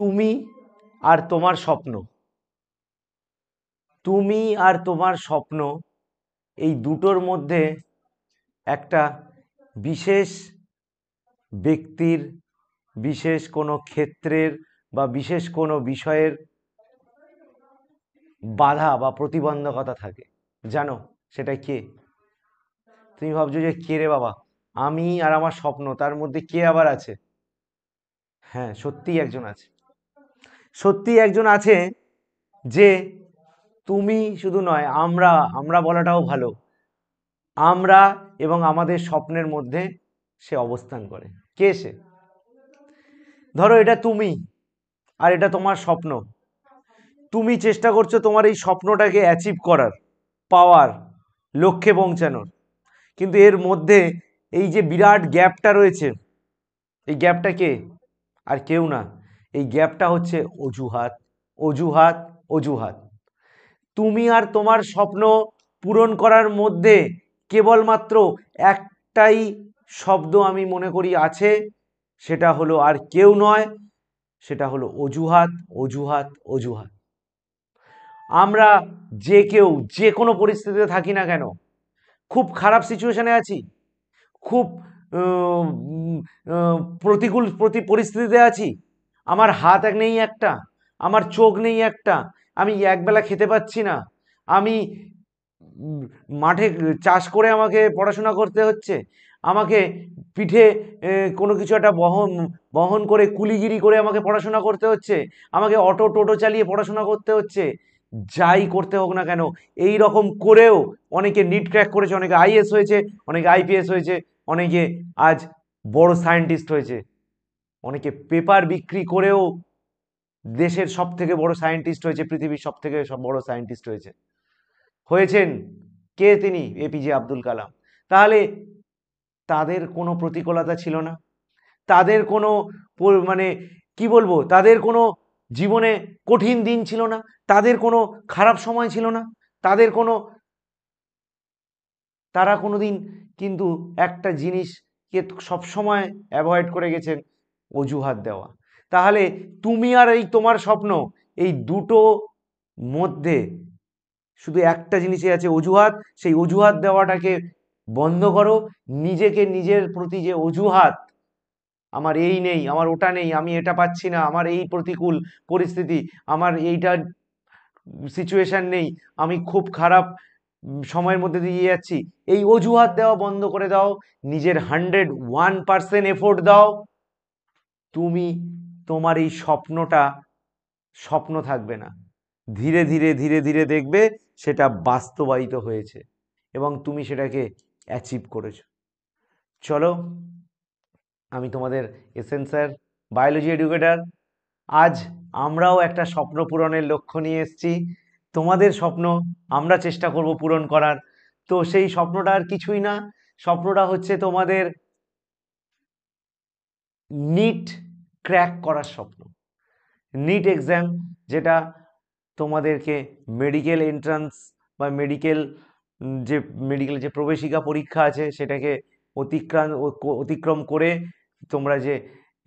তুমি আর তোমার স্বপ্ন তুমি আর তোমার স্বপ্ন এই দুটোর মধ্যে একটা বিশেষ ব্যক্তির বিশেষ কোনো ক্ষেত্রের বা বিশেষ কোনো বিষয়ের বাধা বা প্রতিবন্ধকতা থাকে জানো সেটা কে তুমি ভাবছো যে কে রে বাবা আমি আর আমার স্বপ্ন তার মধ্যে কে আবার আছে হ্যাঁ সত্যিই একজন আছে সত্যি একজন আছে যে তুমি শুধু নয় আমরা আমরা বলাটাও ভালো আমরা এবং আমাদের স্বপ্নের মধ্যে সে অবস্থান করে কে সে ধরো এটা তুমি আর এটা তোমার স্বপ্ন তুমি চেষ্টা করছো তোমার এই স্বপ্নটাকে অ্যাচিভ করার পাওয়ার লক্ষ্যে পৌঁছানোর কিন্তু এর মধ্যে এই যে বিরাট গ্যাপটা রয়েছে এই গ্যাপটা কে আর কেউ না এই গ্যাপটা হচ্ছে অজুহাত অজুহাত অজুহাত তুমি আর তোমার স্বপ্ন পূরণ করার মধ্যে কেবলমাত্র একটাই শব্দ আমি মনে করি আছে সেটা হলো আর কেউ নয় সেটা হলো অজুহাত অজুহাত অজুহাত আমরা যে কেউ যে কোনো পরিস্থিতিতে থাকি না কেন খুব খারাপ সিচুয়েশানে আছি খুব প্রতিকূল প্রতি পরিস্থিতিতে আছি আমার হাত এক নেই একটা আমার চোখ নেই একটা আমি একবেলা খেতে পাচ্ছি না আমি মাঠে চাষ করে আমাকে পড়াশোনা করতে হচ্ছে আমাকে পিঠে কোনো কিছু একটা বহন বহন করে কুলিগিরি করে আমাকে পড়াশোনা করতে হচ্ছে আমাকে অটো টোটো চালিয়ে পড়াশোনা করতে হচ্ছে যাই করতে হোক না কেন এই রকম করেও অনেকে নিট ক্র্যাক করেছে অনেকে আইএস হয়েছে অনেকে আইপিএস হয়েছে অনেকে আজ বড় সায়েন্টিস্ট হয়েছে অনেকে পেপার বিক্রি করেও দেশের সব থেকে বড় সায়েন্টিস্ট হয়েছে পৃথিবীর সব থেকে সব বড় সায়েন্টিস্ট হয়েছে হয়েছেন কে তিনি এপিজে আব্দুল কালাম তাহলে তাদের কোনো প্রতিকূলতা ছিল না তাদের কোনো মানে কি বলবো তাদের কোনো জীবনে কঠিন দিন ছিল না তাদের কোনো খারাপ সময় ছিল না তাদের কোনো তারা কোনো দিন কিন্তু একটা জিনিসকে সবসময় অ্যাভয়েড করে গেছেন অজুহাত দেওয়া তাহলে তুমি আর এই তোমার স্বপ্ন এই দুটো মধ্যে শুধু একটা জিনিসে আছে অজুহাত সেই অজুহাত দেওয়াটাকে বন্ধ করো নিজেকে নিজের প্রতি যে অজুহাত আমার এই নেই আমার ওটা নেই আমি এটা পাচ্ছি না আমার এই প্রতিকূল পরিস্থিতি আমার এইটা সিচুয়েশান নেই আমি খুব খারাপ সময়ের মধ্যে দিয়ে যাচ্ছি এই অজুহাত দেওয়া বন্ধ করে দাও নিজের হান্ড্রেড ওয়ান পার্সেন্ট এফোর্ট দাও তুমি তোমার এই স্বপ্নটা স্বপ্ন থাকবে না ধীরে ধীরে ধীরে ধীরে দেখবে সেটা বাস্তবায়িত হয়েছে এবং তুমি সেটাকে অ্যাচিভ করেছ চলো আমি তোমাদের এসেন্সার বায়োলজি এডুকেটার আজ আমরাও একটা স্বপ্ন পূরণের লক্ষ্য নিয়ে এসেছি তোমাদের স্বপ্ন আমরা চেষ্টা করব পূরণ করার তো সেই স্বপ্নটা আর কিছুই না স্বপ্নটা হচ্ছে তোমাদের নিট ক্র্যাক করার স্বপ্ন নিট এক্সাম যেটা তোমাদেরকে মেডিকেল এন্ট্রান্স বা মেডিকেল যে মেডিকেল যে প্রবেশিকা পরীক্ষা আছে সেটাকে অতিক্রান অতিক্রম করে তোমরা যে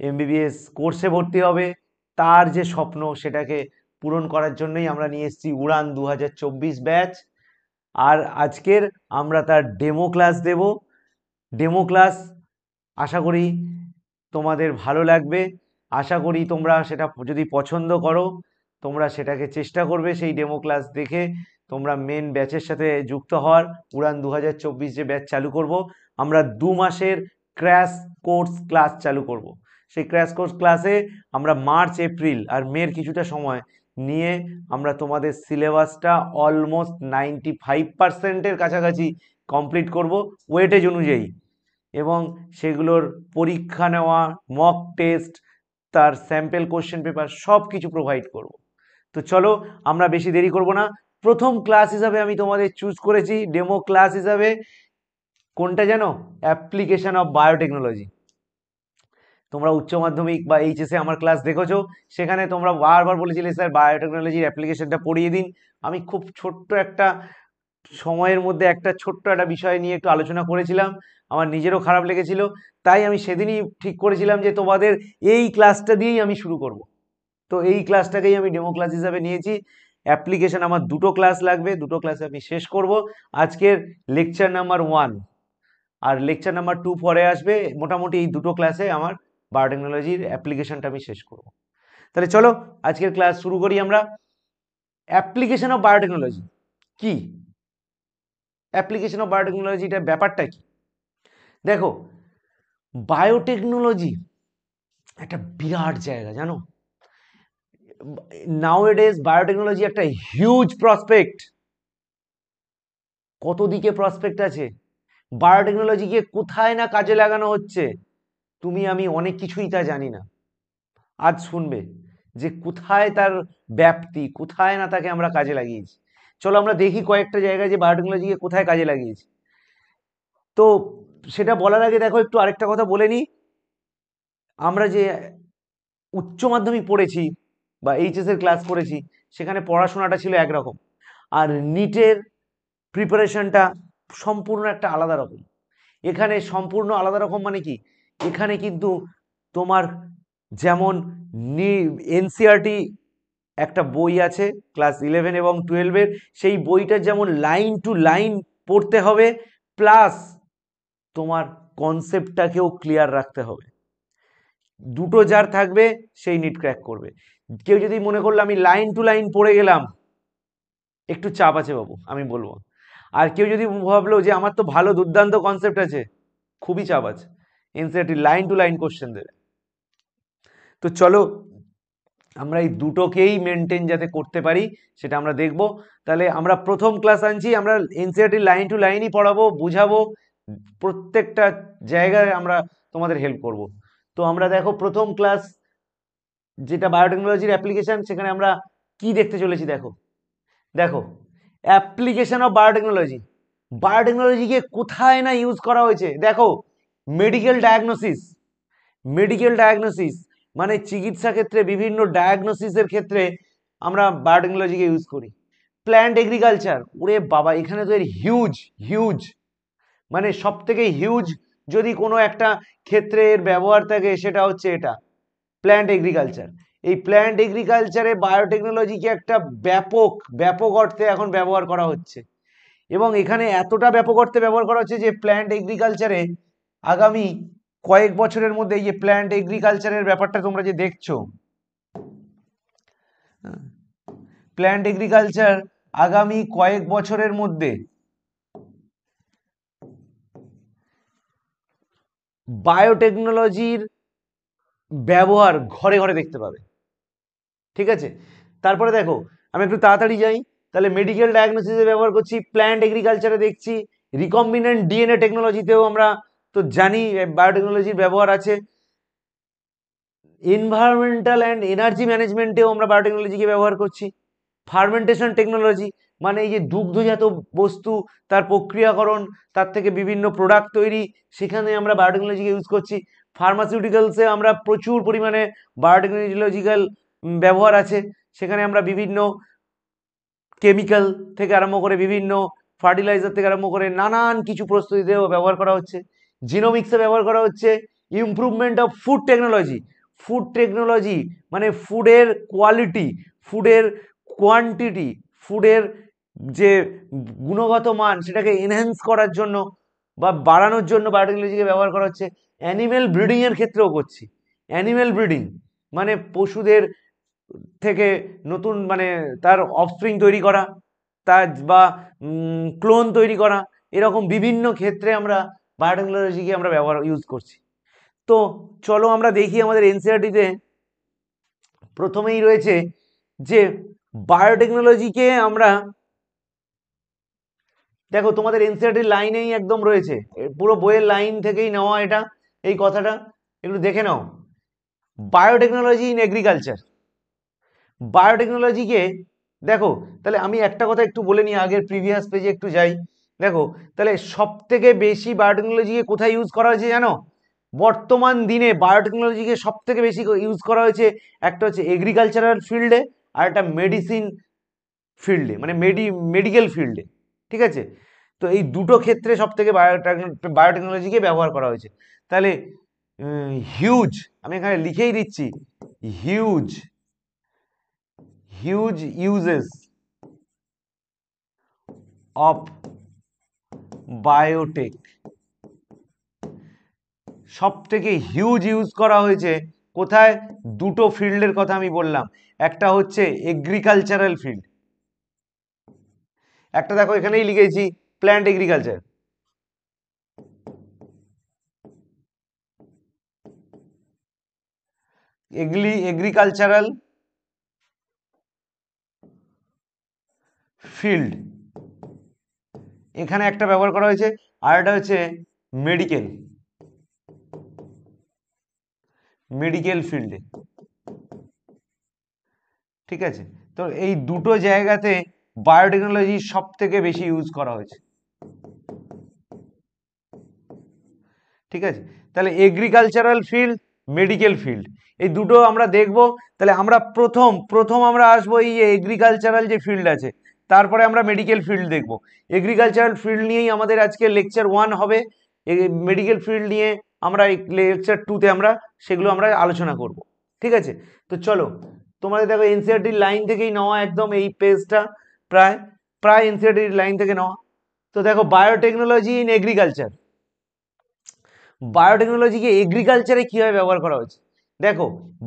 এমবিবিএস কোর্সে ভর্তি হবে তার যে স্বপ্ন সেটাকে পূরণ করার জন্যই আমরা নিয়ে এসেছি উড়ান দু ব্যাচ আর আজকের আমরা তার ডেমো ক্লাস দেব ডেমো ক্লাস আশা করি তোমাদের ভালো লাগবে আশা করি তোমরা সেটা যদি পছন্দ করো তোমরা সেটাকে চেষ্টা করবে সেই ডেমো ক্লাস দেখে তোমরা মেন ব্যাচের সাথে যুক্ত হওয়ার উড়ান দু যে ব্যাচ চালু করব আমরা দু মাসের ক্র্যাশ কোর্স ক্লাস চালু করব। সেই ক্র্যাশ কোর্স ক্লাসে আমরা মার্চ এপ্রিল আর মের কিছুটা সময় নিয়ে আমরা তোমাদের সিলেবাসটা অলমোস্ট নাইনটি ফাইভ পার্সেন্টের কাছাকাছি কমপ্লিট করব ওয়েটেজ অনুযায়ী এবং সেগুলোর পরীক্ষা নেওয়া মক টেস্ট তার স্যাম্পেল কোশ্চেন পেপার সব কিছু প্রোভাইড করব তো চলো আমরা বেশি দেরি করব না প্রথম ক্লাস হিসাবে আমি তোমাদের চুজ করেছি ডেমো ক্লাস হিসাবে কোনটা জানো অ্যাপ্লিকেশান অফ বায়োটেকনোলজি তোমরা উচ্চ মাধ্যমিক বা এইচএসে আমার ক্লাস দেখেছো সেখানে তোমরা বারবার বলেছিলে স্যার বায়োটেকনোলজির অ্যাপ্লিকেশনটা পড়িয়ে দিন আমি খুব ছোট্ট একটা সময়ের মধ্যে একটা ছোট্ট একটা বিষয় নিয়ে একটু আলোচনা করেছিলাম আমার নিজেরও খারাপ লেগেছিল তাই আমি সেদিনই ঠিক করেছিলাম যে তোমাদের এই ক্লাসটা দিয়েই আমি শুরু করব। তো এই ক্লাসটাকেই আমি ডেমো ক্লাস হিসাবে নিয়েছি অ্যাপ্লিকেশান আমার দুটো ক্লাস লাগবে দুটো ক্লাসে আমি শেষ করব আজকের লেকচার নাম্বার ওয়ান আর লেকচার নাম্বার টু পরে আসবে মোটামুটি এই দুটো ক্লাসে আমার বায়োটেকনোলজির অ্যাপ্লিকেশানটা আমি শেষ করব। তাহলে চলো আজকের ক্লাস শুরু করি আমরা অ্যাপ্লিকেশান অফ বায়োটেকনোলজি কী অ্যাপ্লিকেশন অফ বায়োটেকনোলজি এটা ব্যাপারটা কি দেখো বায়োটেকনোলজি একটা বিরাট জায়গা জানো নাও এডেজ বায়োটেকনোলজি একটা হিউজ প্রসপেক্ট কত দিকে প্রসপেক্ট আছে বায়োটেকনোলজিকে কোথায় না কাজে লাগানো হচ্ছে তুমি আমি অনেক কিছুই তা জানি না আজ শুনবে যে কোথায় তার ব্যাপ্তি কোথায় না তাকে আমরা কাজে লাগিয়েছি চলো আমরা দেখি কয়েকটা জায়গায় যে বায়োটেকনোলজিকে কোথায় কাজে লাগিয়েছে তো সেটা বলার আগে দেখো একটু আরেকটা কথা বলে নিই আমরা যে উচ্চ মাধ্যমিক পড়েছি বা এইচএসের ক্লাস করেছি সেখানে পড়াশোনাটা ছিল একরকম আর নিটের প্রিপারেশনটা সম্পূর্ণ একটা আলাদা রকম এখানে সম্পূর্ণ আলাদা রকম মানে কি এখানে কিন্তু তোমার যেমন নি এনসিআরটি একটা বই আছে ক্লাস ইলেভেন এবং টুয়েলভের সেই বইটা যেমন লাইন টু লাইন পড়তে হবে প্লাস তোমার কনসেপ্টটাকেও ক্লিয়ার রাখতে হবে দুটো যার থাকবে সেই নিট ক্র্যাক করবে কেউ যদি মনে করলো আমি লাইন টু লাইন পড়ে গেলাম একটু চাপ আছে বাবু আমি বলবো আর কেউ যদি ভাবলো যে আমার তো ভালো দুর্দান্ত কনসেপ্ট আছে খুবই চাপ আছে NCERT line to line question দেবে তো চলো আমরা এই দুটোকেই মেনটেন যাতে করতে পারি সেটা আমরা দেখব তাহলে আমরা প্রথম ক্লাস আনছি আমরা এনসিআরটি লাইন টু লাইনই পড়াবো বুঝাবো প্রত্যেকটা জায়গায় আমরা তোমাদের হেল্প করব তো আমরা দেখো প্রথম ক্লাস যেটা বায়োটেকনোলজির অ্যাপ্লিকেশান সেখানে আমরা কি দেখতে চলেছি দেখো দেখো অ্যাপ্লিকেশান অফ বায়োটেকনোলজি বায়োটেকনোলজিকে কোথায় না ইউজ করা হয়েছে দেখো মেডিকেল ডায়াগনোসিস মেডিকেল ডায়াগনোসিস মানে চিকিৎসা ক্ষেত্রে বিভিন্ন ডায়াগনোসিসের ক্ষেত্রে আমরা বায়োটেকনোলজিকে ইউজ করি প্ল্যান্ট এগ্রিকালচার ওরে বাবা এখানে তো এর হিউজ হিউজ মানে সব থেকে হিউজ যদি কোনো একটা ক্ষেত্রে এর ব্যবহার থাকে সেটা হচ্ছে এটা প্ল্যান্ট এগ্রিকালচার এই প্ল্যান্ট এগ্রিকালচারে বায়োটেকনোলজিকে একটা ব্যাপক ব্যাপক অর্থে এখন ব্যবহার করা হচ্ছে এবং এখানে এতটা ব্যাপক অর্থে ব্যবহার করা হচ্ছে যে প্ল্যান্ট এগ্রিকালচারে আগামী কয়েক বছরের মধ্যে এই যে প্ল্যান্ট এগ্রিকালচারের ব্যাপারটা তোমরা যে দেখছো প্ল্যান্ট এগ্রিকালচার আগামী কয়েক বছরের মধ্যে বায়োটেকনোলজির ব্যবহার ঘরে ঘরে দেখতে পাবে ঠিক আছে তারপরে দেখো আমি একটু তাড়াতাড়ি যাই তাহলে মেডিকেল ডায়াগনোসিসে ব্যবহার করছি প্ল্যান্ট এগ্রিকালচারে দেখছি রিকম্বিনেন্ট ডিএনএ টেকনোলজিতেও আমরা তো জানি বায়োটেকনোলজির ব্যবহার আছে এনভায়রনমেন্টাল অ্যান্ড এনার্জি ম্যানেজমেন্টেও আমরা বায়োটেকনোলজিকে ব্যবহার করছি ফার্মেন্টেশন টেকনোলজি মানে এই যে দুগ্ধজাত বস্তু তার প্রক্রিয়াকরণ তার থেকে বিভিন্ন প্রোডাক্ট তৈরি সেখানে আমরা বায়োটেকনোলজিকে ইউজ করছি ফার্মাসিউটিক্যালসে আমরা প্রচুর পরিমাণে বায়োটেকনোলজিক্যাল ব্যবহার আছে সেখানে আমরা বিভিন্ন কেমিক্যাল থেকে আরম্ভ করে বিভিন্ন ফার্টিলাইজার থেকে আরম্ভ করে নানান কিছু প্রস্তুতিতেও ব্যবহার করা হচ্ছে জিনোমিক্সে ব্যবহার করা হচ্ছে improvement of food technology food technology মানে ফুডের কোয়ালিটি ফুডের কোয়ান্টিটি ফুডের যে গুণগত মান সেটাকে এনহ্যান্স করার জন্য বা বাড়ানোর জন্য বায়োটেকনোলজিকে ব্যবহার করা হচ্ছে অ্যানিমেল ব্রিডিংয়ের ক্ষেত্রেও করছি অ্যানিমেল ব্রিডিং মানে পশুদের থেকে নতুন মানে তার অফস্প্রিং তৈরি করা তার বা ক্লোন তৈরি করা এরকম বিভিন্ন ক্ষেত্রে আমরা বায়োটেকনোলজিকে আমরা ব্যবহার ইউজ করছি তো চলো আমরা দেখি আমাদের এনসিআরটিতে e প্রথমেই রয়েছে যে বায়োটেকনোলজিকে আমরা দেখো তোমাদের e এনসিআরটির লাইনেই একদম রয়েছে পুরো বইয়ের লাইন থেকেই নেওয়া এটা এই কথাটা একটু দেখে নাও বায়োটেকনোলজি ইন এগ্রিকালচার বায়োটেকনোলজিকে দেখো তাহলে আমি একটা কথা একটু বলে নিই আগের প্রিভিয়াস পেজে একটু যাই দেখো তাহলে সব থেকে বেশি বায়োটেকনোলজিকে কোথায় ইউজ করা হয়েছে জানো বর্তমান দিনে বায়োটেকনোলজিকে সব থেকে বেশি ইউজ করা হয়েছে একটা হচ্ছে এগ্রিকালচারাল ফিল্ডে আর একটা মেডিসিন ফিল্ডে মানে মেডি মেডিকেল ফিল্ডে ঠিক আছে তো এই দুটো ক্ষেত্রে সব থেকে বায়োটেকনোলজিকে ব্যবহার করা হয়েছে তাহলে হিউজ আমি এখানে লিখেই দিচ্ছি huge huge uses of biotech সব থেকে হিউজ ইউজ করা হয়েছে কোথায় দুটো ফিল্ডের কথা আমি বললাম একটা হচ্ছে এগ্রিকালচারাল ফিল্ড একটা দেখো এখানেই লিখেছি প্ল্যান্ট এগ্রিকালচার এগলি এগ্রিকালচারাল ফিল্ড এখানে একটা ব্যবহার করা হয়েছে আর এটা হচ্ছে মেডিকেল মেডিকেল ফিল্ডে ঠিক আছে তো এই দুটো জায়গাতে বায়োটেকনোলজি সব থেকে বেশি ইউজ করা হয়েছে ঠিক আছে তাহলে এগ্রিকালচারাল ফিল্ড মেডিকেল ফিল্ড এই দুটো আমরা দেখব তাহলে আমরা প্রথম প্রথম আমরা আসবো এই এগ্রিকালচারাল যে ফিল্ড আছে তারপরে আমরা মেডিকেল ফিল্ড দেখব এগ্রিকালচারাল ফিল্ড নিয়েই আমাদের আজকে লেকচার ওয়ান হবে মেডিকেল ফিল্ড নিয়ে আমরা লেকচার টুতে আমরা সেগুলো আমরা আলোচনা করব ঠিক আছে তো চলো তোমাদের দেখো এনসিআরটির লাইন থেকেই নেওয়া একদম এই পেজটা প্রায় প্রায় এনসিআরটির লাইন থেকে নেওয়া তো দেখো বায়োটেকনোলজি ইন এগ্রিকালচার বায়োটেকনোলজিকে এগ্রিকালচারে কীভাবে ব্যবহার করা হয়েছে দেখো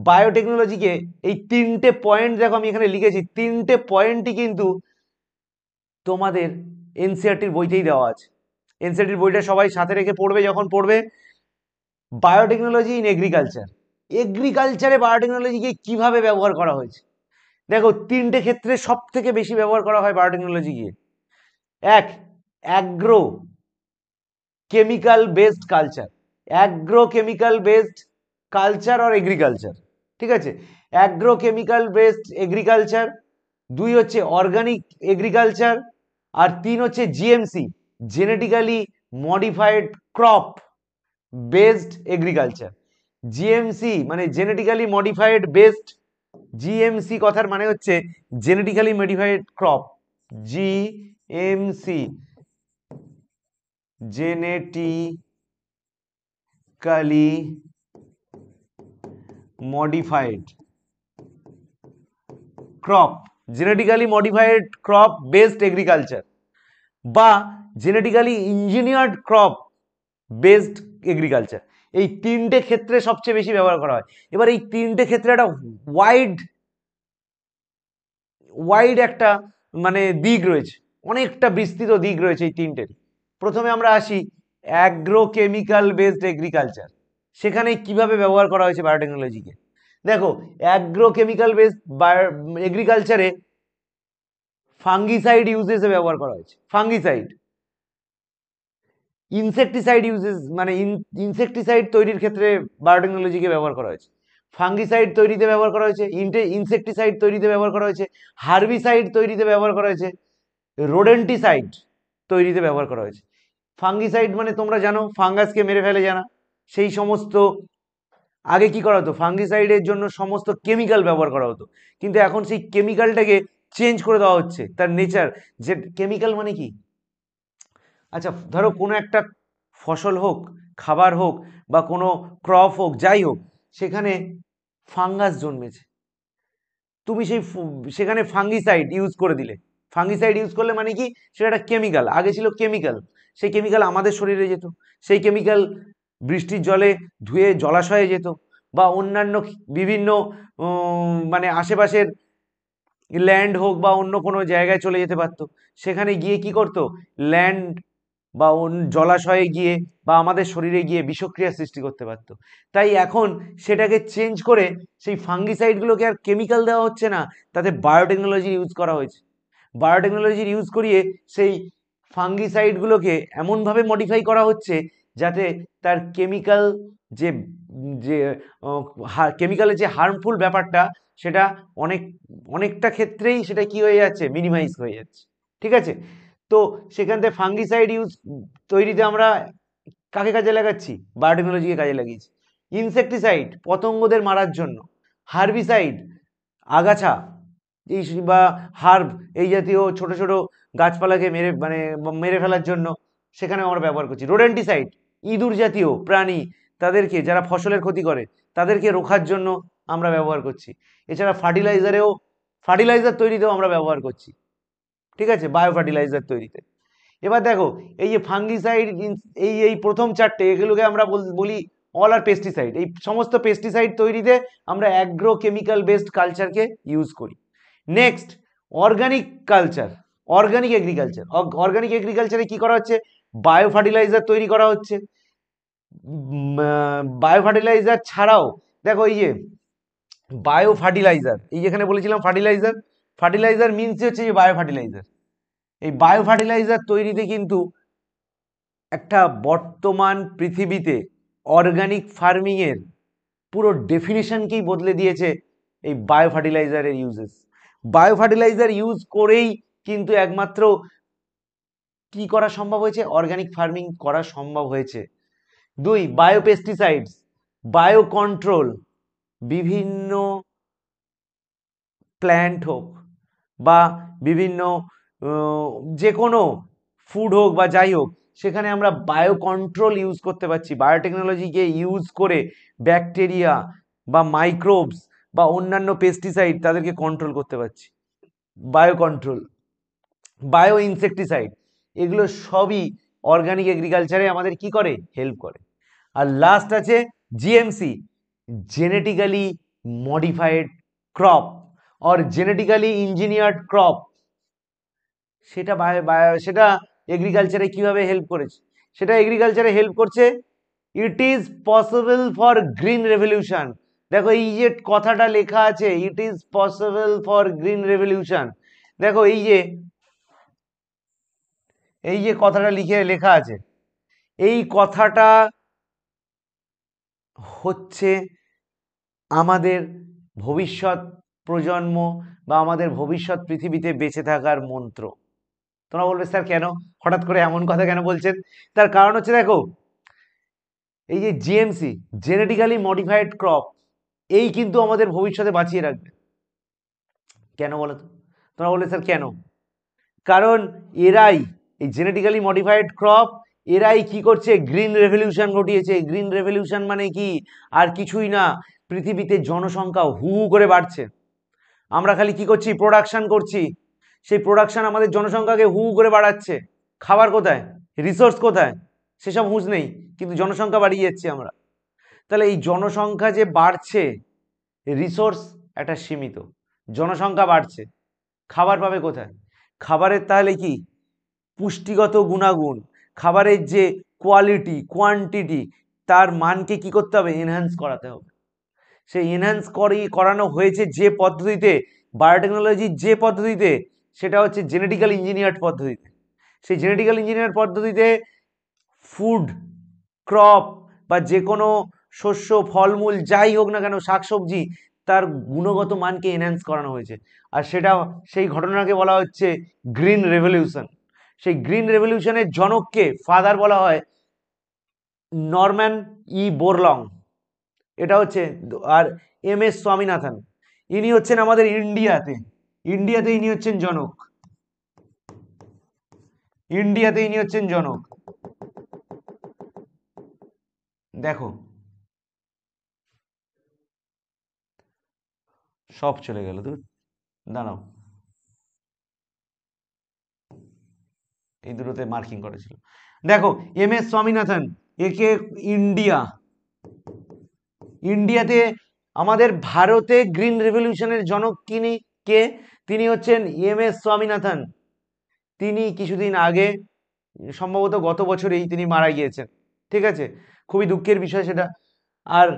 বায়োটেকনোলজিকে এই তিনটে পয়েন্ট দেখো আমি এখানে লিখেছি তিনটে পয়েন্টই কিন্তু তোমাদের এনসিআরটির e বইতেই দেওয়া আছে এনসিআরটির e বইটা সবাই সাথে রেখে পড়বে যখন পড়বে বায়োটেকনোলজি ইন এগ্রিকালচার এগ্রিকালচারে বায়োটেকনোলজিকে কিভাবে ব্যবহার করা হয়েছে দেখো তিনটে ক্ষেত্রে সব থেকে বেশি ব্যবহার করা হয় বায়োটেকনোলজিকে এক agro chemical based culture agro chemical based culture or agriculture ঠিক আছে অ্যাগ্রো কেমিক্যাল বেসড এগ্রিকালচার দুই হচ্ছে অর্গানিক এগ্রিকালচার আর তিন হচ্ছে GMC genetically modified crop based agriculture GMC মানে জেনেটিক্যালি মডিফাইড বেসড জিএমসি কথার মানে হচ্ছে genetically modified crop GMC genetically modified crop genetically modified crop based agriculture বা genetically engineered crop based agriculture এই তিনটে ক্ষেত্রে সবচেয়ে বেশি ব্যবহার করা হয় এবার এই তিনটে ক্ষেত্রে একটা ওয়াইড ওয়াইড একটা মানে দিক রয়েছে অনেকটা বিস্তৃত দিক রয়েছে এই তিনটের প্রথমে আমরা আসি অ্যাগ্রোকেমিক্যাল বেসড এগ্রিকালচার সেখানে কিভাবে ব্যবহার করা হয়েছে বায়োটেকনোলজিকে দেখো অ্যাগ্রোকেমিক্যাল বেস এগ্রিকালচারে ফাঙ্গিসাইড ইউজেসে ব্যবহার করা হয়েছে ফাঙ্গিসাইড ইনসেকটিসাইড ইউজেস মানে ইনসেকটিসাইড তৈরির ক্ষেত্রে বায়োটেকনোলজিকে ব্যবহার করা হয়েছে ফাঙ্গিসাইড তৈরিতে ব্যবহার করা হয়েছে ইনসেকটিসাইড তৈরিতে ব্যবহার করা হয়েছে হার্বিসাইড তৈরিতে ব্যবহার করা হয়েছে রোডেন্টিসাইড তৈরিতে ব্যবহার করা হয়েছে ফাঙ্গিসাইড মানে তোমরা জানো ফাঙ্গাসকে মেরে ফেলে জানা সেই সমস্ত আগে কি করা হতো ফাঙ্গিসাইডের জন্য সমস্ত কেমিক্যাল ব্যবহার করা হতো কিন্তু এখন সেই কেমিক্যালটাকে চেঞ্জ করে দেওয়া হচ্ছে তার নেচার যে কেমিক্যাল মানে কি আচ্ছা ধরো কোনো একটা ফসল হোক খাবার হোক বা কোনো ক্রপ হোক যাই হোক সেখানে ফাঙ্গাস জন্মেছে তুমি সেই সেখানে ফাঙ্গিসাইড ইউজ করে দিলে ফাঙ্গিসাইড ইউজ করলে মানে কি সেটা একটা কেমিক্যাল আগে ছিল কেমিক্যাল সেই কেমিক্যাল আমাদের শরীরে যেত সেই কেমিক্যাল বৃষ্টির জলে ধুয়ে জলাশয়ে যেত বা অন্যান্য বিভিন্ন মানে আশেপাশের ল্যান্ড হোক বা অন্য কোনো জায়গায় চলে যেতে পারতো সেখানে গিয়ে কি করত ল্যান্ড বা জলাশয়ে গিয়ে বা আমাদের শরীরে গিয়ে বিষক্রিয়া সৃষ্টি করতে পারত তাই এখন সেটাকে চেঞ্জ করে সেই ফাঙ্গিসাইডগুলোকে আর কেমিক্যাল দেওয়া হচ্ছে না তাতে বায়োটেকনোলজি ইউজ করা হয়েছে বায়োটেকনোলজির ইউজ করিয়ে সেই ফাঙ্গিসাইডগুলোকে এমনভাবে মডিফাই করা হচ্ছে যাতে তার কেমিক্যাল যে যে কেমিক্যালের যে হার্মফুল ব্যাপারটা সেটা অনেক অনেকটা ক্ষেত্রেই সেটা কি হয়ে যাচ্ছে মিনিমাইজ হয়ে যাচ্ছে ঠিক আছে তো সেখান থেকে ফাঙ্গিসাইড ইউজ তৈরিতে আমরা কাকে কাজে লাগাচ্ছি বায়োটেকনোলজিকে কাজে লাগিয়েছি ইনসেকটিসাইড পতঙ্গদের মারার জন্য হার্বিসাইড আগাছা এই বা হার্ব এই জাতীয় ছোট ছোট গাছপালাকে মেরে মানে মেরে ফেলার জন্য সেখানে আমরা ব্যবহার করছি রোডেন্টিসাইড ইঁদুর জাতীয় প্রাণী তাদেরকে যারা ফসলের ক্ষতি করে তাদেরকে রোখার জন্য আমরা ব্যবহার করছি এছাড়া ফার্টিলাইজারেও ফার্টিলাইজার তৈরিতেও আমরা ব্যবহার করছি ঠিক আছে বায়ো ফার্টিলাইজার তৈরিতে এবার দেখো এই যে ফাঙ্গিসাইড এই এই প্রথম চারটে এগুলোকে আমরা বলি অল আর পেস্টিসাইড এই সমস্ত পেস্টিসাইড তৈরিতে আমরা অ্যাগ্রো কেমিক্যাল বেসড কালচারকে ইউজ করি next organic culture organic agriculture organic এগ্রিকালচারে কি করা হচ্ছে বায়ো ফার্টিলাইজার তৈরি করা হচ্ছে বায়ো ফার্টিলাইজার ছাড়াও দেখো এই যে বায়ো ফার্টিলাইজার এই যেখানে বলেছিলাম ফার্টিলাইজার ফার্টিলাইজার মিনসই হচ্ছে যে বায়ো ফার্টিলাইজার এই বায়ো ফার্টিলাইজার তৈরিতে কিন্তু একটা বর্তমান পৃথিবীতে অর্গানিক ফার্মিংয়ের পুরো ডেফিনেশনকেই বদলে দিয়েছে এই বায়ো ফার্টিলাইজারের ইউজেস বায়ো ফার্টিলাইজার ইউজ করেই কিন্তু একমাত্র কি করা সম্ভব হয়েছে অর্গানিক ফার্মিং করা সম্ভব হয়েছে দুই বায়োপেস্টিসাইডস বায়োকন্ট্রোল বিভিন্ন প্ল্যান্ট হোক বা বিভিন্ন যে কোনো ফুড হোক বা যাই হোক সেখানে আমরা বায়োকন্ট্রোল ইউজ করতে পারছি বায়োটেকনোলজিকে ইউজ করে ব্যাকটেরিয়া বা মাইক্রোবস বা অন্যান্য পেস্টিসাইড তাদেরকে কন্ট্রোল করতে পারছি বায়োকন্ট্রোল বায়ো ইনসেকটিসাইড এগুলো সবই অর্গানিক এগ্রিকালচারে আমাদের কি করে হেল্প করে আর লাস্ট আছে GMC genetically modified crop or genetically engineered crop সেটা সেটা এগ্রিকালচারে কিভাবে হেল্প করেছে সেটা এগ্রিকালচারে হেল্প করছে it is possible for green revolution দেখো এই যে কথাটা লেখা আছে it is possible for green revolution দেখো এই যে এই যে কথাটা লিখে লেখা আছে এই কথাটা হচ্ছে আমাদের ভবিষ্যৎ প্রজন্ম বা আমাদের ভবিষ্যৎ পৃথিবীতে বেঁচে থাকার মন্ত্র তোমরা বলবে স্যার কেন হঠাৎ করে এমন কথা কেন বলছেন তার কারণ হচ্ছে দেখো এই যে জিএমসি জেনেটিক্যালি মডিফাইড ক্রপ এই কিন্তু আমাদের ভবিষ্যতে বাঁচিয়ে রাখবে কেন বলো তো তোমরা বললে স্যার কেন কারণ এরাই এই জেনেটিক্যালি মডিফাইড ক্রপ এরাই কি করছে গ্রিন রেভলিউশন ঘটিয়েছে গ্রিন রেভলিউশন মানে কি আর কিছুই না পৃথিবীতে জনসংখ্যা হু করে বাড়ছে আমরা খালি কি করছি প্রোডাকশান করছি সেই প্রোডাকশান আমাদের জনসংখ্যাকে হু করে বাড়াচ্ছে খাবার কোথায় রিসোর্স কোথায় সেসব হুঁজ নেই কিন্তু জনসংখ্যা বাড়িয়ে যাচ্ছে আমরা তাহলে এই জনসংখ্যা যে বাড়ছে রিসোর্স একটা সীমিত জনসংখ্যা বাড়ছে খাবার পাবে কোথায় খাবারের তাহলে কি পুষ্টিগত গুণাগুণ খাবারের যে কোয়ালিটি কোয়ান্টিটি তার মানকে কি করতে হবে এনহ্যান্স করাতে হবে সেই এনহ্যান্স করি করানো হয়েছে যে পদ্ধতিতে বায়োটেকনোলজির যে পদ্ধতিতে সেটা হচ্ছে জেনেটিক্যাল ইঞ্জিনিয়ার পদ্ধতিতে সেই জেনেটিক্যাল ইঞ্জিনিয়ার পদ্ধতিতে ফুড ক্রপ বা যে কোনো শস্য ফলমূল যাই হোক না কেন শাকসবজি তার গুণগত মানকে এনহ্যান্স করানো হয়েছে আর সেটা সেই ঘটনাকে বলা হচ্ছে গ্রিন রেভলিউশন সেই গ্রিন রেভলিউশনের জনককে ফাদার বলা হয় নরম্যান ই বোরলং এটা হচ্ছে আর এম এস স্বামীনাথন ইনি হচ্ছেন আমাদের ইন্ডিয়াতে ইন্ডিয়াতে ইনি হচ্ছেন জনক ইন্ডিয়াতে ইনি হচ্ছেন জনক দেখো সব চলে গেল তুই দাঁড়াও এই দুটোতে মার্কিং করেছিল দেখো এম এস স্বামীনাথন একে ইন্ডিয়া ইন্ডিয়াতে আমাদের ভারতে গ্রিন রেভলিউশনের জনক কিনি কে তিনি হচ্ছেন এম এস স্বামীনাথন তিনি কিছুদিন আগে সম্ভবত গত বছরেই তিনি মারা গিয়েছেন ঠিক আছে খুবই দুঃখের বিষয় সেটা আর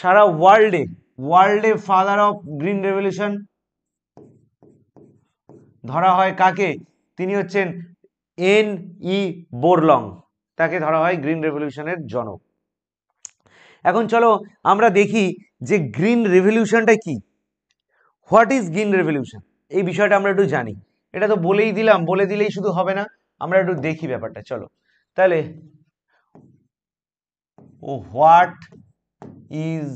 সারা ওয়ার্ল্ডে ওয়ার্ল্ডে ফাদার অফ গ্রিন রেভলিউশন ধরা হয় কাকে তিনি হচ্ছেন এন ই বোরলং তাকে ধরা হয় গ্রিন রেভলিউশনের জনক এখন চলো আমরা দেখি যে গ্রিন রেভলিউশনটা কি হোয়াট ইজ গ্রিন রেভলিউশন এই বিষয়টা আমরা একটু জানি এটা তো বলেই দিলাম বলে দিলেই শুধু হবে না আমরা একটু দেখি ব্যাপারটা চলো তাহলে what is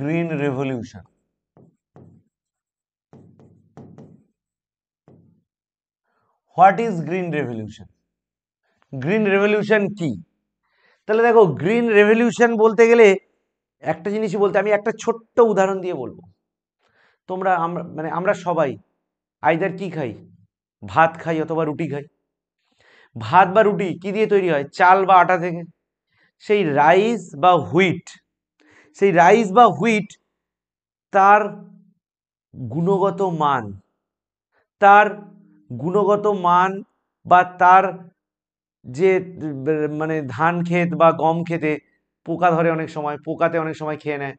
green revolution what is green revolution green revolution কি তাহলে দেখো গ্রিন রেভলিউশন বলতে গেলে একটা জিনিসই বলতে আমি একটা ছোট্ট উদাহরণ দিয়ে বলবো তোমরা আমরা মানে আমরা সবাই আইদার কি খাই ভাত খাই অথবা রুটি খাই ভাত বা রুটি কি দিয়ে তৈরি হয় চাল বা আটা থেকে সেই রাইস বা হুইট সেই রাইস বা হুইট তার গুণগত মান তার গুণগত মান বা তার যে মানে ধান ক্ষেত বা গম খেতে পোকা ধরে অনেক সময় পোকাতে অনেক সময় খেয়ে নেয়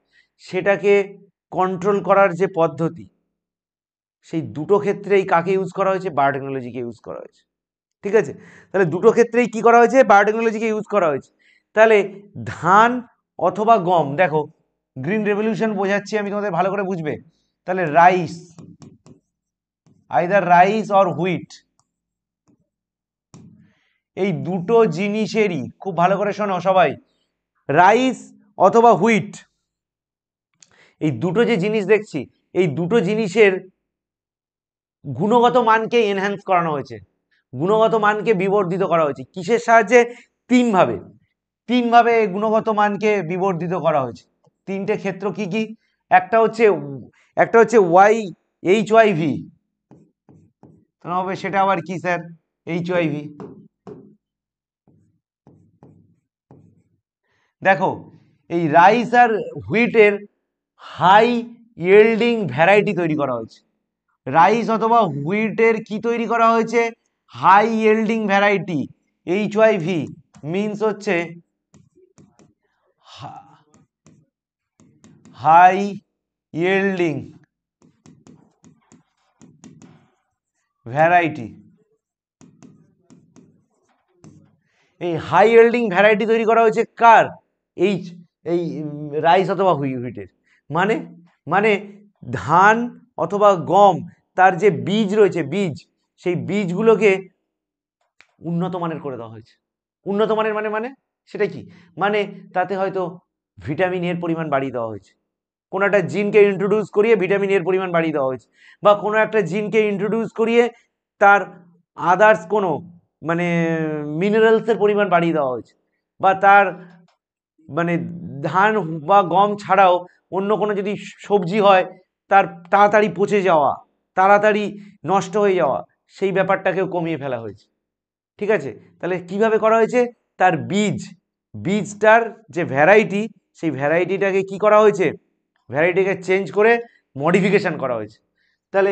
সেটাকে কন্ট্রোল করার যে পদ্ধতি সেই দুটো ক্ষেত্রেই কাকে ইউজ করা হয়েছে বায়োটেকনোলজিকে ইউজ করা হয়েছে ঠিক আছে তাহলে দুটো ক্ষেত্রেই কি করা হয়েছে বায়োটেকনোলজিকে ইউজ করা হয়েছে তাহলে ধান অথবা গম দেখো গ্রিন রেভলিউশন বোঝাচ্ছি আমি তোমাদের ভালো করে বুঝবে তাহলে rice either rice or wheat এই দুটো জিনিসেরই খুব ভালো করে শোনো সবাই রাইস অথবা হুইট এই দুটো যে জিনিস দেখছি এই দুটো জিনিসের গুণগত মানকে এনহ্যান্স করানো হয়েছে গুণগত মানকে বিবর্ধিত করা হয়েছে কিসের সাহায্যে তিনভাবে তিনভাবে গুণগত মানকে বিবর্ধিত করা হয়েছে তিনটে ক্ষেত্র কি কি একটা হচ্ছে একটা হচ্ছে ওয়াই এইচ ওয়াই ভি তাহলে হবে সেটা আবার কি স্যার এইচ ওয়াইভি দেখো এই রাইস আর হুইটের হাই ইয়েল্ডিং ভ্যারাইটি তৈরি করা হয়েছে রাইস অথবা হুইটের কি তৈরি করা হয়েছে high yielding variety H Y V means হচ্ছে হাই ইয়েল্ডিং ভ্যারাইটি এই হাই এল্ডিং ভ্যারাইটি তৈরি করা হয়েছে কার এই এই রাইস অথবা হুইটের মানে মানে ধান অথবা গম তার যে বীজ রয়েছে বীজ সেই বীজগুলোকে উন্নত মানের করে দেওয়া হয়েছে উন্নত মানের মানে মানে সেটা কি মানে তাতে হয়তো ভিটামিনের পরিমাণ বাড়িয়ে দেওয়া হয়েছে কোনো একটা জিনকে ইন্ট্রোডিউস করিয়ে ভিটামিন এর পরিমাণ বাড়িয়ে দেওয়া হয়েছে বা কোনো একটা জিনকে ইন্ট্রোডিউস করিয়ে তার আদার্স কোনো মানে মিনারেলসের পরিমাণ বাড়িয়ে দেওয়া হয়েছে বা তার মানে ধান বা গম ছাড়াও অন্য কোনো যদি সবজি হয় তার তাড়াতাড়ি পচে যাওয়া তাড়াতাড়ি নষ্ট হয়ে যাওয়া সেই ব্যাপারটাকেও কমিয়ে ফেলা হয়েছে ঠিক আছে তাহলে কিভাবে করা হয়েছে তার বীজ বীজটার যে ভ্যারাইটি সেই ভ্যারাইটিটাকে কি করা হয়েছে ভ্যারাইটিকে চেঞ্জ করে মডিফিকেশান করা হয়েছে তাহলে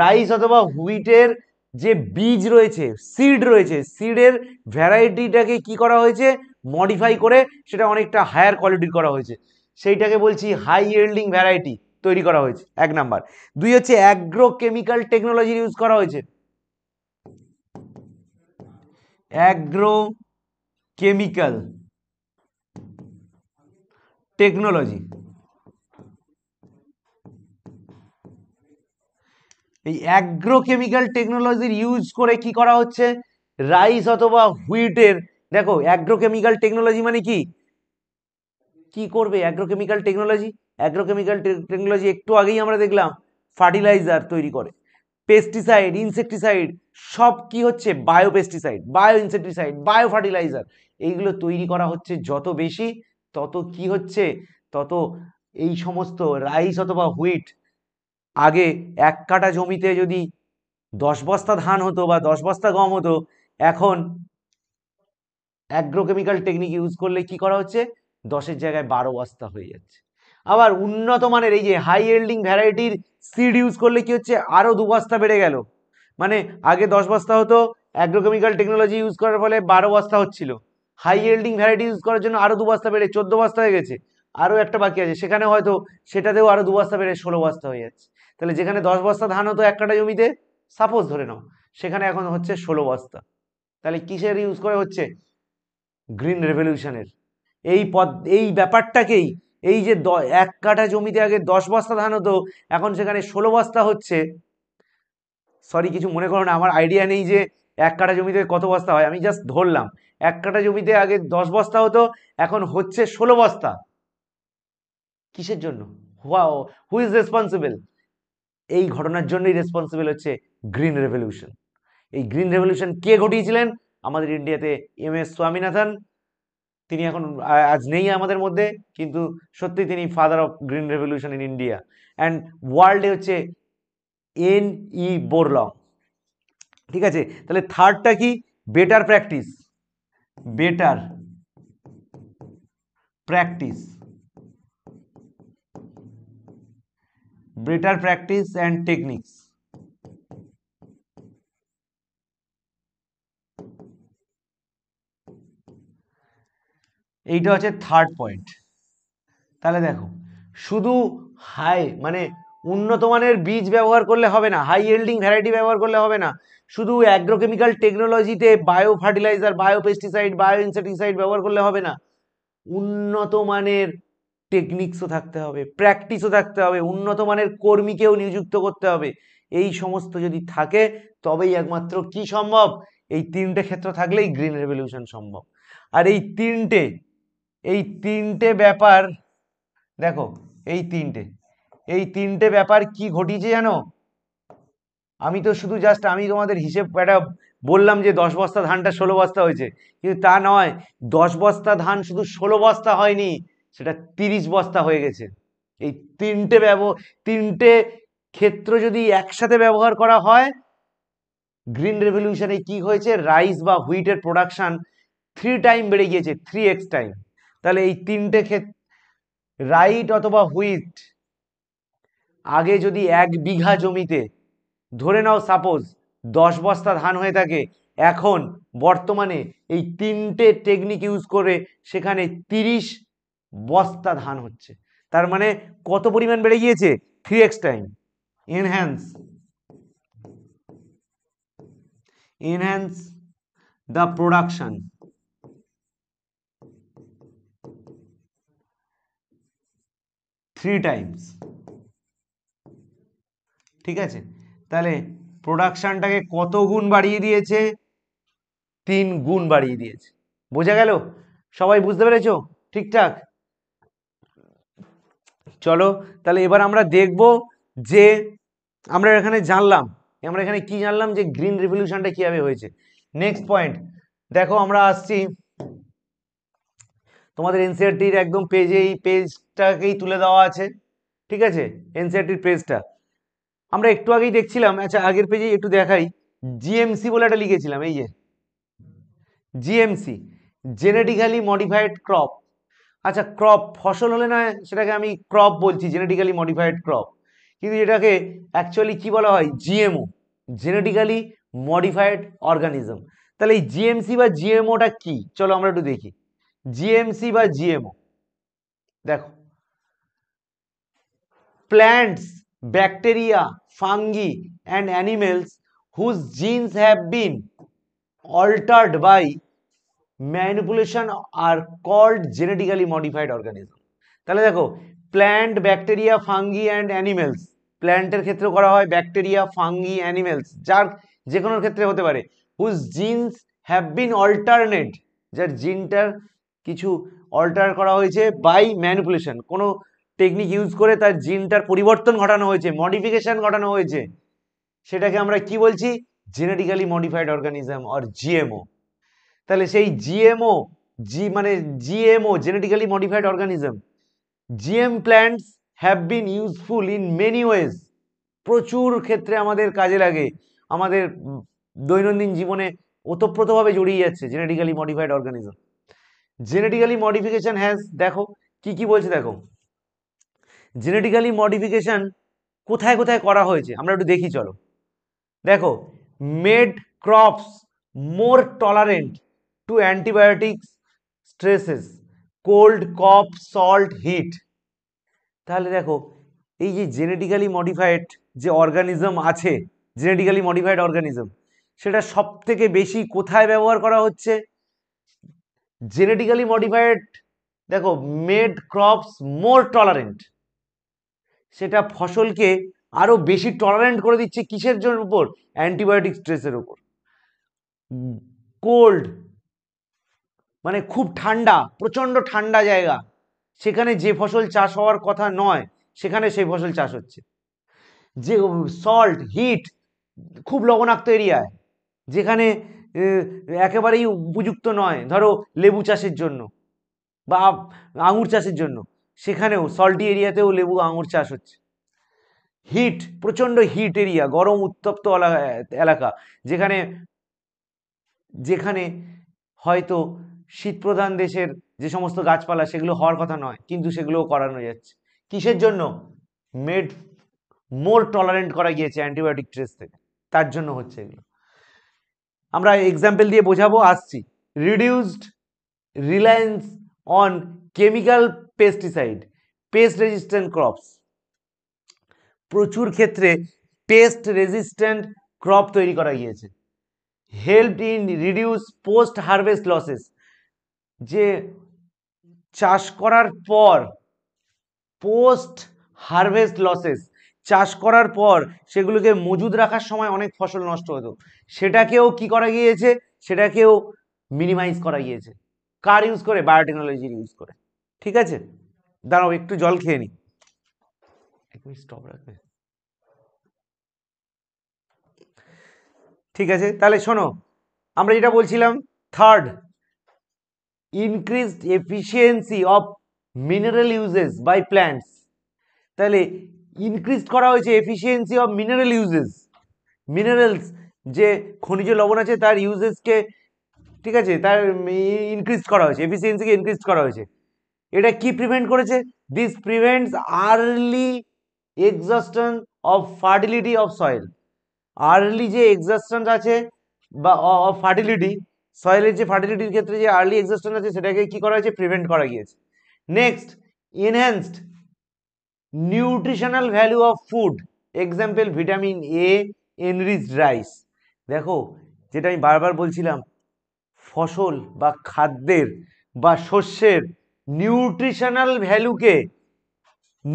রাইস অথবা হুইটের যে বীজ রয়েছে সিড রয়েছে সিডের ভ্যারাইটিটাকে কি করা হয়েছে মডিফাই করে সেটা অনেকটা হায়ার কোয়ালিটির করা হয়েছে সেইটাকে বলছি হাই ইয়েল্ডিং ভ্যারাইটি তৈরি করা হয়েছে এক নাম্বার দুই হচ্ছে অ্যাগ্রো কেমিক্যাল টেকনোলজির ইউজ করা হয়েছে অ্যাগ্রো কেমিক্যাল টেকনোলজি এই অ্যাগ্রোকেমিক্যাল টেকনোলজির ইউজ করে কি করা হচ্ছে রাইস অথবা হুইটের দেখো অ্যাগ্রোকেমিক্যাল টেকনোলজি মানে কি কি করবে অ্যাগ্রোকেমিক্যাল টেকনোলজি অ্যাগ্রোকেমিক্যাল টেকনোলজি একটু আগেই আমরা দেখলাম ফার্টিলাইজার তৈরি করে পেস্টিসাইড ইনসেকটিসাইড সব কি হচ্ছে bio pesticide bio insecticide bio fertiliser এইগুলো তৈরি করা হচ্ছে যত বেশি তত কি হচ্ছে তত এই সমস্ত রাইস অথবা হুইট আগে এক কাটা জমিতে যদি দশ বস্তা ধান হতো বা দশ বস্তা গম হতো এখন অ্যাগ্রোকেমিক্যাল টেকনিক ইউজ করলে কি করা হচ্ছে দশের জায়গায় বারো বস্তা হয়ে যাচ্ছে আবার উন্নত মানের এই যে হাই এল্ডিং ভ্যারাইটির সিড ইউজ করলে কি হচ্ছে আরও দু বস্তা বেড়ে গেল মানে আগে দশ বস্তা হতো অ্যাগ্রোকেমিক্যাল টেকনোলজি ইউজ করার ফলে বারো বস্তা হচ্ছিল হাই এল্ডিং ভ্যারাইটি ইউজ করার জন্য আরও দু বস্তা বেড়ে চোদ্দো বস্তা হয়ে গেছে আরও একটা বাকি আছে সেখানে হয়তো সেটাতেও আরও দু বস্তা বেড়ে ষোলো বস্তা হয়ে যাচ্ছে তাহলে যেখানে দশ বস্তা ধান হতো এক কাটা জমিতে সাপোজ ধরে নাও সেখানে এখন হচ্ছে ষোলো বস্তা তাহলে কিসের ইউজ করে হচ্ছে গ্রিন রেভলিউশনের এই পদ এই ব্যাপারটাকেই এই যে এক কাঠা জমিতে আগে দশ বস্তা ধান হতো এখন সেখানে ষোলো বস্তা হচ্ছে সরি কিছু মনে করো না আমার আইডিয়া নেই যে এক কাঠা জমিতে কত বস্তা হয় আমি জাস্ট ধরলাম এক কাঠা জমিতে আগে দশ বস্তা হতো এখন হচ্ছে ষোলো বস্তা কিসের জন্য হুয়া হু ইজ রেসপন্সিবল এই ঘটনার জন্যই রেসপন্সিবল হচ্ছে গ্রিন রেভলিউশন এই গ্রিন রেভলিউশন কে ঘটিয়েছিলেন আমাদের ইন্ডিয়াতে এম এস স্বামীনাথন তিনি এখন আজ নেই আমাদের মধ্যে কিন্তু সত্যি তিনি father of green revolution in India and ওয়ার্ল্ডে হচ্ছে এন ই বোরলং ঠিক আছে তাহলে থার্ডটা কি better practice better practice better practice and techniques এইটা হচ্ছে থার্ড পয়েন্ট তাহলে দেখো শুধু হাই মানে উন্নত মানের বীজ ব্যবহার করলে হবে না হাই এল্ডিং ভ্যারাইটি ব্যবহার করলে হবে না শুধু অ্যাগ্রোকেমিক্যাল টেকনোলজিতে bio fertiliser bio pesticide bio insecticide ব্যবহার করলে হবে না উন্নত মানের টেকনিক্সও থাকতে হবে প্র্যাকটিসও থাকতে হবে উন্নত মানের কর্মীকেও নিযুক্ত করতে হবে এই সমস্ত যদি থাকে তবেই একমাত্র কি সম্ভব এই তিনটে ক্ষেত্র থাকলেই গ্রিন রেভলিউশন সম্ভব আর এই তিনটে এই তিনটে ব্যাপার দেখো এই তিনটে এই তিনটে ব্যাপার কি ঘটিয়েছে জানো আমি তো শুধু জাস্ট আমি তোমাদের হিসেব একটা বললাম যে দশ বস্তা ধানটা ষোলো বস্তা হয়েছে কিন্তু তা নয় দশ বস্তা ধান শুধু ষোলো বস্তা হয়নি সেটা তিরিশ বস্তা হয়ে গেছে এই তিনটে ব্যব তিনটে ক্ষেত্র যদি একসাথে ব্যবহার করা হয় গ্রিন রেভলিউশনে কি হয়েছে রাইস বা হুইটের প্রোডাকশান থ্রি টাইম বেড়ে গিয়েছে থ্রি এক্স টাইম তাহলে এই তিনটে ক্ষেত্র রাইট অথবা হুইট আগে যদি এক বিঘা জমিতে ধরে নাও সাপোজ দশ বস্তা ধান হয়ে থাকে এখন বর্তমানে এই তিনটে টেকনিক ইউজ করে সেখানে তিরিশ বস্তা ধান হচ্ছে তার মানে কত পরিমাণ বেড়ে গিয়েছে three X time enhance enhance the production three times ঠিক আছে তাহলে প্রোডাকশানটাকে কত গুণ বাড়িয়ে দিয়েছে তিন গুণ বাড়িয়ে দিয়েছে বোঝা গেল সবাই বুঝতে পেরেছ ঠিকঠাক চলো তাহলে এবার আমরা দেখব যে আমরা এখানে জানলাম আমরা এখানে কি জানলাম যে গ্রিন রেভলিউশনটা কীভাবে হয়েছে নেক্সট পয়েন্ট দেখো আমরা আসছি তোমাদের এনসিআরটির e একদম পেজে এই পেজটাকেই তুলে দেওয়া আছে ঠিক আছে এনসিআরটির e পেজটা আমরা একটু আগেই দেখছিলাম আচ্ছা আগের পেজেই একটু দেখাই জিএমসি বলে একটা লিখেছিলাম এই যে জিএমসি জেনেটিক্যালি মডিফাইড ক্রপ আচ্ছা ক্রপ ফসল হলে না সেটাকে আমি ক্রপ বলছি জেনেটিক্যালি মডিফাইড ক্রপ কিন্তু এটাকে অ্যাকচুয়ালি কি বলা হয় জিএমও জেনেটিক্যালি মডিফাইড অর্গানিজম তাহলে এই জিএমসি বা জিএমওটা কি চলো আমরা একটু দেখি জিএমসি বা জিএমও দেখো plants bacteria fungi and animals whose genes have been altered by manipulation are called genetically modified organism তাহলে দেখো plant bacteria fungi and animals প্ল্যান্টের ক্ষেত্রে করা হয় ব্যাকটেরিয়া ফাঙ্গি অ্যানিমেলস যার যে কোনো ক্ষেত্রে হতে পারে whose genes have been alternate যার জিনটার কিছু অল্টার করা হয়েছে বাই ম্যানিপুলেশন কোনো টেকনিক ইউজ করে তার জিনটার পরিবর্তন ঘটানো হয়েছে মডিফিকেশন ঘটানো হয়েছে সেটাকে আমরা কি বলছি genetically modified organism or GMO তাহলে সেই জিএমও জি মানে GMO genetically modified organism GM plants have been useful in many ways প্রচুর ক্ষেত্রে আমাদের কাজে লাগে আমাদের দৈনন্দিন জীবনে ওতপ্রোতভাবে জড়িয়ে যাচ্ছে genetically modified organism genetically modification has দেখো কি কি বলছে দেখো জেনেটিক্যালি মডিফিকেশান কোথায় কোথায় করা হয়েছে আমরা একটু দেখি চলো দেখো made crops more tolerant to antibiotic stresses cold cough salt heat তাহলে দেখো এই যে জেনেটিক্যালি মডিফাইড যে অর্গানিজম আছে জেনেটিক্যালি মডিফাইড অর্গানিজম সেটা সব থেকে বেশি কোথায় ব্যবহার করা হচ্ছে জেনেটিক্যালি মডিফাইড দেখো মেড ক্রপস মোর টলারেন্ট সেটা ফসলকে আরও বেশি টলারেন্ট করে দিচ্ছে কিসের জন্য উপর অ্যান্টিবায়োটিক স্ট্রেসের উপর কোল্ড মানে খুব ঠান্ডা প্রচণ্ড ঠান্ডা জায়গা সেখানে যে ফসল চাষ হওয়ার কথা নয় সেখানে সেই ফসল চাষ হচ্ছে যে সল্ট হিট খুব লবণাক্ত এরিয়ায় যেখানে একেবারেই উপযুক্ত নয় ধরো লেবু চাষের জন্য বা আঙুর চাষের জন্য সেখানেও সল্টি এরিয়াতেও লেবু আঙুর চাষ হচ্ছে হিট প্রচণ্ড হিট এরিয়া গরম উত্তপ্ত এলাকা যেখানে যেখানে হয়তো শীতপ্রধান দেশের যে সমস্ত গাছপালা সেগুলো হওয়ার কথা নয় কিন্তু সেগুলোও করানো যাচ্ছে কিসের জন্য মেড মোর টলারেন্ট করা গিয়েছে অ্যান্টিবায়োটিক ট্রেস থেকে তার জন্য হচ্ছে এগুলো আমরা এক্সাম্পল দিয়ে বোঝাবো আসছি reduced reliance on chemical pesticide pest resistant crops প্রচুর ক্ষেত্রে পেস্ট রেজিস্ট্যান্ট ক্রপ তৈরি করা গিয়েছে help in reduce post harvest losses যে চাষ করার পর পোস্ট হারভেস্ট লসেস চাষ করার পর সেগুলোকে মজুদ রাখার সময় অনেক ফসল নষ্ট হতো সেটাকেও কি করা গিয়েছে সেটাকেও মিনিমাইজ করা গিয়েছে কার ইউজ করে বায়োটেকনোলজির ইউজ করে ঠিক আছে দাঁড়াও একটু জল খেয়ে নি ঠিক আছে তাহলে শোনো আমরা যেটা বলছিলাম third increased efficiency of mineral uses by plants তাহলে ইনক্রিজ করা হয়েছে efficiency of mineral uses minerals যে খনিজ লবণ আছে তার ইউজেসকে ঠিক আছে তার ইনক্রিজ করা হয়েছে এফিসিয়েন্সিকে ইনক্রিজ করা হয়েছে এটা কি প্রিভেন্ট করেছে this prevents early exhaustion of fertility of soil early যে এক্সস্টন আছে বা অফ ফার্টিলিটি সয়েলের যে ফার্টিলিটির ক্ষেত্রে যে আর্লি এক্সস্টন আছে সেটাকে কি করা হয়েছে প্রিভেন্ট করা গিয়েছে next enhanced nutritional value of food example vitamin A enrich rice দেখো যেটা আমি বারবার বলছিলাম ফসল বা খাদ্যের বা শস্যের নিউট্রিশনাল ভ্যালুকে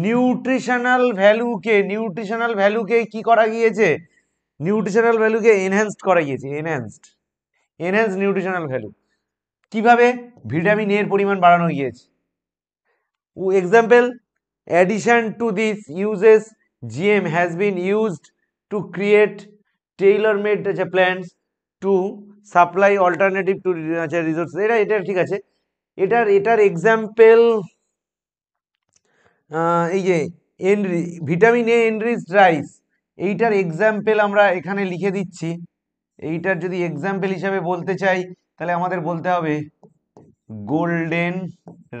নিউট্রিশনাল ভ্যালুকে নিউট্রিশনাল ভ্যালুকে কি করা গিয়েছে নিউট্রিশনাল ভ্যালুকে এনহ্যান্সড করা গিয়েছে এনহ্যান্সড এনহ্যান্স নিউট্রিশনাল ভ্যালু কিভাবে ভিটামিন এর পরিমাণ বাড়ানো গিয়েছে ও example addition to this uses GM has been used to create tailor made আছে plants to supply alternative to আছে রিসোর্স এটা এটা ঠিক আছে এটার এটার এক্সাম্পল এই যে এনরি ভিটামিন এ এনরিচ রাইস এইটার এক্সাম্পল আমরা এখানে লিখে দিচ্ছি এইটার যদি এক্সাম্পল হিসাবে বলতে চাই তাহলে আমাদের বলতে হবে গোল্ডেন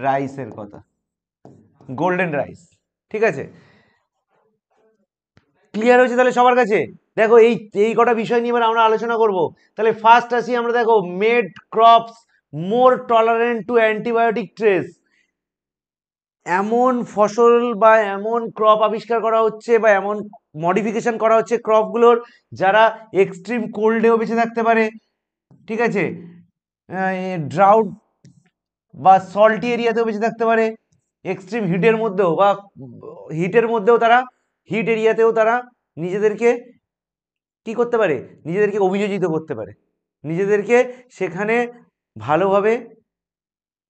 রাইসের কথা গোল্ডেন রাইস ঠিক আছে ক্লিয়ার হয়েছে তাহলে সবার কাছে দেখো এই এই কটা বিষয় নিয়ে এবার আমরা আলোচনা করব তাহলে ফার্স্ট আসি আমরা দেখো made crops more tolerant to antibiotic stress এমন ফসল বা এমন ক্রপ আবিষ্কার করা হচ্ছে বা এমন মডিফিকেশান করা হচ্ছে ক্রপগুলোর যারা এক্সট্রিম কোল্ডেও বেঁচে থাকতে পারে ঠিক আছে ড্রাউট বা সল্টি এরিয়াতেও বেঁচে থাকতে পারে এক্সট্রিম হিটের মধ্যেও বা হিটের মধ্যেও তারা হিট এরিয়াতেও তারা নিজেদেরকে কি করতে পারে নিজেদেরকে অভিযোজিত করতে পারে নিজেদেরকে সেখানে ভালোভাবে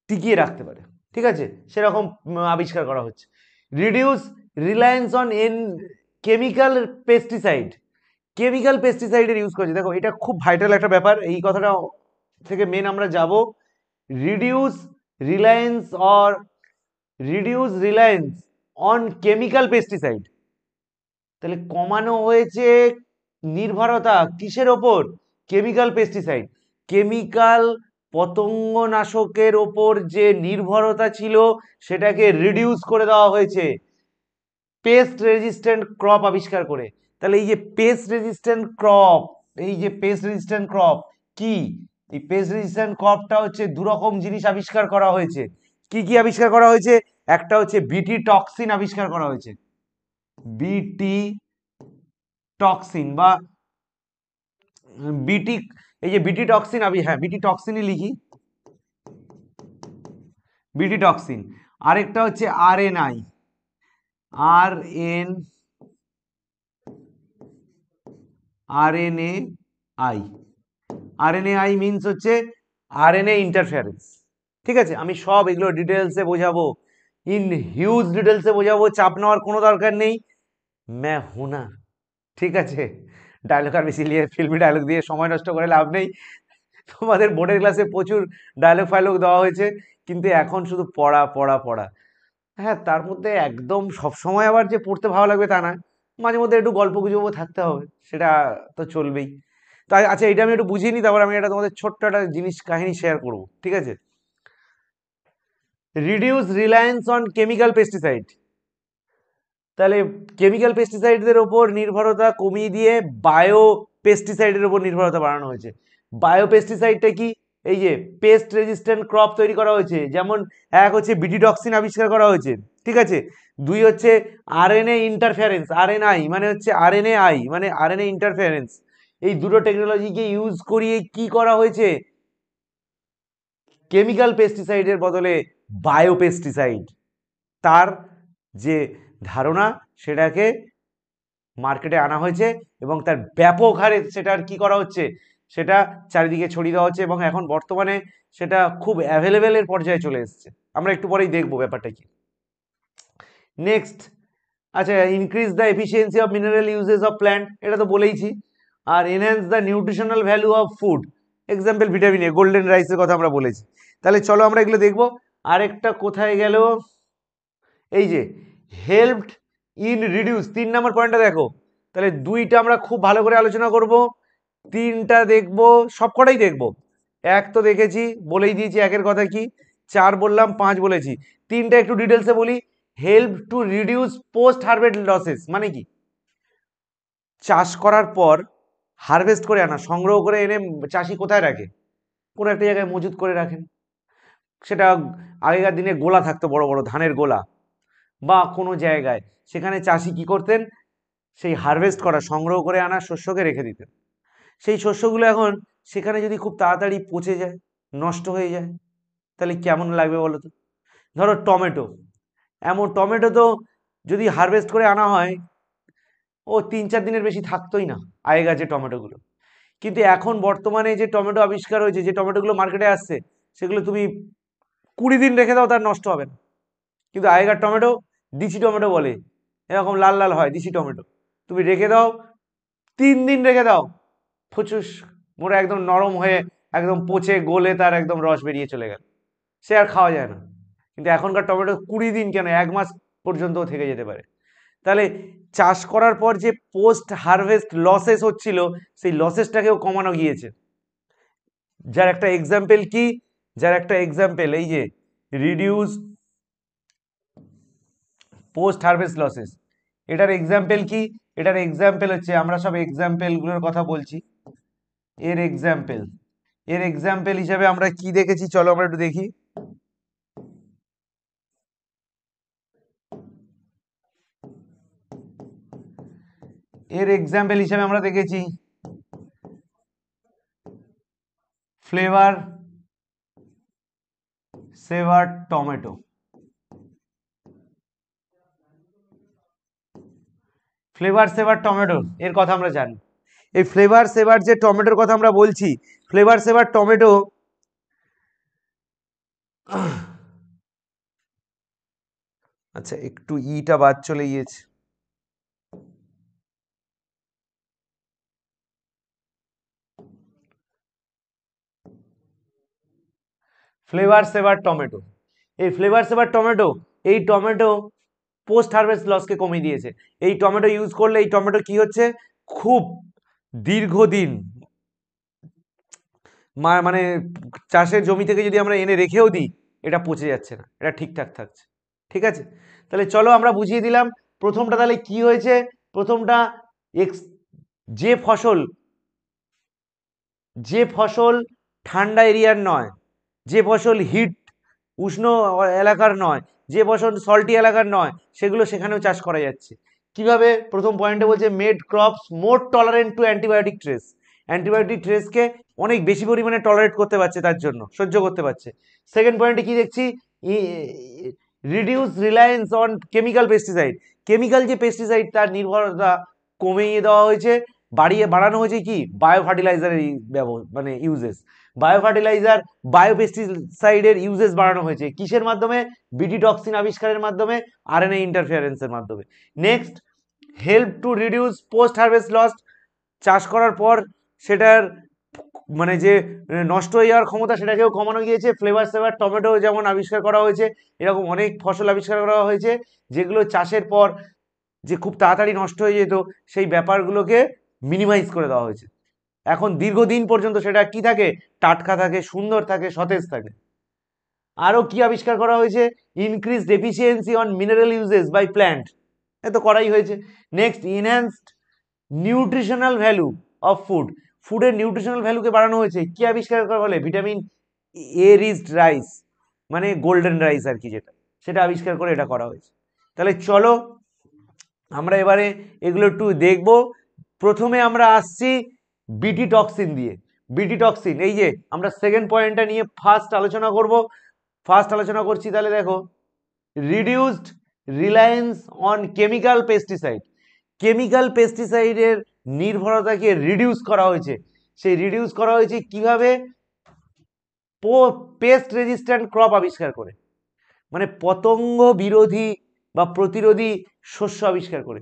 টিকিয়ে রাখতে পারে ঠিক আছে সেরকম আবিষ্কার করা হচ্ছে reduce reliance on an chemical pesticide chemical পেস্টিসাইডের ইউজ করেছে দেখো এটা খুব ভাইটাল একটা ব্যাপার এই কথাটা থেকে মেন আমরা যাব reduce reliance or reduce reliance on chemical pesticide তাহলে কমানো হয়েছে নির্ভরতা কিসের ওপর কেমিক্যাল পেস্টিসাইড কেমিক্যাল পতঙ্গনাশকের ওপর যে নির্ভরতা ছিল সেটাকে রিডিউস করে দেওয়া হয়েছে পেস্ট রেজিস্ট্যান্ট ক্রপ আবিষ্কার করে তাহলে এই যে পেস্ট রেজিস্ট্যান্ট ক্রপ এই যে পেস্ট রেজিস্ট্যান্ট ক্রপ কি এই পেস্ট রেজিস্ট্যান্ট ক্রপটা হচ্ছে দুরকম জিনিস আবিষ্কার করা হয়েছে কি কি আবিষ্কার করা হয়েছে একটা হচ্ছে বিটি টক্সিন আবিষ্কার করা হয়েছে বিটি টক্সিন বা বিটি এই যে বিটি টক্সিন আবি হ্যাঁ বিটি টক্সিনই লিখি বিটি টক্সিন আরেকটা হচ্ছে R N I R R N N A I R N A I means হচ্ছে আর এন এ ইন্টারফারেন্স ঠিক আছে আমি সব এগুলো ডিটেলসে বোঝাবো ইন হিউজ ডিটেলসে বোঝাবো চাপ নেওয়ার কোনো দরকার নেই ম্যা হুনা ঠিক আছে ডায়লগ আর বেশি লিয়ে ফিল্মি ডায়লগ দিয়ে সময় নষ্ট করে লাভ নেই তোমাদের বোর্ডের ক্লাসে প্রচুর ডায়লগ ফায়লগ দেওয়া হয়েছে কিন্তু এখন শুধু পড়া পড়া পড়া হ্যাঁ তার মধ্যে একদম সবসময় আবার যে পড়তে ভালো লাগবে তা না মাঝে মধ্যে একটু গল্প গুজবও থাকতে হবে সেটা তো চলবেই তাই আচ্ছা এটা আমি একটু বুঝিনি তারপর আমি এটা তোমাদের ছোট্ট একটা জিনিস কাহিনী শেয়ার করব ঠিক আছে reduce reliance on chemical pesticide তাহলে কেমিক্যাল পেস্টিসাইডদের ওপর নির্ভরতা কমিয়ে দিয়ে বায়ো পেস্টিসাইডের ওপর নির্ভরতা বাড়ানো হয়েছে বায়ো পেস্টিসাইডটা কি এই যে পেস্ট রেজিস্ট্যান্ট ক্রপ তৈরি করা হয়েছে যেমন এক হচ্ছে বিডিডক্সিন আবিষ্কার করা হয়েছে ঠিক আছে দুই হচ্ছে আরএনএ এন আরএনআই মানে হচ্ছে আরএনএ আই মানে আরএনএ ইন্টারফেরেন্স এই দুটো টেকনোলজিকে ইউজ করিয়ে কি করা হয়েছে কেমিক্যাল পেস্টিসাইডের বদলে বায়োপেস্টিসাইড তার যে ধারণা সেটাকে মার্কেটে আনা হয়েছে এবং তার ব্যাপক হারে সেটার কি করা হচ্ছে সেটা চারিদিকে ছড়িয়ে দেওয়া হচ্ছে এবং এখন বর্তমানে সেটা খুব অ্যাভেলেবেলের পর্যায়ে চলে এসছে আমরা একটু পরেই দেখবো ব্যাপারটা কি নেক্সট আচ্ছা increase the efficiency of mineral uses of plant এটা তো বলেইছি আর enhance the nutritional value of food example vitamin A golden রাইসের কথা আমরা বলেছি তাহলে চলো আমরা এগুলো দেখবো আরেকটা কোথায় গেল এই যে হেল্পড ইন রিডিউস তিন নম্বর পয়েন্টটা দেখো তাহলে দুইটা আমরা খুব ভালো করে আলোচনা করব তিনটা দেখব সবকটাই দেখব এক তো দেখেছি বলেই দিয়েছি একের কথা কি চার বললাম পাঁচ বলেছি তিনটা একটু ডিটেলসে বলি help to reduce post harvest losses মানে কি চাষ করার পর হারভেস্ট করে আনা সংগ্রহ করে এনে চাষি কোথায় রাখে কোনো একটা জায়গায় মজুত করে রাখেন সেটা আগেকার দিনে গোলা থাকতো বড় বড় ধানের গোলা বা কোনো জায়গায় সেখানে চাষি কি করতেন সেই হারভেস্ট করা সংগ্রহ করে আনা শস্যকে রেখে দিতেন সেই শস্যগুলো এখন সেখানে যদি খুব তাড়াতাড়ি পচে যায় নষ্ট হয়ে যায় তাহলে কেমন লাগবে বলো তো ধরো টমেটো এমন টমেটো তো যদি হারভেস্ট করে আনা হয় ও তিন চার দিনের বেশি থাকতোই না আগে গাছে টমেটোগুলো কিন্তু এখন বর্তমানে যে টমেটো আবিষ্কার হয়েছে যে টমেটোগুলো মার্কেটে আসছে সেগুলো তুমি কুড়ি দিন রেখে দাও তার নষ্ট হবে না কিন্তু আগেকার টমেটো দিশি টমেটো বলে এরকম লাল লাল হয় দিশি টমেটো তুমি রেখে দাও তিন দিন রেখে দাও ফুচুস পুরো একদম নরম হয়ে একদম পচে গলে তার একদম রস বেরিয়ে চলে গেল সে আর খাওয়া যায় না কিন্তু এখনকার টমেটো কুড়ি দিন কেন এক মাস পর্যন্তও থেকে যেতে পারে তাহলে চাষ করার পর যে পোস্ট হারভেস্ট লসেস হচ্ছিল সেই লসেসটাকেও কমানো গিয়েছে যার একটা এক্সাম্পেল কি যার একটা এক্সাম্পেল এই যে রিডিউস পোস্ট হারভেস্ট লসেস এটার এক্সাম্পেল কি এটার এক্সাম্পেল হচ্ছে আমরা সব এক্সাম্পলগুলোর কথা বলছি এর এক্সাম্পল এর এক্সাম্পল হিসাবে আমরা কি দেখেছি চলো আমরা একটু দেখি এর এক্সাম্পল হিসাবে আমরা দেখেছি flavour saver tomato flavour saver tomato এর কথা আমরা জানি এই ফ্লেভার সেভার যে টমেটোর কথা আমরা বলছি ফ্লেভার সেভার টমেটো আচ্ছা একটু ইটা বাদ চলে গিয়েছে ফ্লেভার সেভার টমেটো এই ফ্লেভার সেভার টমেটো এই টমেটো পোস্ট হারভেস্ট লসকে কমিয়ে দিয়েছে এই টমেটো ইউজ করলে এই টমেটো কি হচ্ছে খুব দীর্ঘদিন মানে চাষের জমি থেকে যদি আমরা এনে রেখেও দিই এটা পচে যাচ্ছে না এটা ঠিকঠাক থাকছে ঠিক আছে তাহলে চলো আমরা বুঝিয়ে দিলাম প্রথমটা তাহলে কি হয়েছে প্রথমটা এক্স যে ফসল যে ফসল ঠান্ডা এরিয়ার নয় যে ফসল হিট উষ্ণ এলাকার নয় যে ফসল সল্টি এলাকার নয় সেগুলো সেখানেও চাষ করা যাচ্ছে কিভাবে প্রথম পয়েন্টে বলছে made crops more tolerant to antibiotic stress antibiotic ট্রেসকে অনেক বেশি পরিমাণে টলারেট করতে পারছে তার জন্য সহ্য করতে পারছে সেকেন্ড পয়েন্টে কি দেখছি reduce reliance on chemical pesticide chemical যে পেস্টিসাইড তার নির্ভরতা কমিয়ে দেওয়া হয়েছে বাড়িয়ে বাড়ানো হয়েছে কি বায়ো ফার্টিলাইজারের ব্যবহার মানে ইউজেস বায়ো ফার্টিলাইজার বায়ো পেস্টিসাইডের ইউজেস বাড়ানো হয়েছে কিসের মাধ্যমে বিডিটক্সিন আবিষ্কারের মাধ্যমে আর এ ইন্টারফিয়ারেন্সের মাধ্যমে next help to reduce post harvest loss চাষ করার পর সেটার মানে যে নষ্ট হয়ে যাওয়ার ক্ষমতা সেটাকেও কমানো গিয়েছে ফ্লেভার সেভার টমেটো যেমন আবিষ্কার করা হয়েছে এরকম অনেক ফসল আবিষ্কার করা হয়েছে যেগুলো চাষের পর যে খুব তাড়াতাড়ি নষ্ট হয়ে যেত সেই ব্যাপারগুলোকে মিনিমাইজ করে দেওয়া হয়েছে এখন দীর্ঘদিন পর্যন্ত সেটা কি থাকে টাটকা থাকে সুন্দর থাকে সতেজ থাকে আরও কি আবিষ্কার করা হয়েছে increase deficiency on mineral uses by plant এ তো করাই হয়েছে next enhanced nutritional value of food ফুডের নিউট্রিশনাল ভ্যালুকে বাড়ানো হয়েছে কী আবিষ্কার করা বলে ভিটামিন এ রিচড রাইস মানে গোল্ডেন রাইস আর কি যেটা সেটা আবিষ্কার করে এটা করা হয়েছে তাহলে চলো আমরা এবারে এগুলো একটু দেখব প্রথমে আমরা আসছি বিটি টক্সিন দিয়ে বিটি টক্সিন এই যে আমরা সেকেন্ড পয়েন্টটা নিয়ে ফার্স্ট আলোচনা করব ফার্স্ট আলোচনা করছি তাহলে দেখো reduced reliance on chemical pesticide chemical পেস্টিসাইডের নির্ভরতাকে রিডিউস করা হয়েছে সেই রিডিউস করা হয়েছে কিভাবে পেস্ট রেজিস্ট্যান্ট ক্রপ আবিষ্কার করে মানে পতঙ্গ বিরোধী বা প্রতিরোধী শস্য আবিষ্কার করে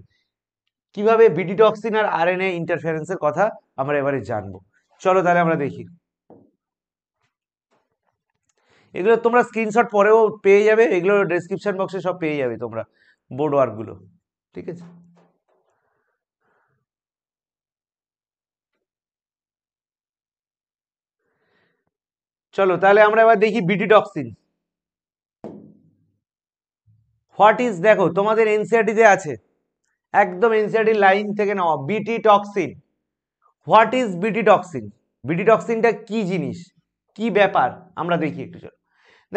কিভাবে বিডিটক্সিন আর আরএনএ ইন্টারফারেন্সের কথা আমরা এবারে জানবো চলো তাহলে আমরা দেখি এগুলো তোমরা স্ক্রিনশট পরেও পেয়ে যাবে এগুলো ডেসক্রিপশন বক্সে সব পেয়ে যাবে তোমরা বোর্ড ওয়ার্কগুলো ঠিক আছে চলো তাহলে আমরা এবার দেখি ডক্সিন হোয়াট ইজ দেখো তোমাদের এনসিআরটিতে আছে একদম এনসিআরটি লাইন থেকে নেওয়া BT toxin what is BT toxin BT টক্সিনটা কি জিনিস কি ব্যাপার আমরা দেখি একটু চল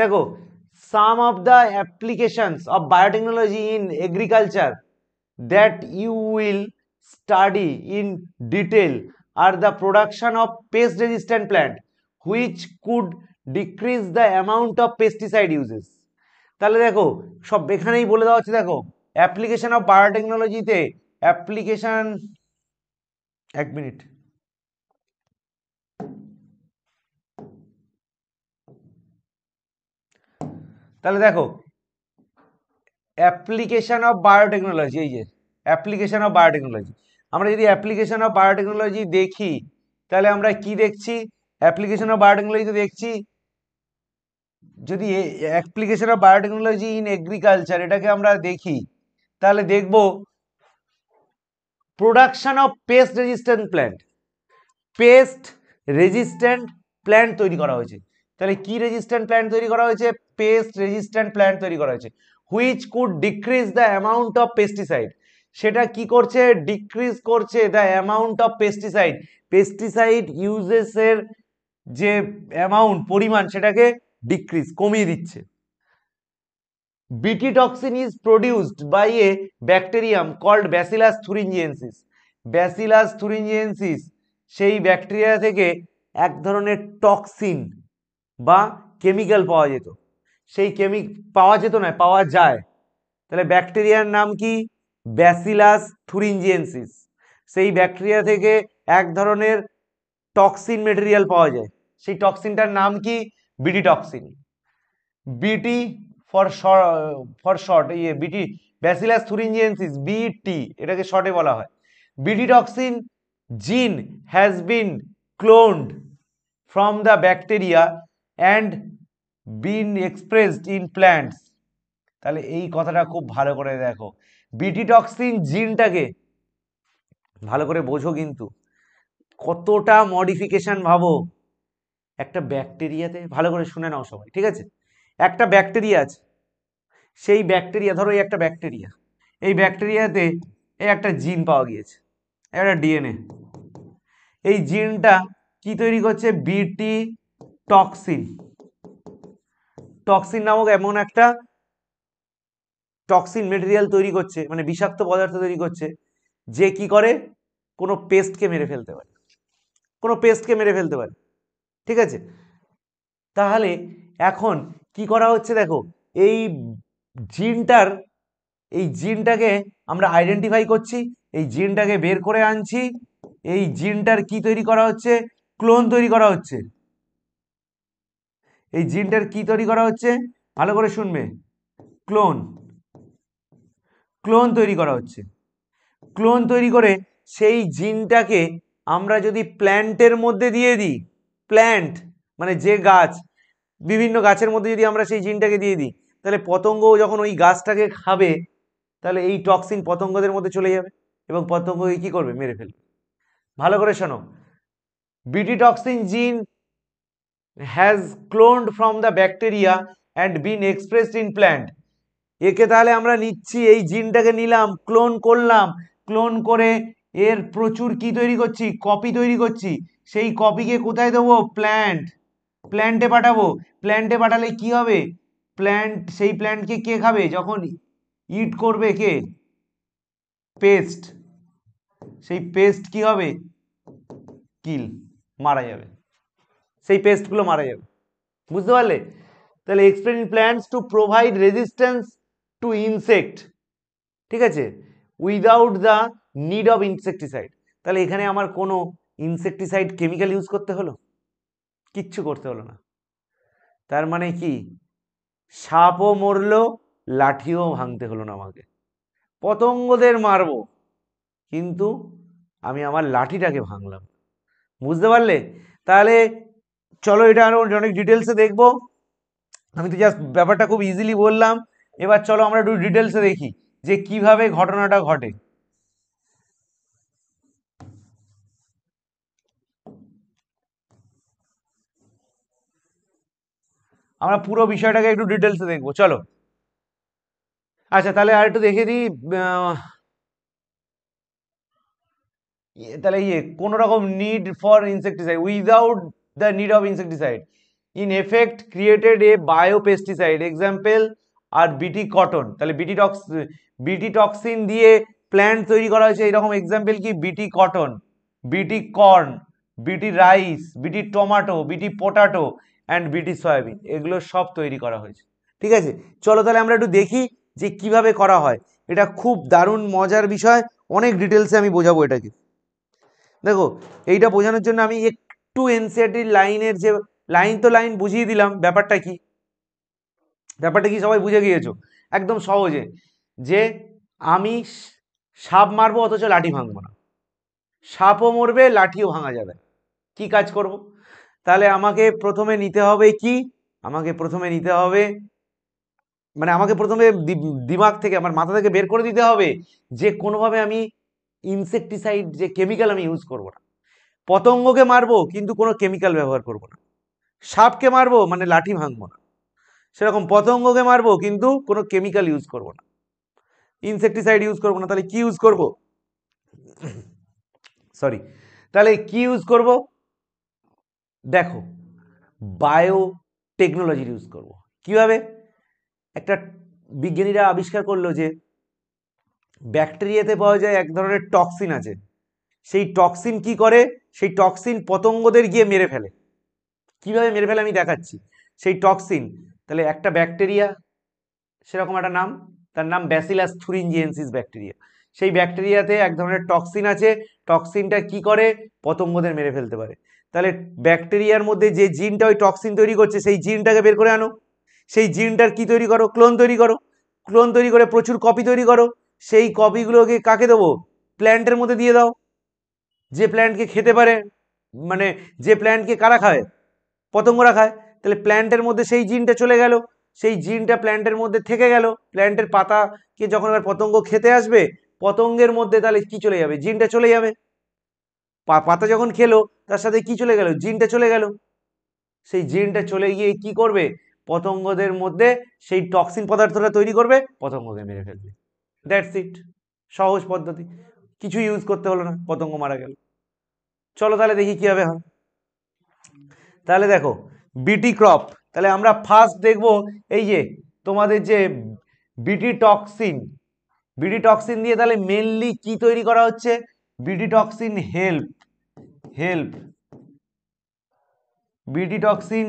দেখো some of the applications of biotechnology in agriculture that you will study in detail are the production of pest resistant plant which could decrease the amount of pesticide uses তাহলে দেখো সব এখানেই বলে দেওয়া হচ্ছে দেখো অ্যাপ্লিকেশন অফ বায়োটেকনোলজিতে application এক মিনিট তাহলে দেখো অ্যাপ্লিকেশান অফ বায়োটেকনোলজি এই যে অ্যাপ্লিকেশান অফ বায়োটেকনোলজি আমরা যদি অ্যাপ্লিকেশান অফ বায়োটেকনোলজি দেখি তাহলে আমরা কি দেখছি অ্যাপ্লিকেশান অফ বায়োটেকনোলজি তো দেখছি যদি application of biotechnology in agriculture এটাকে আমরা দেখি তাহলে দেখব production of pest resistant plant pest resistant plant তৈরি করা হয়েছে তাহলে কি রেজিস্ট্যান্ট প্ল্যান তৈরি করা হয়েছে পেস্ট রেজিস্ট্যান্ট প্ল্যান তৈরি করা হয়েছে which could decrease the amount of pesticide সেটা কি করছে ডিক্রিজ করছে the amount of pesticide pesticide ইউজেসের যে অ্যামাউন্ট পরিমাণ সেটাকে ডিক্রিজ কমিয়ে দিচ্ছে BT toxin is produced by a bacterium called Bacillus thuringiensis Bacillus thuringiensis সেই ব্যাকটেরিয়া থেকে এক ধরনের টক্সিন বা কেমিক্যাল পাওয়া যেত সেই কেমিক পাওয়া যেত না পাওয়া যায় তাহলে ব্যাকটেরিয়ার নাম কি ব্যাসিলাস থুরিঞ্জিয়েন্সিস সেই ব্যাকটেরিয়া থেকে এক ধরনের টক্সিন মেটেরিয়াল পাওয়া যায় সেই টক্সিনটার নাম কি বিটি টক্সিন বিটি ফর ফর শর্ট ইয়ে বিটি ব্যাসিলাস থুরিঞ্জিয়েন্সিস বিটি এটাকে শর্টে বলা হয় BT toxin gene has been cloned from the bacteria and been expressed in plants তাহলে এই কথাটা খুব ভালো করে দেখো বিটিটক্সিন জিনটাকে ভালো করে বোঝো কিন্তু কতটা মডিফিকেশান ভাবো একটা ব্যাকটেরিয়াতে ভালো করে শুনে নাও সবাই ঠিক আছে একটা ব্যাকটেরিয়া আছে সেই ব্যাকটেরিয়া ধরো এই একটা ব্যাকটেরিয়া এই ব্যাকটেরিয়াতে এই একটা জিন পাওয়া গিয়েছে একটা ডিএনএ এই জিনটা কি তৈরি করছে বিটি টক্সিন টক্সিন নামক এমন একটা টক্সিন মেটেরিয়াল তৈরি করছে মানে বিষাক্ত পদার্থ তৈরি করছে যে কি করে কোনো পেস্টকে মেরে ফেলতে পারে কোনো পেস্টকে মেরে ফেলতে পারে ঠিক আছে তাহলে এখন কি করা হচ্ছে দেখো এই জিনটার এই জিনটাকে আমরা আইডেন্টিফাই করছি এই জিনটাকে বের করে আনছি এই জিনটার কি তৈরি করা হচ্ছে ক্লোন তৈরি করা হচ্ছে এই জিনটার কি তৈরি করা হচ্ছে ভালো করে শুনবে ক্লোন ক্লোন তৈরি করা হচ্ছে ক্লোন তৈরি করে সেই জিনটাকে আমরা যদি প্ল্যান্টের মধ্যে দিয়ে দিই প্ল্যান্ট মানে যে গাছ বিভিন্ন গাছের মধ্যে যদি আমরা সেই জিনটাকে দিয়ে দিই তাহলে পতঙ্গ যখন ওই গাছটাকে খাবে তাহলে এই টক্সিন পতঙ্গদের মধ্যে চলে যাবে এবং পতঙ্গ কি করবে মেরে ফেলবে ভালো করে শোনো BT toxin gene has cloned from the bacteria and been expressed in plant একে তাহলে আমরা নিচ্ছি এই জিনটাকে নিলাম ক্লোন করলাম ক্লোন করে এর প্রচুর কি তৈরি করছি কপি তৈরি করছি সেই কপিকে কোথায় দেবো প্ল্যান্ট প্ল্যান্টে পাঠাবো প্ল্যান্টে পাঠালে কি হবে প্ল্যান্ট সেই প্ল্যান্টকে কে খাবে যখন ইট করবে কে পেস্ট সেই পেস্ট কি হবে কিল মারা যাবে সেই পেস্টগুলো মারা যাবে বুঝতে পারলে তাহলে explain plants to provide resistance to insect ঠিক আছে without the need of insecticide তাহলে এখানে আমার কোনো ইনসেকটিসাইড কেমিক্যাল ইউজ করতে হলো কিচ্ছু করতে হলো না তার মানে কি সাপও মরল লাঠিও ভাঙতে হলো না আমাকে পতঙ্গদের মারব কিন্তু আমি আমার লাঠিটাকে ভাঙলাম বুঝতে পারলে তাহলে চলো এটা আরও অনেক ডিটেলসে দেখবো আমি তো জাস্ট ব্যাপারটা খুব ইজিলি বললাম এবার চলো আমরা একটু ডিটেলসে দেখি যে কিভাবে ঘটনাটা ঘটে আমরা পুরো বিষয়টাকে একটু ডিটেলসে দেখবো চলো আচ্ছা তাহলে আর একটু দেখে দিই ইয়ে, তাহলে ইয়ে কোনো রকম need for insecticide without the need of insecticide. In effect, created a biopesticide. Example, আর বিটি কটন তাহলে বিটি টক্স বিটি টক্সিন দিয়ে প্ল্যান্ট তৈরি করা হয়েছে এরকম এক্সাম্পল কি বিটি কটন বিটি কর্ন বিটি রাইস বিটি টমাটো বিটি পোটাটো অ্যান্ড বিটি সয়াবিন এগুলো সব তৈরি করা হয়েছে ঠিক আছে চলো তাহলে আমরা একটু দেখি যে কিভাবে করা হয় এটা খুব দারুণ মজার বিষয় অনেক ডিটেলসে আমি বোঝাবো এটাকে দেখো এইটা বোঝানোর জন্য আমি টু এনসিআরটি লাইনের যে লাইন তো লাইন বুঝিয়ে দিলাম ব্যাপারটা কি ব্যাপারটা কি সবাই বুঝে গিয়েছো একদম সহজে যে আমি সাপ মারবো অথচ লাঠি ভাঙবো না সাপও মরবে লাঠিও ভাঙা যাবে কি কাজ করব। তাহলে আমাকে প্রথমে নিতে হবে কি আমাকে প্রথমে নিতে হবে মানে আমাকে প্রথমে দিমাগ থেকে আমার মাথা থেকে বের করে দিতে হবে যে কোনোভাবে আমি ইনসেকটিসাইড যে কেমিক্যাল আমি ইউজ করবো না পতঙ্গকে মারবো কিন্তু কোনো কেমিক্যাল ব্যবহার করব না সাপকে মারবো মানে লাঠি ভাঙবো না সেরকম পতঙ্গকে মারবো কিন্তু কোনো কেমিক্যাল ইউজ করব না ইনসেকটিসাইড ইউজ করব না তাহলে কি ইউজ করব সরি তাহলে কি ইউজ করব দেখো বায়ো টেকনোলজির ইউজ করব কিভাবে একটা বিজ্ঞানীরা আবিষ্কার করলো যে ব্যাকটেরিয়াতে পাওয়া যায় এক ধরনের টক্সিন আছে সেই টক্সিন কি করে সেই টক্সিন পতঙ্গদের গিয়ে মেরে ফেলে কিভাবে মেরে ফেলে আমি দেখাচ্ছি সেই টক্সিন তাহলে একটা ব্যাকটেরিয়া সেরকম একটা নাম তার নাম ব্যাসিলাস থুরিনজিয়েন্সিস ব্যাকটেরিয়া সেই ব্যাকটেরিয়াতে এক ধরনের টক্সিন আছে টক্সিনটা কি করে পতঙ্গদের মেরে ফেলতে পারে তাহলে ব্যাকটেরিয়ার মধ্যে যে জিনটা ওই টক্সিন তৈরি করছে সেই জিনটাকে বের করে আনো সেই জিনটার কি তৈরি করো ক্লোন তৈরি করো ক্লোন তৈরি করে প্রচুর কপি তৈরি করো সেই কপিগুলোকে কাকে দেবো প্ল্যান্টের মধ্যে দিয়ে দাও যে প্ল্যান্টকে খেতে পারে মানে যে প্ল্যান্টকে কারা খায় পতঙ্গরা খায় তাহলে প্ল্যান্টের মধ্যে সেই জিনটা চলে গেল সেই জিনটা প্ল্যান্টের মধ্যে থেকে গেল প্ল্যান্টের পাতাকে যখন এবার পতঙ্গ খেতে আসবে পতঙ্গের মধ্যে তাহলে কি চলে যাবে জিনটা চলে যাবে পাতা যখন খেলো তার সাথে কি চলে গেল জিনটা চলে গেল সেই জিনটা চলে গিয়ে কি করবে পতঙ্গদের মধ্যে সেই টক্সিন পদার্থটা তৈরি করবে পতঙ্গকে মেরে ফেলবে দ্যাটস ইট সহজ পদ্ধতি কিছু ইউজ করতে হলো না পতঙ্গ মারা গেল চলো তাহলে দেখি কীভাবে হয় হ্যাঁ। তাহলে দেখো বিটি ক্রপ তাহলে আমরা ফার্স্ট দেখব এই যে তোমাদের যে বিটি টক্সিন বিটি টক্সিন দিয়ে তাহলে মেনলি কি তৈরি করা হচ্ছে BT toxin help help BT toxin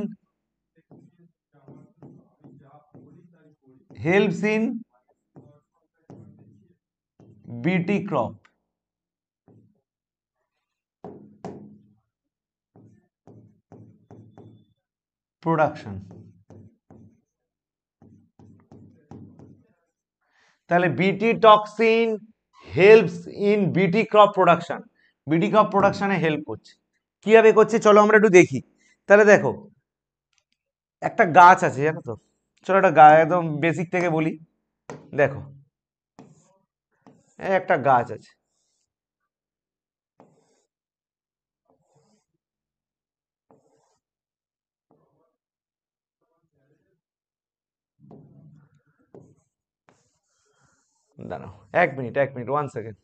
helps in BT crop production তাহলে BT toxin helps in BT crop production BT crop প্রোডাকশানে হেল্প করছে কীভাবে করছে চলো আমরা একটু দেখি তাহলে দেখো একটা গাছ আছে জানো তো চলো একটা গা একদম বেসিক থেকে বলি দেখো একটা গাছ আছে দাঁড়াও এক মিনিট এক মিনিট ওয়ান সেকেন্ড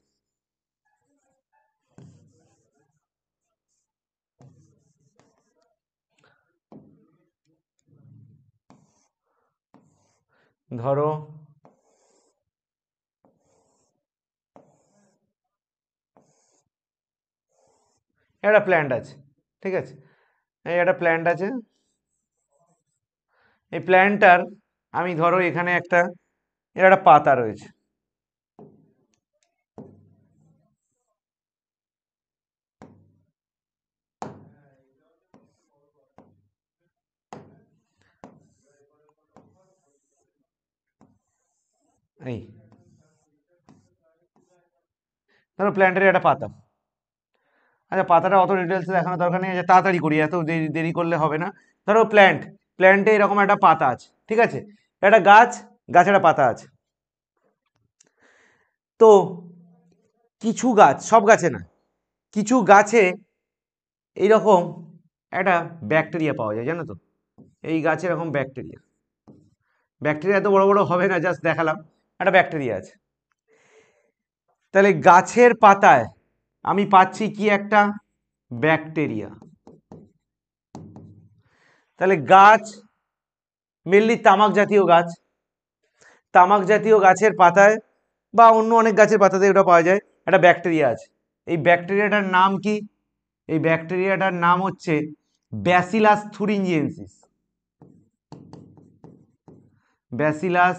ধরো একটা প্ল্যান্ট আছে ঠিক আছে এই একটা প্ল্যান্ট আছে এই প্ল্যান্টার আমি ধরো এখানে একটা এর একটা পাতা রয়েছে তাহলে ধরো প্ল্যান্টারি একটা পাতা আচ্ছা পাতাটা অত ডিটেলস দেখানোর দরকার নেই তাড়াতাড়ি করি এত দেরি দেরি করলে হবে না ধরো প্ল্যান্ট প্ল্যান্টে এরকম একটা পাতা আছে ঠিক আছে একটা গাছ গাছ একটা পাতা আছে তো কিছু গাছ সব গাছে না কিছু গাছে এইরকম একটা ব্যাকটেরিয়া পাওয়া যায় জানো তো এই গাছে এরকম ব্যাকটেরিয়া ব্যাকটেরিয়া এত বড় বড় হবে না জাস্ট দেখালাম একটা ব্যাকটেরিয়া আছে তাহলে গাছের পাতায় আমি পাচ্ছি কি একটা ব্যাকটেরিয়া তাহলে গাছ মেনলি তামাক জাতীয় গাছ তামাক জাতীয় গাছের পাতায় বা অন্য অনেক গাছের পাতাতে ওটা পাওয়া যায় একটা ব্যাকটেরিয়া আছে এই ব্যাকটেরিয়াটার নাম কি এই ব্যাকটেরিয়াটার নাম হচ্ছে ব্যাসিলাস থুরিঞ্জিয়েন্সিস ব্যাসিলাস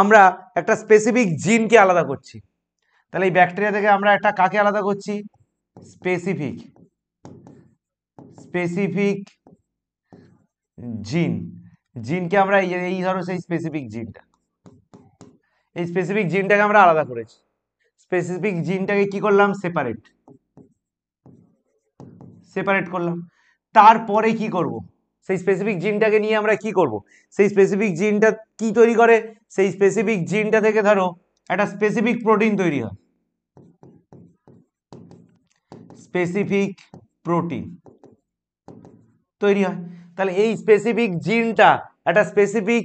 আমরা একটা স্পেসিফিক জিনকে আলাদা করছি তাহলে এই ব্যাকটেরিয়া থেকে আমরা একটা কাকে আলাদা করছি স্পেসিফিক স্পেসিফিক জিন জিনকে আমরা এই ধরো সেই স্পেসিফিক জিনটা এই স্পেসিফিক জিনটাকে আমরা আলাদা করেছি স্পেসিফিক জিনটাকে কি করলাম সেপারেট সেপারেট করলাম তারপরে কি করব সেই স্পেসিফিক জিনটাকে নিয়ে আমরা কি করব। সেই স্পেসিফিক জিনটা কি তৈরি করে সেই স্পেসিফিক জিনটা থেকে ধরো একটা স্পেসিফিক প্রোটিন তৈরি হয় স্পেসিফিক প্রোটিন তৈরি হয় তাহলে এই স্পেসিফিক জিনটা একটা স্পেসিফিক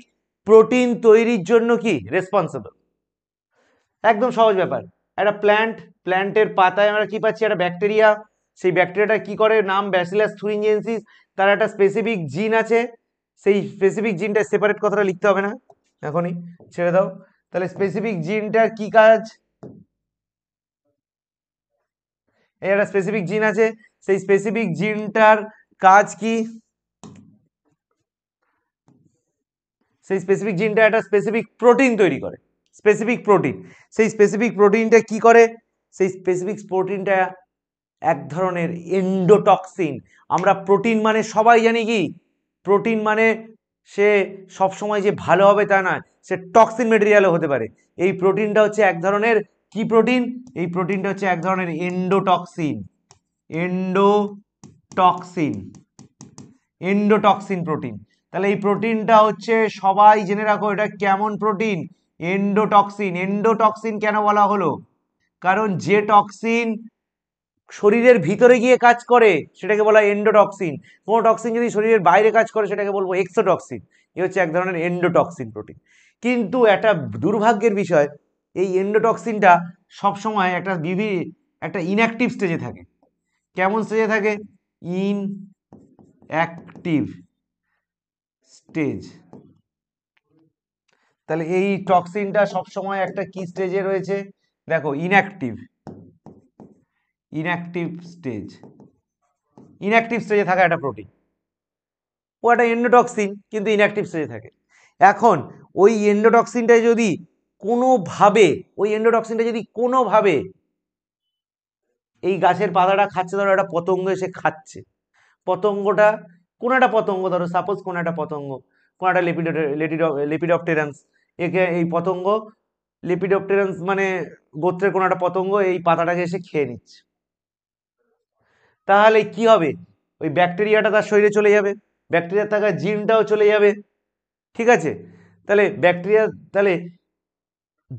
প্রোটিন তৈরির জন্য কি রেসপন্সিবল একদম সহজ ব্যাপার একটা প্ল্যান্ট প্ল্যান্টের পাতায় আমরা কি পাচ্ছি একটা ব্যাকটেরিয়া সেই ব্যাকটেরিয়াটা কি করে নাম ব্যাসিলাস থুরিঞ্জেন্সিস তার একটা স্পেসিফিক জিন আছে সেই স্পেসিফিক জিনটা সেপারেট কথাটা লিখতে হবে না এখনই ছেড়ে দাও তাহলে স্পেসিফিক জিনটার কি কাজ এই একটা স্পেসিফিক জিন আছে সেই স্পেসিফিক জিনটার কাজ কি সেই স্পেসিফিক জিনটা একটা স্পেসিফিক প্রোটিন তৈরি করে স্পেসিফিক প্রোটিন সেই স্পেসিফিক প্রোটিনটা কি করে সেই স্পেসিফিক প্রোটিনটা এক ধরনের এন্ডোটক্সিন আমরা প্রোটিন মানে সবাই জানি কি প্রোটিন মানে সে সব সময় যে ভালো হবে তা নয় সে টক্সিন মেটেরিয়ালও হতে পারে এই প্রোটিনটা হচ্ছে এক ধরনের কি প্রোটিন এই প্রোটিনটা হচ্ছে এক ধরনের এন্ডোটক্সিন এন্ডোটক্সিন এন্ডোটক্সিন প্রোটিন তাহলে এই প্রোটিনটা হচ্ছে সবাই জেনে রাখো এটা কেমন প্রোটিন এন্ডোটক্সিন এন্ডোটক্সিন কেন বলা হলো কারণ যে টক্সিন শরীরের ভিতরে গিয়ে কাজ করে সেটাকে বলা হয় এন্ডোটক্সিন কোনো টক্সিন যদি শরীরের বাইরে কাজ করে সেটাকে বলবো এক্সোটক্সিন এ হচ্ছে এক ধরনের এন্ডোটক্সিন প্রোটিন কিন্তু একটা দুর্ভাগ্যের বিষয় এই এন্ডোটক্সিনটা সবসময় একটা বিভি একটা ইনঅ্যাক্টিভ স্টেজে থাকে কেমন স্টেজে থাকে ইন অ্যাক্টিভ স্টেজ তাহলে এই টক্সিনটা সবসময় একটা কি স্টেজে রয়েছে দেখো ইনঅ্যাক্টিভ ইনঅ্যাক্টিভ স্টেজ ইনঅ্যাক্টিভ স্টেজে থাকা একটা প্রোটিন ও একটা এন্ডোটক্সিন কিন্তু ইনঅ্যাক্টিভ স্টেজে থাকে এখন ওই এন্ডোটক্সিনটা যদি কোনোভাবে ওই এন্ডোটক্সিনটা যদি কোনোভাবে এই গাছের পাতাটা খাচ্ছে ধরো একটা পতঙ্গ এসে খাচ্ছে পতঙ্গটা কোনো একটা পতঙ্গ ধরো সাপোজ কোনো একটা পতঙ্গ কোনো একটা লেপিড লেপিডপটেরান্স একে এই পতঙ্গ লেপিডপটেরান্স মানে গোত্রের কোনো একটা পতঙ্গ এই পাতাটাকে এসে খেয়ে নিচ্ছে তাহলে কি হবে ওই ব্যাকটেরিয়াটা তার শরীরে চলে যাবে ব্যাকটেরিয়া থাকা জিনটাও চলে যাবে ঠিক আছে তাহলে ব্যাকটেরিয়া তাহলে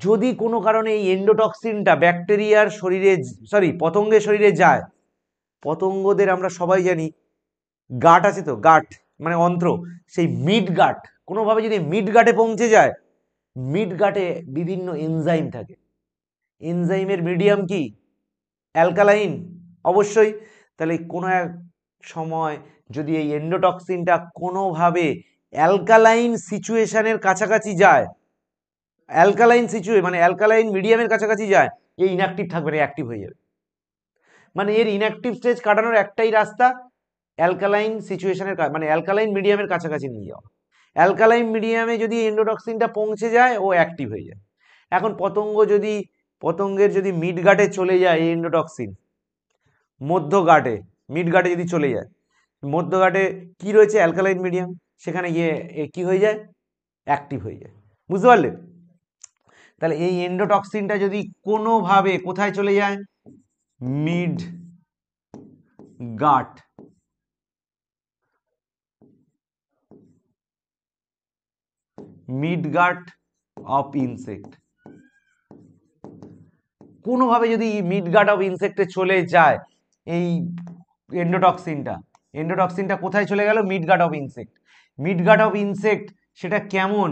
যদি কোনো কারণে এই এন্ডোটক্সিনটা ব্যাকটেরিয়ার শরীরে সরি পতঙ্গের শরীরে যায় পতঙ্গদের আমরা সবাই জানি গাট আছে তো গাট মানে অন্ত্র সেই মিড গাট কোনোভাবে যদি মিড গাটে পৌঁছে যায় মিড গাটে বিভিন্ন এনজাইম থাকে এনজাইমের মিডিয়াম কি অ্যালকালাইন অবশ্যই তাহলে কোনো এক সময় যদি এই এন্ডোটক্সিনটা কোনোভাবে অ্যালকালাইন সিচুয়েশানের কাছাকাছি যায় অ্যালকালাইন সিচুয়ে মানে অ্যালকালাইন মিডিয়ামের কাছাকাছি যায় এই ইনঅ্যাক্টিভ থাকবে না অ্যাক্টিভ হয়ে যাবে মানে এর ইনঅ্যাক্টিভ স্টেজ কাটানোর একটাই রাস্তা অ্যালকালাইন সিচুয়েশনের মানে অ্যালকালাইন মিডিয়ামের কাছাকাছি নিয়ে যাওয়া অ্যালকালাইন মিডিয়ামে যদি এন্ডোটক্সিনটা পৌঁছে যায় ও অ্যাক্টিভ হয়ে যায় এখন পতঙ্গ যদি পতঙ্গের যদি মিডগাটে চলে যায় এই এন্ডোটক্সিন মধ্য মিড মিডঘাটে যদি চলে যায় মধ্য মধ্যঘাটে কী রয়েছে অ্যালকালাইন মিডিয়াম সেখানে গিয়ে কি হয়ে যায় অ্যাক্টিভ হয়ে যায় বুঝতে পারলে তাহলে এই এন্ডোটক্সিনটা যদি কোনোভাবে কোথায় চলে যায় midgut midgut of insect কোনোভাবে যদি মিড গাট অফ ইনসেক্টে চলে যায় এই এন্ডোটক্সিনটা এন্ডোটক্সিনটা কোথায় চলে গেল midgut of insect midgut of insect সেটা কেমন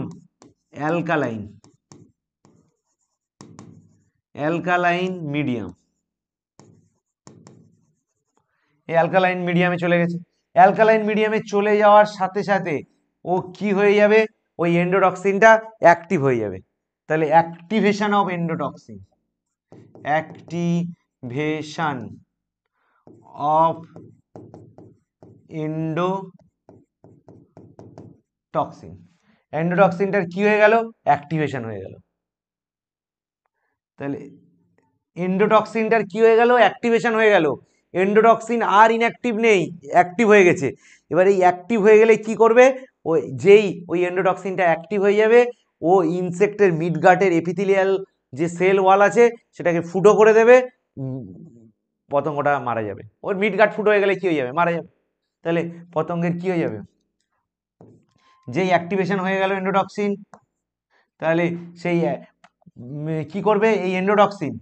অ্যালকালাইন অ্যালকালাইন মিডিয়াম এই অ্যালকালাইন মিডিয়ামে চলে গেছে অ্যালকালাইন মিডিয়ামে চলে যাওয়ার সাথে সাথে ও কি হয়ে যাবে ওই এন্ডোটক্সিনটা অ্যাক্টিভ হয়ে যাবে তাহলে activation of endotoxin activation of endotoxin এন্ডোটক্সিনটার কি হয়ে গেল অ্যাক্টিভেশন হয়ে গেল তাহলে এন্ডোটক্সিনটার কি হয়ে গেল অ্যাক্টিভেশন হয়ে গেল এন্ডোটক্সিন আর ইনঅ্যাক্টিভ নেই অ্যাক্টিভ হয়ে গেছে এবার এই অ্যাক্টিভ হয়ে গেলে কি করবে ওই যেই ওই এন্ডোটক্সিনটা অ্যাক্টিভ হয়ে যাবে ও ইনসেক্টের মিডগাটের এপিথিলিয়াল যে সেল ওয়াল আছে সেটাকে ফুটো করে দেবে পতঙ্গটা মারা যাবে ওর মিট গাট ফুট হয়ে গেলে কী হয়ে যাবে মারা যাবে তাহলে পতঙ্গের কী হয়ে যাবে যেই অ্যাক্টিভেশন হয়ে গেল এন্ডোটক্সিন তাহলে সেই কি করবে এই এন্ডোটক্সিন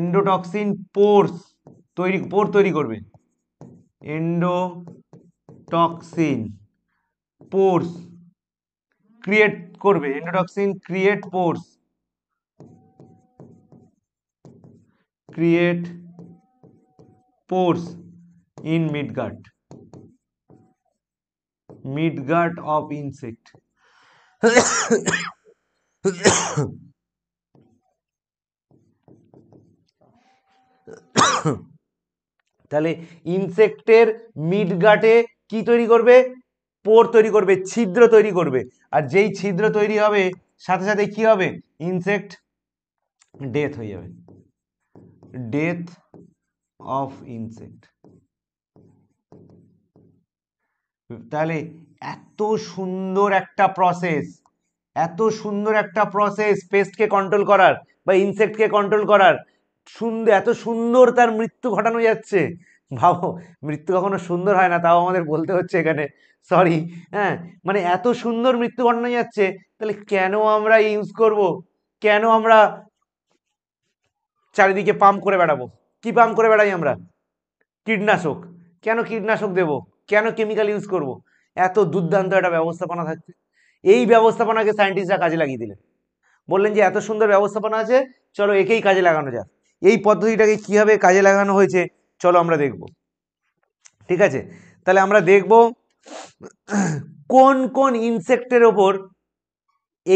এন্ডোটক্সিন পোর্স তৈরি পোর তৈরি করবে এন্ডোটক্সিন পোর্স ক্রিয়েট করবে endotoxin create pores create pores in midgut midgut of insect তাহলে ইনসেক্টের মিডগাটে কি তৈরি করবে পোর তৈরি করবে ছিদ্র তৈরি করবে আর যেই ছিদ্র তৈরি হবে সাথে সাথে কি হবে ইনসেক্ট ডেথ হয়ে যাবে ডেথ অফ ইনসেক্ট তাহলে এত সুন্দর একটা প্রসেস এত সুন্দর একটা প্রসেস পেস্টকে কন্ট্রোল করার বা ইনসেক্টকে কন্ট্রোল করার সুন্দর এত সুন্দর তার মৃত্যু ঘটানো যাচ্ছে ভাবো মৃত্যু কখনো সুন্দর হয় না তাও আমাদের বলতে হচ্ছে এখানে সরি হ্যাঁ মানে এত সুন্দর মৃত্যু ঘটানো যাচ্ছে তাহলে কেন আমরা ইউজ করব কেন আমরা চারিদিকে পাম্প করে বেড়াবো কি পাম করে বেড়াই আমরা কীটনাশক কেন কীটনাশক দেব কেন কেমিক্যাল ইউজ করব। এত দুর্দান্ত একটা ব্যবস্থাপনা থাকছে এই ব্যবস্থাপনাকে সায়েন্টিস্টরা কাজে লাগিয়ে দিলেন বললেন যে এত সুন্দর ব্যবস্থাপনা আছে চলো একেই কাজে লাগানো যাক এই পদ্ধতিটাকে কীভাবে কাজে লাগানো হয়েছে চলো আমরা দেখব ঠিক আছে তাহলে আমরা দেখব কোন কোন ইনসেক্টের ওপর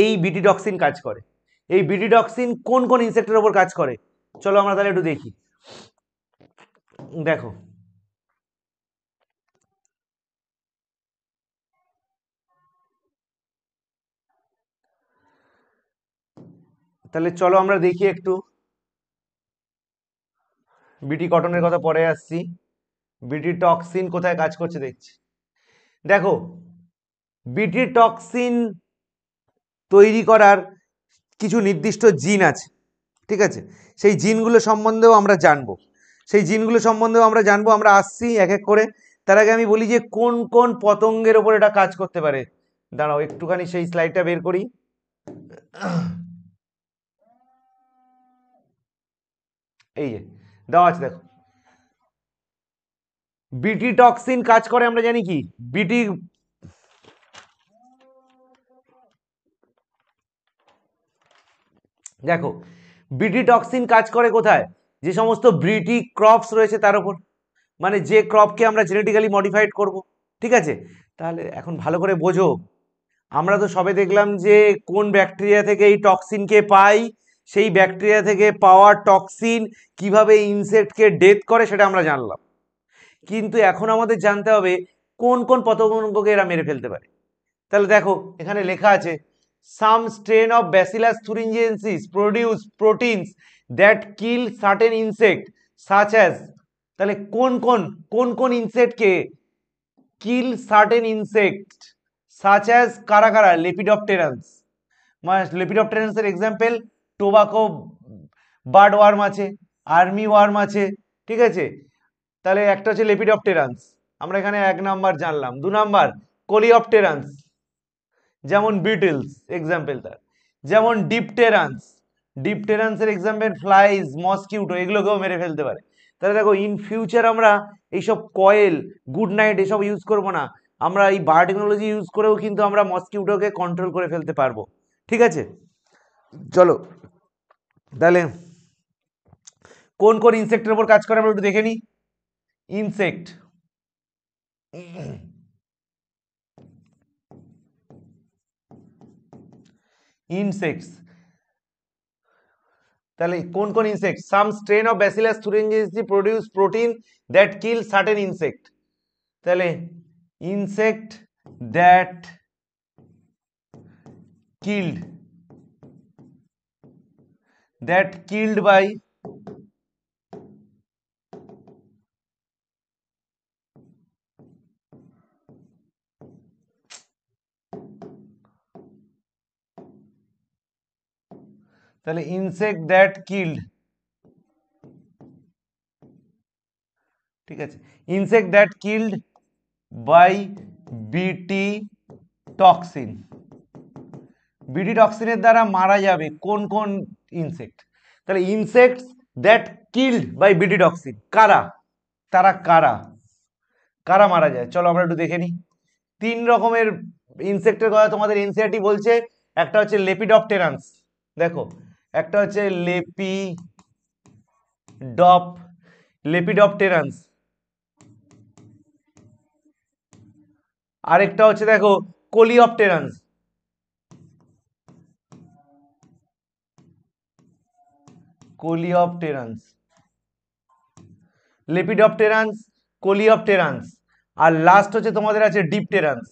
এই বিটিডক্সিন কাজ করে এই বিটিডক্সিন কোন কোন ইনসেক্টের ওপর কাজ করে চলো আমরা তাহলে একটু দেখি দেখো তাহলে চলো আমরা দেখি একটু বিটি কটনের কথা পরে আসছি বিটি টক্সিন কোথায় কাজ করছে দেখছি দেখো বিটি টক্সিন তৈরি করার কিছু নির্দিষ্ট জিন আছে ঠিক আছে সেই জিনগুলো সম্বন্ধেও আমরা জানবো সেই জিনগুলো সম্বন্ধেও আমরা জানবো আমরা আসছি এক এক করে তার আগে আমি বলি যে কোন কোন পতঙ্গের ওপর এটা কাজ করতে পারে দাঁড়াও একটুখানি সেই স্লাইডটা বের করি এই যে দেওয়া আছে দেখো বিটি টক্সিন কাজ করে আমরা জানি কি বিটি দেখো বিটি টক্সিন কাজ করে কোথায় যে সমস্ত ব্রিটি ক্রপস রয়েছে তার উপর মানে যে ক্রপকে আমরা জেনেটিক্যালি মডিফাইড করব ঠিক আছে তাহলে এখন ভালো করে বোঝো আমরা তো সবে দেখলাম যে কোন ব্যাকটেরিয়া থেকে এই টক্সিনকে পাই সেই ব্যাকটেরিয়া থেকে পাওয়া টক্সিন কিভাবে ইনসেক্টকে ডেথ করে সেটা আমরা জানলাম কিন্তু এখন আমাদের জানতে হবে কোন কোন পতঙ্গকে এরা মেরে ফেলতে পারে তাহলে দেখো এখানে লেখা আছে some strain of bacillus thuringiensis produce proteins that kill certain insect such as তাহলে কোন কোন কোন কোন ইনসেক্টকে kill certain insect such as কারা কারা লেপিডপটেরান্স মানে লেপিডপটেরান্সের এক্সাম্পল টোবাকো বার্ড ওয়ার্ম আছে আর্মি ওয়ার্ম আছে ঠিক আছে তাহলে একটা হচ্ছে লেপিডপটেরান্স আমরা এখানে এক নাম্বার জানলাম দু নাম্বার কোলিঅপটেরান্স যেমন বিটলস এক্সাম্পল তার যেমন ডিপটেরান্স ডিপটেরান্সের এক্সাম্পল ফ্লাইজ মসকিউটো এগুলোকেও মেরে ফেলতে পারে তাহলে দেখো ইন ফিউচার আমরা এইসব কয়েল গুড নাইট এসব ইউজ করব না আমরা এই বায়োটেকনোলজি ইউজ করেও কিন্তু আমরা মসকিউটোকে কন্ট্রোল করে ফেলতে পারবো ঠিক আছে চলো তাহলে কোন কোন ইনসেক্টের ওপর কাজ করে আমরা একটু দেখে নিই ইনসেক্ট ইনসেক্টস তাহলে কোন কোন insect some strain of Bacillus thuringiensis produce protein that kill certain insect তাহলে insect that killed that killed by তাহলে ইনসেক্ট দ্যাট কিল্ড ঠিক আছে insect that killed by BT toxin BT টক্সিনের দ্বারা মারা যাবে কোন কোন ইনসেক্ট তাহলে insect that killed by BT toxin কারা তারা কারা কারা মারা যায় চলো আমরা একটু দেখে নিই তিন রকমের ইনসেক্টের কথা তোমাদের এনসিআরটি বলছে একটা হচ্ছে লেপিডপটেরান্স দেখো একটা হচ্ছে লেপি ডপ টেরান্স আরেকটা হচ্ছে দেখো টেরান্স টেরান্স টেরান্স কোলিঅপটেরান্স অফ টেরান্স আর লাস্ট হচ্ছে তোমাদের আছে ডিপ টেরান্স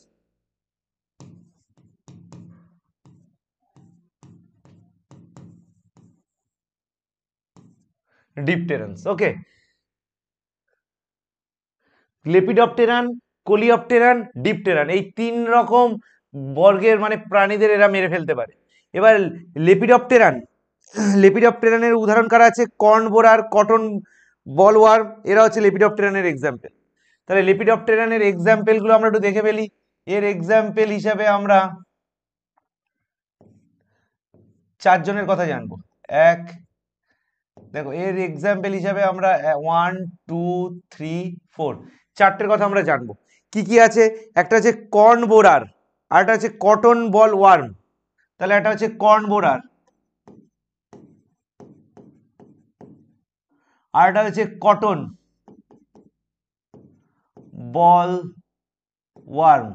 ডিপটেরান্স ওকে লেপিডপটেরান কোলিঅপটেরান ডিপটেরান এই তিন রকম বর্গের মানে প্রাণীদের এরা মেরে ফেলতে পারে এবার লেপিডপটেরান লেপিডপটেরানের উদাহরণ কারা আছে কর্ন বোরার কটন বলওয়ার এরা হচ্ছে লেপিডপটেরানের এক্সাম্পল তাহলে লেপিডপটেরানের এক্সাম্পলগুলো আমরা একটু দেখে ফেলি এর এক্সাম্পল হিসাবে আমরা চারজনের কথা জানবো এক দেখো এর এক্সাম্পল হিসাবে আমরা ওয়ান টু থ্রি ফোর চারটের কথা আমরা জানবো কি কি আছে একটা আছে কর্ন বোরার আর একটা আছে কটন বল ওয়ার্ম তাহলে একটা হচ্ছে কর্ন বোরার আর একটা হচ্ছে কটন বল ওয়ার্ম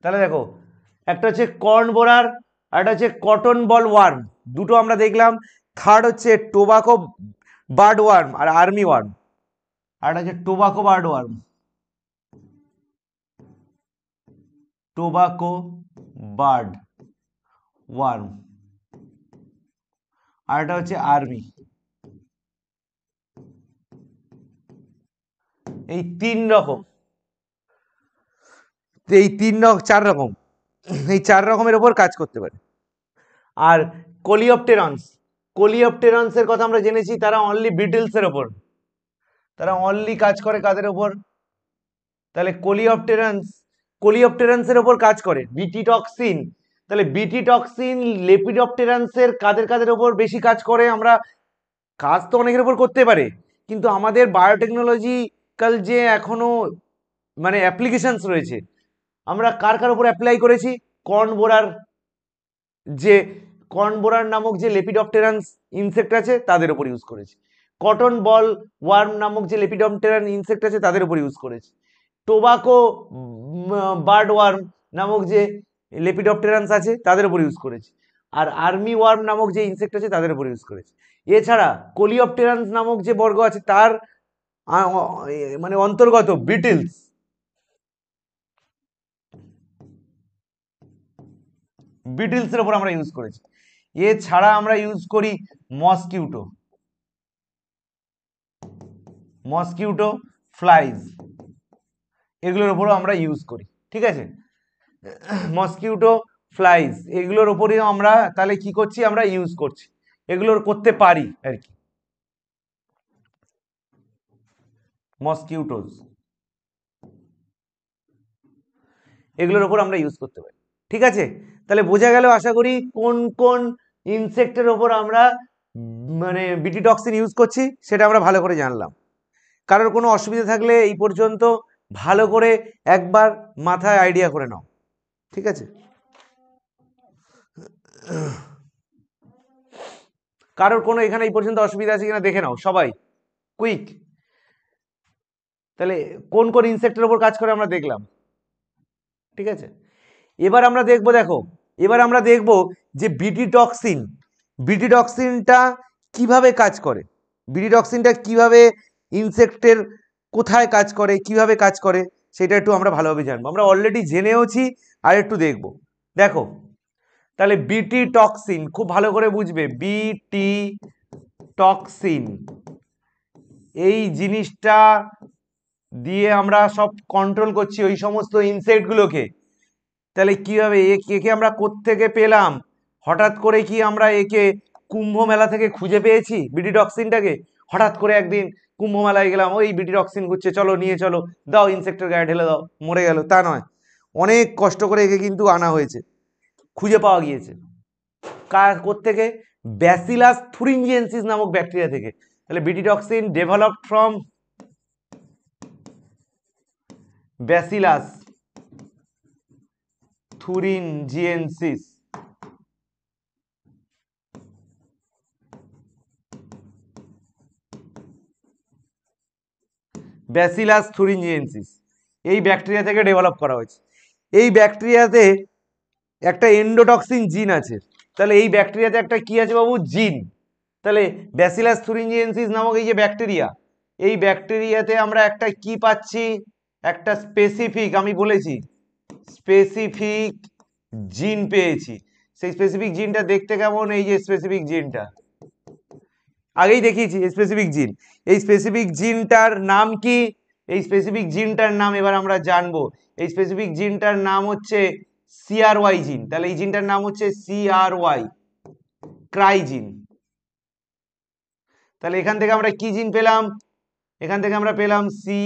তাহলে দেখো একটা হচ্ছে কর্ন বোরার আর একটা হচ্ছে কটন বল ওয়ার্ম দুটো আমরা দেখলাম থার্ড হচ্ছে টোবাকো বার্ড ওয়ার্ম আর আর্মি ওয়ার্ম আর হচ্ছে tobacco budworm tobacco budworm আর এটা হচ্ছে আর্মি এই তিন রকম এই তিন রকম চার রকম এই চার রকমের ওপর কাজ করতে পারে আর কোলিঅপটেরন্স কোলিঅপটেরন্সের কথা আমরা জেনেছি তারা অনলি বিটলসের ওপর তারা অনলি কাজ করে কাদের ওপর তাহলে কোলিঅপটেরান্স কোলিঅপটেরান্সের ওপর কাজ করে বিটিটক্সিন তাহলে বিটিটক্সিন লেপিডপটেরান্সের কাদের কাদের ওপর বেশি কাজ করে আমরা কাজ তো অনেকের ওপর করতে পারে কিন্তু আমাদের বায়োটেকনোলজিক্যাল যে এখনও মানে অ্যাপ্লিকেশানস রয়েছে আমরা কার কার ওপর অ্যাপ্লাই করেছি কর্ন বোরার যে কর্নবোরার নামক যে লেপিডপটেরান্স ইনসেক্ট আছে তাদের উপর ইউজ করেছি কটন বল ওয়ার্ম নামক যে লেপিডপটেরান ইনসেক্ট আছে তাদের উপর ইউজ করেছি টোবাকো বার্ড ওয়ার্ম নামক যে লেপিডপটেরান্স আছে তাদের উপর ইউজ করেছি আর আর্মি ওয়ার্ম নামক যে ইনসেক্ট আছে তাদের উপর ইউজ করেছি এছাড়া কোলিঅপটেরান্স নামক যে বর্গ আছে তার মানে অন্তর্গত বিটিলস বিটিলসের ওপর আমরা ইউজ করেছি এছাড়া আমরা ইউজ করি মসকিউটো মসকিউটো ফ্লাইজ এগুলোর ওপরও আমরা ইউজ করি ঠিক আছে মসকিউটো ফ্লাইজ এগুলোর ওপরেও আমরা তাহলে কি করছি আমরা ইউজ করছি এগুলোর করতে পারি আর কি মসকিউটোজ এগুলোর ওপর আমরা ইউজ করতে পারি ঠিক আছে তাহলে বোঝা গেল আশা করি কোন কোন ইনসেক্টের ওপর আমরা মানে বিটিটক্সিন ইউজ করছি সেটা আমরা ভালো করে জানলাম কারোর কোনো অসুবিধা থাকলে এই পর্যন্ত ভালো করে একবার মাথায় আইডিয়া করে নাও ঠিক আছে কারোর কোনো এখানে এই পর্যন্ত অসুবিধা আছে কিনা দেখে নাও সবাই কুইক তাহলে কোন কোন ইনসেক্টের ওপর কাজ করে আমরা দেখলাম ঠিক আছে এবার আমরা দেখব দেখো এবার আমরা দেখব যে বিডিডক্সিন বিডিডক্সিনটা কিভাবে কাজ করে বিডিডক্সিনটা কিভাবে ইনসেক্টের কোথায় কাজ করে কিভাবে কাজ করে সেটা একটু আমরা ভালোভাবে জানবো আমরা অলরেডি জেনেওছি আর একটু দেখব দেখো তাহলে বিটি টক্সিন খুব ভালো করে বুঝবে বিটি টক্সিন এই জিনিসটা দিয়ে আমরা সব কন্ট্রোল করছি ওই সমস্ত ইনসেক্টগুলোকে তাহলে কীভাবে একে আমরা কোথেকে পেলাম হঠাৎ করে কি আমরা একে কুম্ভ মেলা থেকে খুঁজে পেয়েছি বিডিডক্সিনটাকে হঠাৎ করে একদিন কুম্ভ মেলায় গেলাম ওই বিডিডক্সিন হচ্ছে চলো নিয়ে চলো দাও ইনসেক্টের গায়ে ঢেলে দাও মরে গেল তা নয় অনেক কষ্ট করে একে কিন্তু আনা হয়েছে খুঁজে পাওয়া গিয়েছে কার থেকে ব্যাসিলাস থুরিঞ্জিয়েন্সিস নামক ব্যাকটেরিয়া থেকে তাহলে BT toxin develop from Bacillus thuringiensis Bacillus thuringiensis এই ব্যাকটেরিয়া থেকে ডেভেলপ করা হয়েছে এই ব্যাকটেরিয়াতে একটা এন্ডোটক্সিন জিন আছে তাহলে এই ব্যাকটেরিয়াতে একটা কি আছে বাবু জিন তাহলে ব্যাসিলাস থুরিঞ্জিয়েন্সিস নামক এই যে ব্যাকটেরিয়া এই ব্যাকটেরিয়াতে আমরা একটা কি পাচ্ছি একটা স্পেসিফিক আমি বলেছি স্পেসিফিক জিন পেয়েছি সেই স্পেসিফিক জিনটা দেখতে কেমন এই যে স্পেসিফিক জিনটা আগেই দেখিয়েছি স্পেসিফিক জিন এই স্পেসিফিক জিনটার নাম কি এই স্পেসিফিক জিনটার নাম এবার আমরা জানবো এই স্পেসিফিক জিনটার নাম হচ্ছে সিআরওয়াই জিন তাহলে এই জিনটার নাম হচ্ছে সিআরওয়াই ক্রাই জিন তাহলে এখান থেকে আমরা কি জিন পেলাম এখান থেকে আমরা পেলাম সি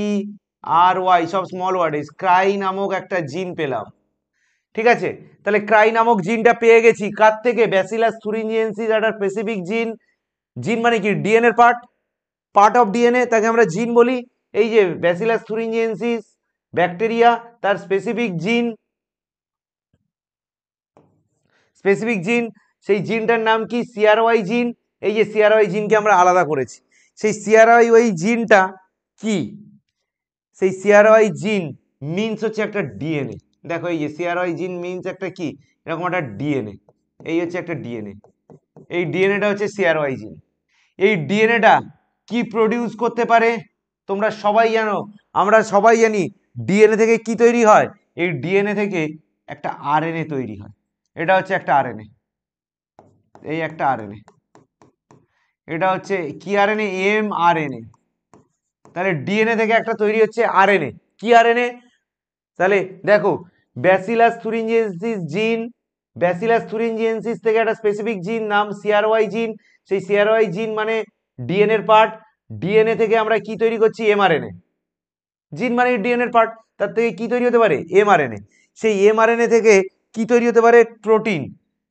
আর ওয়াই সব স্মল ওয়ার্ড ক্রাই নামক একটা জিন পেলাম ঠিক আছে তাহলে ক্রাই নামক জিনটা পেয়ে গেছি কার থেকে ব্যাসিলাস থুরিঞ্জিয়েন্সিস একটা স্পেসিফিক জিন জিন মানে কি ডিএনএর পার্ট পার্ট অফ ডিএনএ তাকে আমরা জিন বলি এই যে ব্যাসিলাস থুরিঞ্জিয়েন্সিস ব্যাকটেরিয়া তার স্পেসিফিক জিন স্পেসিফিক জিন সেই জিনটার নাম কি সিআরওয়াই জিন এই যে সিআরওয়াই জিনকে আমরা আলাদা করেছি সেই সিআরওয়াই ওই জিনটা কি সেই সিআরওয়াই জিন মিনস হচ্ছে একটা ডিএনএ দেখো এই যে সিআরওয়াই জিন মিনস একটা কি এরকম একটা ডিএনএ এই হচ্ছে একটা ডিএনএ এই ডিএনএটা হচ্ছে সিআরওয়াই জিন এই ডিএনএটা কি প্রডিউস করতে পারে তোমরা সবাই জানো আমরা সবাই জানি ডিএনএ থেকে কি তৈরি হয় এই ডিএনএ থেকে একটা এ তৈরি হয় এটা হচ্ছে একটা এ এই একটা এ এটা হচ্ছে কি আরএনএ এম এ তাহলে ডিএনএ থেকে একটা তৈরি হচ্ছে এ কি এ তাহলে দেখো ব্যাসিলাস থুরিঞ্জেসিস জিন ব্যাসিলাস থুরিনজিয়েন্সিস থেকে একটা স্পেসিফিক জিন নাম সিআরওয়াই জিন সেই সিআরওয়াই জিন মানে ডিএনএ এর পার্ট ডিএনএ থেকে আমরা কি তৈরি করছি এমআরএনএ জিন মানে ডিএনএ এর পার্ট তার থেকে কি তৈরি হতে পারে এমআরএনএ সেই এমআরএনএ থেকে কি তৈরি হতে পারে প্রোটিন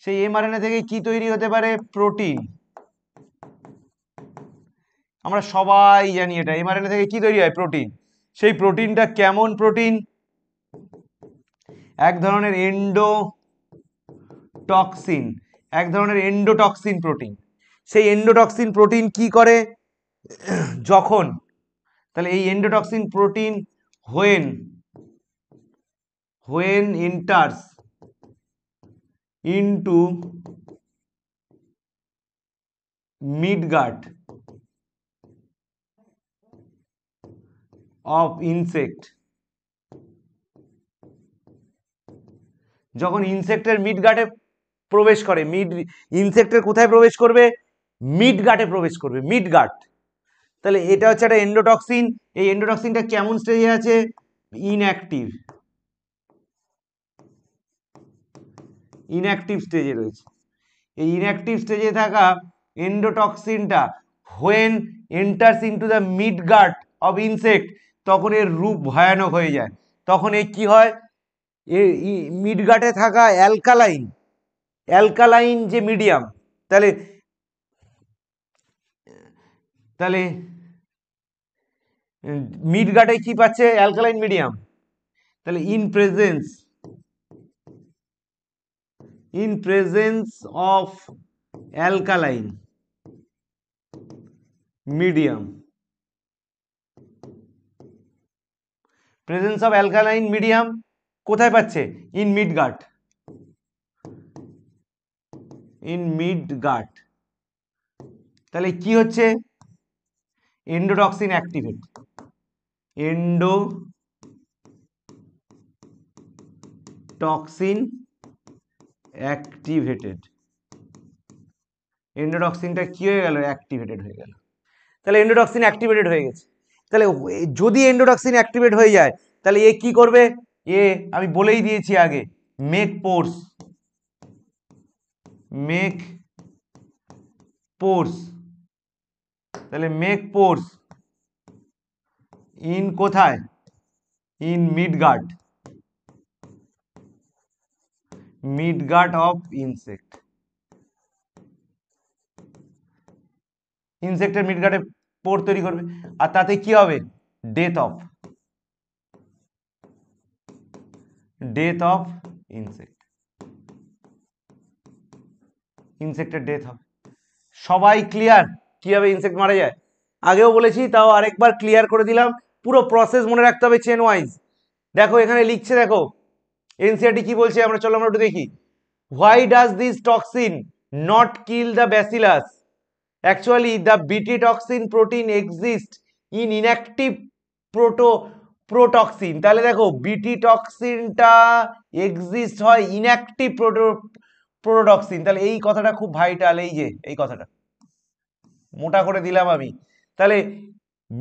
সেই এমআরএনএ থেকে কি তৈরি হতে পারে প্রোটিন আমরা সবাই জানি এটা এমআরএনএ থেকে কি তৈরি হয় প্রোটিন সেই প্রোটিনটা কেমন প্রোটিন এক ধরনের এন্ডো টক্সিন এক ধরনের এন্ডোটক্সিন প্রোটিন সেই এন্ডোটক্সিন প্রোটিন কি করে যখন তাহলে এই endotoxin protein when when enters into midgut of insect যখন ইনসেক্টের মিডগাটে প্রবেশ করে মিড ইনসেক্টের কোথায় প্রবেশ করবে মিড গার্টে প্রবেশ করবে মিড গার্ড তাহলে এটা হচ্ছে একটা এন্ডোটক্সিন এই এন্ডোটক্সিনটা কেমন স্টেজে আছে ইনঅ্যাক্টিভ ইনঅ্যাক্টিভ স্টেজে রয়েছে এই ইনঅ্যাক্টিভ স্টেজে থাকা এন্ডোটক্সিনটা when enters into the midgut of insect তখন এর রূপ ভয়ানক হয়ে যায় তখন এ কি হয় এ মিড গার্ডে থাকা অ্যালকালাইন অ্যালকালাইন যে মিডিয়াম তাহলে তাহলে গার্ডে কি পাচ্ছে অ্যালকালাইন মিডিয়াম তাহলে in presence in presence of alkaline medium presence of alkaline medium কোথায় পাচ্ছে in gut in midgut তাহলে কি হচ্ছে endotoxin activate endotoxin activated এন্ডোটক্সিনটা কী হয়ে গেল অ্যাক্টিভেটেড হয়ে গেল তাহলে এন্ডোটক্সিন অ্যাক্টিভেটেড হয়ে গেছে তাহলে যদি এন্ডোটক্সিন অ্যাক্টিভেট হয়ে যায় তাহলে এ কি করবে এ আমি বলেই দিয়েছি আগে make pores make pores make pores in कथाय in midgut midgut of insect इनसेकटर मिडगार्डे पोर तैरी कर death of death of insect ইনসেক্টের ডেথ হবে সবাই ক্লিয়ার কিভাবে ইনসেক্ট মারা যায় আগেও বলেছি তাও আরেকবার ক্লিয়ার করে দিলাম পুরো প্রসেস মনে রাখতে হবে চেন ওয়াইজ দেখো এখানে লিখছে দেখো এনসিআরটি e কি বলছে আমরা চলো আমরা একটু দেখি why does this toxin not kill the Bacillus actually the BT toxin protein exist in inactive proto protoxin তাহলে দেখো বিটি টক্সিনটা এক্সিস্ট হয় ইনঅ্যাক্টিভ প্রোটো প্রোডক্সিন তাহলে এই কথাটা খুব ভাইটাল এই যে এই কথাটা মোটা করে দিলাম আমি তাহলে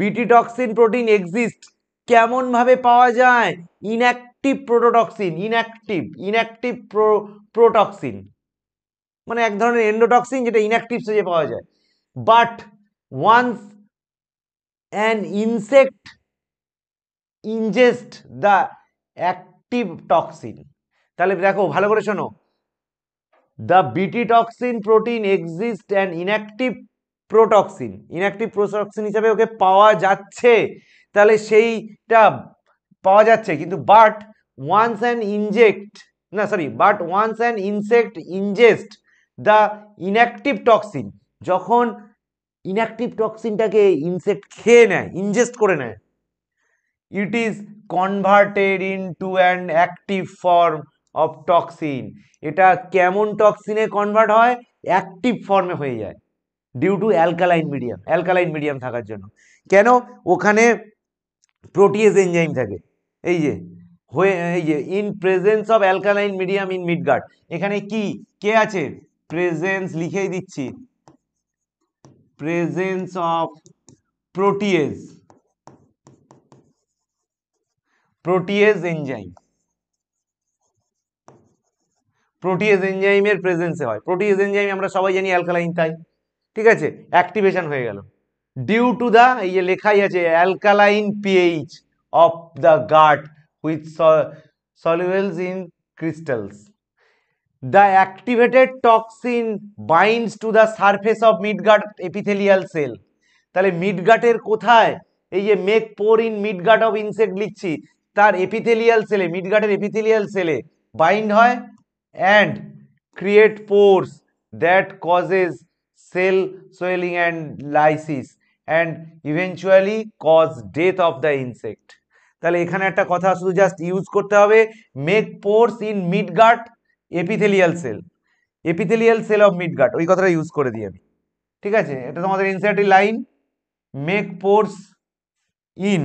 বিটিটক্সিন প্রোটিন এক্সিস্ট কেমনভাবে পাওয়া যায় inactive prototoxin inactive inactive pro protoxin মানে এক ধরনের এন্ডোটক্সিন যেটা ইনঅ্যাক্টিভ সেজে পাওয়া যায় but once an insect ingest the active toxin তাহলে দেখো ভালো করে শোনো the BT toxin protein exist and inactive protoxin inactive protoxin হিসাবে ওকে পাওয়া যাচ্ছে তাহলে সেইটা পাওয়া যাচ্ছে কিন্তু বাট ওয়ান্স অ্যান্ড ইনজেক্ট না sorry but once and insect ingest the inactive toxin যখন ইনঅ্যাক্টিভ টক্সিনটাকে ইনসেক্ট খেয়ে নেয় ইনজেস্ট করে নেয় it is converted into and active form of toxin এটা কেমন টক্সিনে কনভার্ট হয় অ্যাক্টিভ ফর্মে হয়ে যায় due to alkaline medium alkaline medium থাকার জন্য কেন ওখানে প্রোটিয়েজ এনজাইম থাকে এই যে হয়ে এই যে in presence of alkaline medium in midgut এখানে কি কে আছে প্রেজেন্স লিখেই দিচ্ছি presence of protease protease enzyme protease এনজাইমের প্রেজেন্সে হয় প্রোটিয়েজ এনজাইম আমরা সবাই জানি অ্যালকালাইন তাই ঠিক আছে অ্যাক্টিভেশন হয়ে গেল ডিউ টু দ্য এই যে লেখাই আছে alkaline pH of the gut with solubles in crystals the activated toxin binds to the surface of midgut epithelial cell তাহলে মিডগাটের কোথায় এই যে make pore in midgut of insect লিখছি তার এপিথেলিয়াল সেলে মিডগার্ডের এপিথেলিয়াল সেলে বাইন্ড হয় and create pores that causes cell swelling and lysis and eventually cause death of the insect তাহলে এখানে একটা কথা শুধু জাস্ট ইউজ করতে হবে make pores in midgut epithelial cell epithelial cell of midgut ওই কথাটা ইউজ করে দিই আমি ঠিক আছে এটা তোমাদের ইনসার্টের line make pores in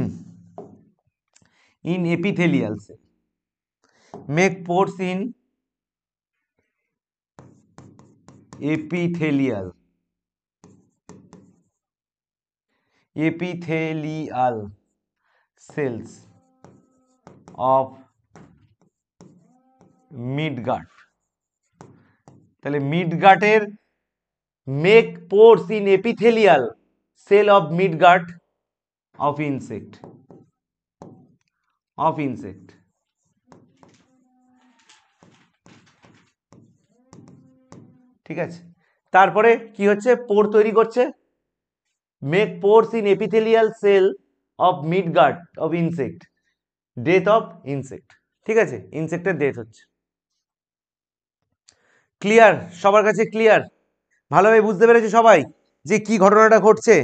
in epithelial cell make pores in epithelial epithelial cells of midgut তাহলে মিডগাটের make pores in epithelial cell of midgut of insect of insect ঠিক আছে তারপরে কি হচ্ছে পোর তৈরি করছে make pores in epithelial cell of midgut of insect death of insect ঠিক আছে ইনসেক্টের ডেথ হচ্ছে ক্লিয়ার সবার কাছে ক্লিয়ার ভালোভাবে বুঝতে পেরেছে সবাই যে কি ঘটনাটা ঘটছে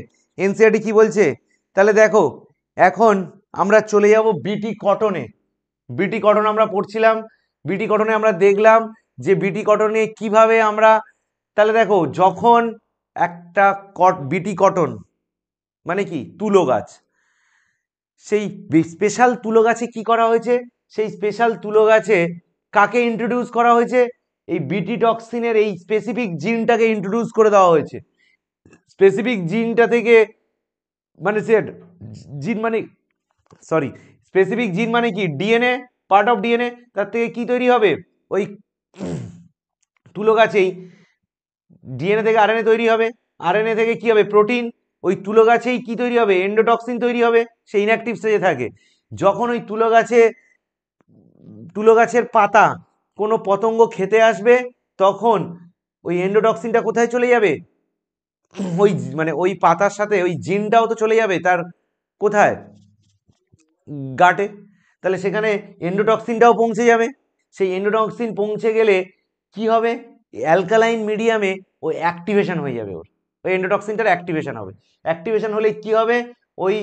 এনসিআরটি e কি বলছে তাহলে দেখো এখন আমরা চলে যাব বিটি কটনে বিটি কটন আমরা পড়ছিলাম বিটি কটনে আমরা দেখলাম যে বিটি কটনে কিভাবে আমরা তাহলে দেখো যখন একটা কট বিটি কটন মানে কি তুলো গাছ সেই স্পেশাল তুলো গাছে কি করা হয়েছে সেই স্পেশাল তুলো গাছে কাকে ইন্ট্রোডিউস করা হয়েছে এই বিটি টক্সিনের এই স্পেসিফিক জিনটাকে ইন্ট্রোডিউস করে দেওয়া হয়েছে স্পেসিফিক জিনটা থেকে মানে সে জিন মানে সরি স্পেসিফিক জিন মানে কি ডিএনএ পার্ট অফ ডিএনএ তার থেকে কি তৈরি হবে ওই তুলো গাছেই ডিএনএ থেকে আরএনএ তৈরি হবে আরএনএ থেকে কি হবে প্রোটিন ওই তুলো গাছেই কী তৈরি হবে এন্ডোটক্সিন তৈরি হবে সে ইনঅ্যাক্টিভ স্টেজে থাকে যখন ওই তুলো গাছে তুলো গাছের পাতা কোনো পতঙ্গ খেতে আসবে তখন ওই এন্ডোটক্সিনটা কোথায় চলে যাবে ওই মানে ওই পাতার সাথে ওই জিনটাও তো চলে যাবে তার কোথায় গাটে তাহলে সেখানে এন্ডোটক্সিনটাও পৌঁছে যাবে সেই এন্ডোটক্সিন পৌঁছে গেলে কি হবে অ্যালকালাইন মিডিয়ামে ওই অ্যাক্টিভেশন হয়ে যাবে ওর ওই এন্ডোটক্সিনটার অ্যাক্টিভেশন হবে অ্যাক্টিভেশন হলে কি হবে ওই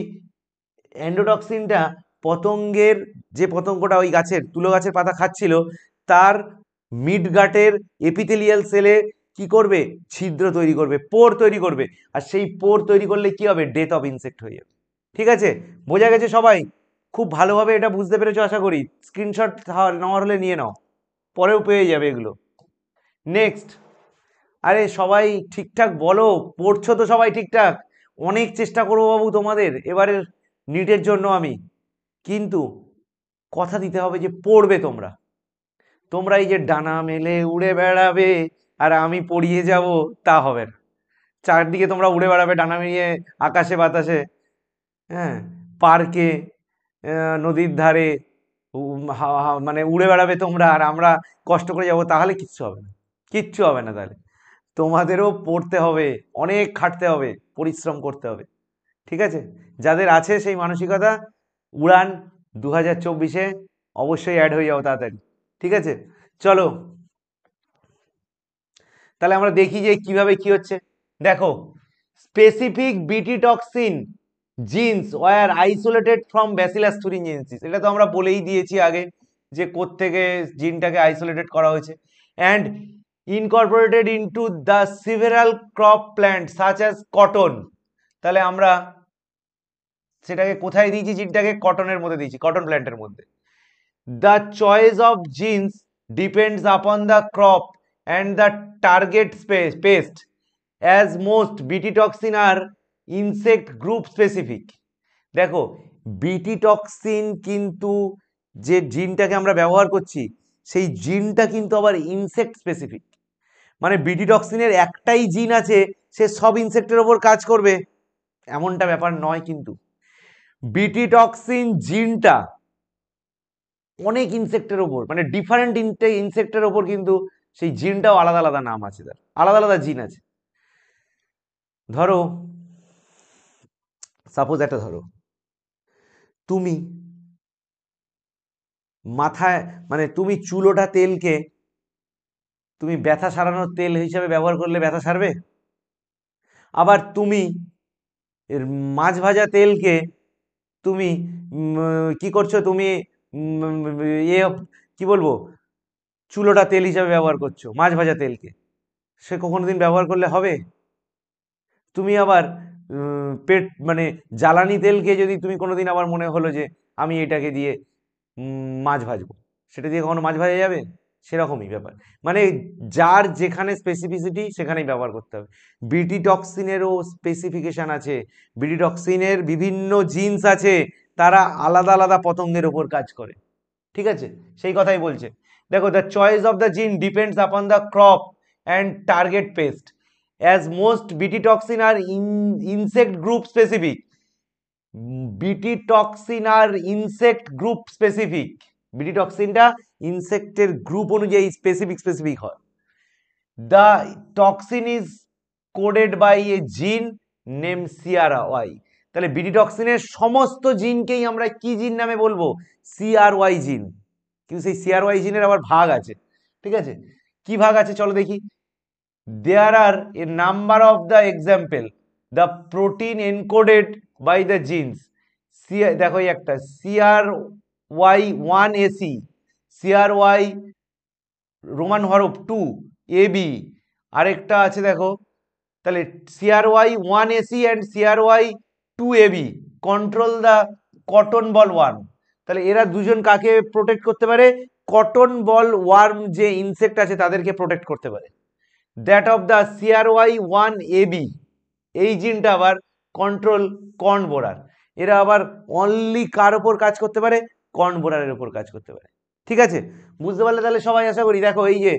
অ্যান্ডোটক্সিনটা পতঙ্গের যে পতঙ্গটা ওই গাছের তুলো গাছের পাতা খাচ্ছিল তার মিডগাটের এপিথেলিয়াল সেলে কি করবে ছিদ্র তৈরি করবে পোর তৈরি করবে আর সেই পোর তৈরি করলে কি হবে ডেথ অফ ইনসেক্ট হয়ে যাবে ঠিক আছে বোঝা গেছে সবাই খুব ভালোভাবে এটা বুঝতে পেরেছো আশা করি স্ক্রিনশট নেওয়ার হলে নিয়ে নাও পরেও পেয়ে যাবে এগুলো নেক্সট আরে সবাই ঠিকঠাক বলো পড়ছো তো সবাই ঠিকঠাক অনেক চেষ্টা করবো বাবু তোমাদের এবারের নিটের জন্য আমি কিন্তু কথা দিতে হবে যে পড়বে তোমরা তোমরা এই যে ডানা মেলে উড়ে বেড়াবে আর আমি পড়িয়ে যাব তা হবে না চারদিকে তোমরা উড়ে বেড়াবে ডানা মেরিয়ে আকাশে বাতাসে হ্যাঁ পার্কে নদীর ধারে মানে উড়ে বেড়াবে তোমরা আর আমরা কষ্ট করে যাব তাহলে কিচ্ছু হবে না কিচ্ছু হবে না তাহলে তোমাদেরও পড়তে হবে অনেক খাটতে হবে পরিশ্রম করতে হবে ঠিক আছে যাদের আছে সেই মানসিকতা উড়ান দু হাজার চব্বিশে অবশ্যই অ্যাড হয়ে যাও তাড়াতাড়ি ঠিক আছে চলো তাহলে আমরা দেখি যে কিভাবে কি হচ্ছে দেখো specific BT toxin genes were isolated from Bacillus thuringiensis এটা তো আমরা বলেই দিয়েছি আগে যে কোত্থেকে জিনটাকে আইসোলেটেড করা হয়েছে and incorporated into the several crop plant such as cotton তাহলে আমরা সেটাকে কোথায় দিয়েছি জিনটাকে কটনের মধ্যে দিয়েছি কটন প্ল্যান্টের মধ্যে the choice of genes depends upon the crop and the target space pest as most BT toxin are insect group specific দেখো বিটিটক্সিন কিন্তু যে জিনটাকে আমরা ব্যবহার করছি সেই জিনটা কিন্তু আবার ইনসেক্ট স্পেসিফিক মানে বিডিডক্সিনের একটাই জিন আছে সে সব ইনসেক্টের ওপর কাজ করবে এমনটা ব্যাপার নয় কিন্তু টক্সিন জিনটা অনেক ইনসেক্টের ওপর মানে ডিফারেন্ট ইনসেক্টের ওপর কিন্তু সেই জিনটাও আলাদা আলাদা নাম আছে তার আলাদা আলাদা জিন আছে ধরো সাপোজ একটা ধরো তুমি মাথায় মানে তুমি চুলোটা তেলকে তুমি ব্যথা সারানোর তেল হিসাবে ব্যবহার করলে ব্যথা সারবে আবার তুমি এর মাছ ভাজা তেলকে তুমি কি করছো তুমি এ কি বলবো চুলোটা তেল হিসাবে ব্যবহার করছো মাছ ভাজা তেলকে সে কখনো দিন ব্যবহার করলে হবে তুমি আবার পেট মানে জ্বালানি তেলকে যদি তুমি কোনো দিন আবার মনে হলো যে আমি এটাকে দিয়ে মাছ ভাজবো সেটা দিয়ে কখনো মাছ ভাজা যাবে সেরকমই ব্যাপার মানে যার যেখানে স্পেসিফিসিটি সেখানেই ব্যবহার করতে হবে বিটিটক্সিনেরও স্পেসিফিকেশান আছে বিটিটক্সিনের বিভিন্ন জিন্স আছে তারা আলাদা আলাদা পতঙ্গের ওপর কাজ করে ঠিক আছে সেই কথাই বলছে দেখো the choice of the gene depends upon the crop and target pest as most BT toxin are insect group specific BT toxin are insect group specific বিডিটক্সিনটা ইনসেক্টের গ্রুপ অনুযায়ী স্পেসিফিক স্পেসিফিক হয় the toxin is coded by a gene name সিআরা Y তাহলে বিডিটক্সিনের সমস্ত জিনকেই আমরা কি জিন নামে বলবো ওয়াই জিন কিন্তু সেই ওয়াই জিনের আবার ভাগ আছে ঠিক আছে কি ভাগ আছে চলো দেখি there are a number of the example the protein encoded by the genes see দেখো একটা CR Y one AC CR Y Roman হরফ টু এ বি আরেকটা আছে দেখো তাহলে CR Y one AC and CR Y two A B control the cotton ball worm তাহলে এরা দুজন কাকে প্রোটেক্ট করতে পারে কটন বল ওয়ার্ম যে ইনসেক্ট আছে তাদেরকে প্রোটেক্ট করতে পারে that of the CR Y one A B B জিনটা আবার কন্ট্রোল কর্ন বোরার এরা আবার অনলি কার ওপর কাজ করতে পারে কর্ন বোর্ডারের উপর কাজ করতে পারে ঠিক আছে বুঝতে পারলে তাহলে সবাই আশা করি দেখো এই যে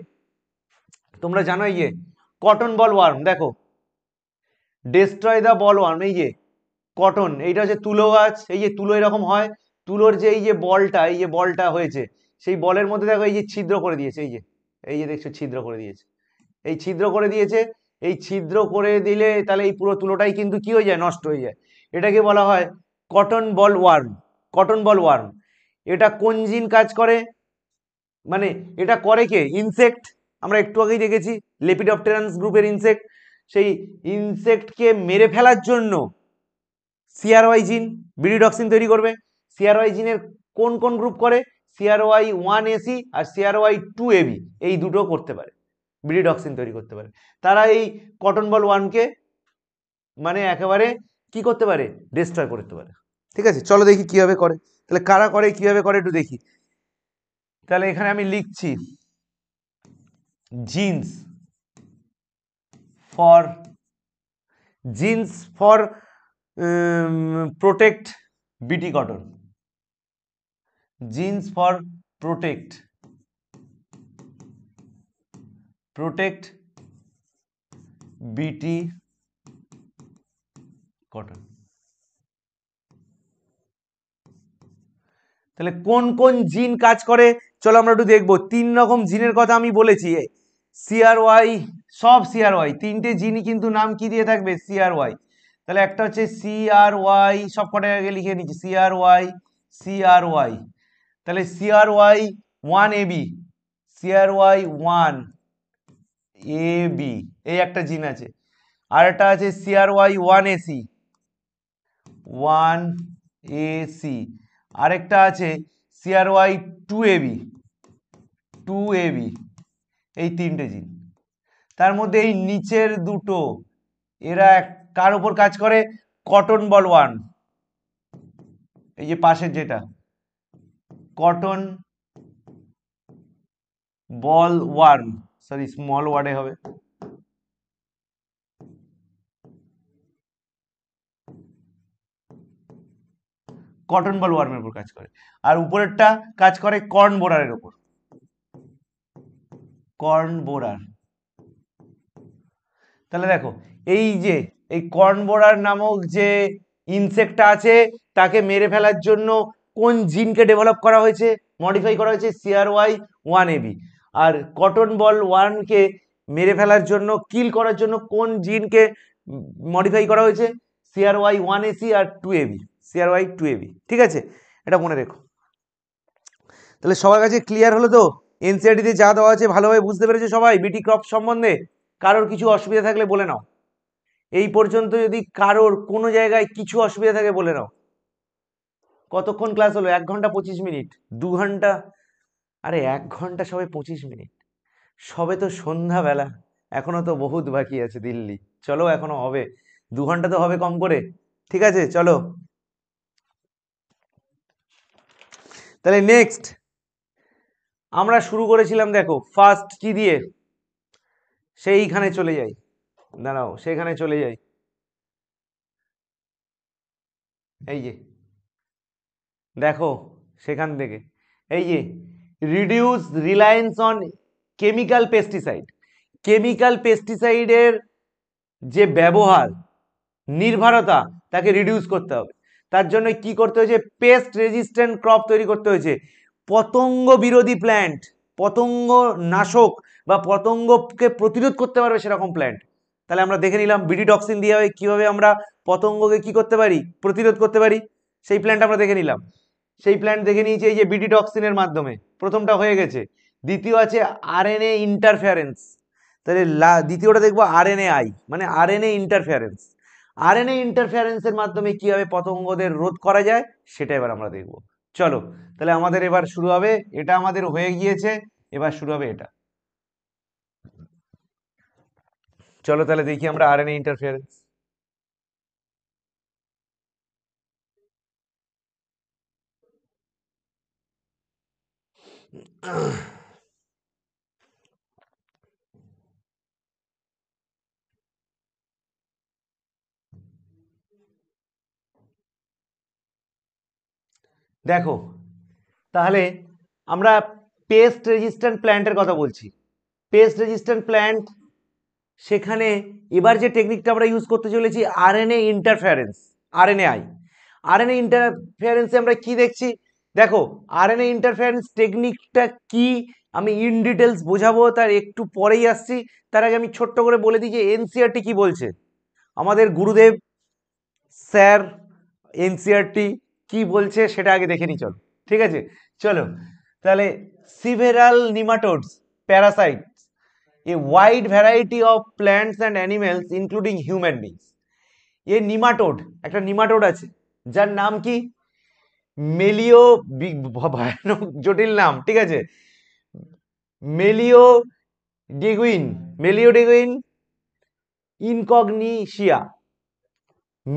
তোমরা জানো এই যে কটন বল ওয়ার্ম দেখো ডেস্ট্রয় দ্য বল ওয়ার্ম এই যে কটন এইটা হচ্ছে তুলো গাছ এই যে তুলো এরকম হয় তুলোর যে এই যে বলটা এই যে বলটা হয়েছে সেই বলের মধ্যে দেখো এই যে ছিদ্র করে দিয়েছে এই যে এই যে দেখছো ছিদ্র করে দিয়েছে এই ছিদ্র করে দিয়েছে এই ছিদ্র করে দিলে তাহলে এই পুরো তুলোটাই কিন্তু কি হয়ে যায় নষ্ট হয়ে যায় এটাকে বলা হয় কটন বল ওয়ার্ম কটন বল ওয়ার্ম এটা কোন জিন কাজ করে মানে এটা করে কে ইনসেক্ট আমরা একটু আগেই দেখেছি লেপিডপটেরান্স গ্রুপের ইনসেক্ট সেই ইনসেক্টকে মেরে ফেলার জন্য সিআরওয়াই জিন বিডিডক্সিন তৈরি করবে সিআরওয়াই জিনের কোন কোন গ্রুপ করে সিআরওয়াই ওয়ান এসি আর সিআরওয়াই টু এবি এই দুটো করতে পারে বিডিডক্সিন তৈরি করতে পারে তারা এই কটন বল ওয়ানকে মানে একেবারে কি করতে পারে ডিস্ট্রয় করতে পারে ঠিক আছে চলো দেখি কীভাবে করে তাহলে কারা করে কিভাবে করে একটু দেখি তাহলে এখানে আমি লিখছি genes for genes for protect BT cotton genes for protect protect BT cotton তাহলে কোন কোন জিন কাজ করে চলো আমরা একটু দেখবো তিন রকম জিনের কথা আমি বলেছি ওয়াই সব ওয়াই তিনটে জিনই কিন্তু নাম কি দিয়ে থাকবে ওয়াই তাহলে একটা হচ্ছে ওয়াই সব কটা আগে লিখে নিচ্ছি সিআর ওয়াই তাহলে Y one A B Y one A B এই একটা জিন আছে আর একটা আছে Y one A C one A C আরেকটা আছে Y two A B two A B এই তিনটে জিন তার মধ্যে এই নিচের দুটো এরা কার ওপর কাজ করে কটন বল ওয়ান এই যে পাশের যেটা কটন বল ওয়ার্ম সরি স্মল ওয়ার্ডে হবে কটন বল ওয়ার্মের উপর কাজ করে আর উপরেরটা কাজ করে কর্ন বোরারের উপর কর্ন বোরার তাহলে দেখো এই যে এই কর্ন বোরার নামক যে ইনসেক্টটা আছে তাকে মেরে ফেলার জন্য কোন জিনকে ডেভেলপ করা হয়েছে মডিফাই করা হয়েছে সিআর ওয়াই ওয়ান এবি আর কটন বল ওয়ানকে মেরে ফেলার জন্য কিল করার জন্য কোন জিনকে মডিফাই করা হয়েছে সিআর ওয়াই ওয়ান এসি আর two AB CR Y two AB ঠিক আছে এটা মনে রেখো তাহলে সবার কাছে ক্লিয়ার হলো তো এনসিআরটিতে e যা দেওয়া আছে ভালোভাবে বুঝতে পেরেছে সবাই বিটি ক্রপ সম্বন্ধে কারোর কিছু অসুবিধা থাকলে বলে নাও এই পর্যন্ত যদি কারোর কোনো জায়গায় কিছু অসুবিধা থাকে বলে নাও কতক্ষণ ক্লাস হলো এক ঘন্টা পঁচিশ মিনিট দু ঘন্টা আরে এক ঘন্টা সবে পঁচিশ মিনিট সবে তো সন্ধ্যাবেলা এখনও তো বহুত বাকি আছে দিল্লি চলো এখনও হবে দু ঘন্টা তো হবে কম করে ঠিক আছে চলো তাহলে নেক্সট আমরা শুরু করেছিলাম দেখো ফার্স্ট কি দিয়ে সেইখানে চলে যাই দাঁড়াও সেখানে চলে যাই এই যে দেখো সেখান থেকে এই যে reduce reliance on chemical pesticide chemical পেস্টিসাইডের যে ব্যবহার নির্ভরতা তাকে রিডিউস করতে হবে তার জন্য কি করতে হয়েছে পেস্ট রেজিস্ট্যান্ট ক্রপ তৈরি করতে হয়েছে পতঙ্গ বিরোধী প্ল্যান্ট পতঙ্গ নাশক বা পতঙ্গকে প্রতিরোধ করতে পারবে সেরকম প্ল্যান্ট তাহলে আমরা দেখে নিলাম বিডিডক্সিন দিয়ে কীভাবে আমরা পতঙ্গকে কি করতে পারি প্রতিরোধ করতে পারি সেই প্ল্যান্ট আমরা দেখে নিলাম সেই প্ল্যান্ট দেখে নিয়েছি এই যে বিডিডক্সিনের মাধ্যমে প্রথমটা হয়ে গেছে দ্বিতীয় আছে আরএনএ ইন্টারফেয়ারেন্স তাহলে দ্বিতীয়টা দেখবো আরএনএ আই মানে আরএনএ ইন্টারফেয়ারেন্স আরএনএ ইন্টারফারেন্সের মাধ্যমে কিভাবে পতঙ্গদের রোধ করা যায় সেটা এবার আমরা দেখব চলো তাহলে আমাদের এবার শুরু হবে এটা আমাদের হয়ে গিয়েছে এবার শুরু হবে এটা চলো তাহলে দেখি আমরা আরএনএ ইন্টারফারেন্স Ugh. দেখো তাহলে আমরা পেস্ট রেজিস্ট্যান্ট প্ল্যান্টের কথা বলছি পেস্ট রেজিস্ট্যান্ট প্ল্যান্ট সেখানে এবার যে টেকনিকটা আমরা ইউজ করতে চলেছি RNA interference RNA I RNA ইন্টারফারেন্সে আমরা কি দেখছি দেখো আরএনএ ইন্টারফারেন্স টেকনিকটা কি আমি ইন ডিটেলস বোঝাবো তার একটু পরেই আসছি তার আগে আমি ছোট্ট করে বলে দিই যে এনসিআরটি e কি বলছে আমাদের গুরুদেব স্যার এনসিআরটি কি বলছে সেটা আগে দেখে নিই চলো ঠিক আছে চলো তাহলে several nematodes parasites a wide variety of plants and animals including human beings a nematode একটা নিমাটোড আছে যার নাম কি মেলিও ভয়ানক জটিল নাম ঠিক আছে মেলিও ডেগুইন মেলিও ডেগুইন ইনকগনিশিয়া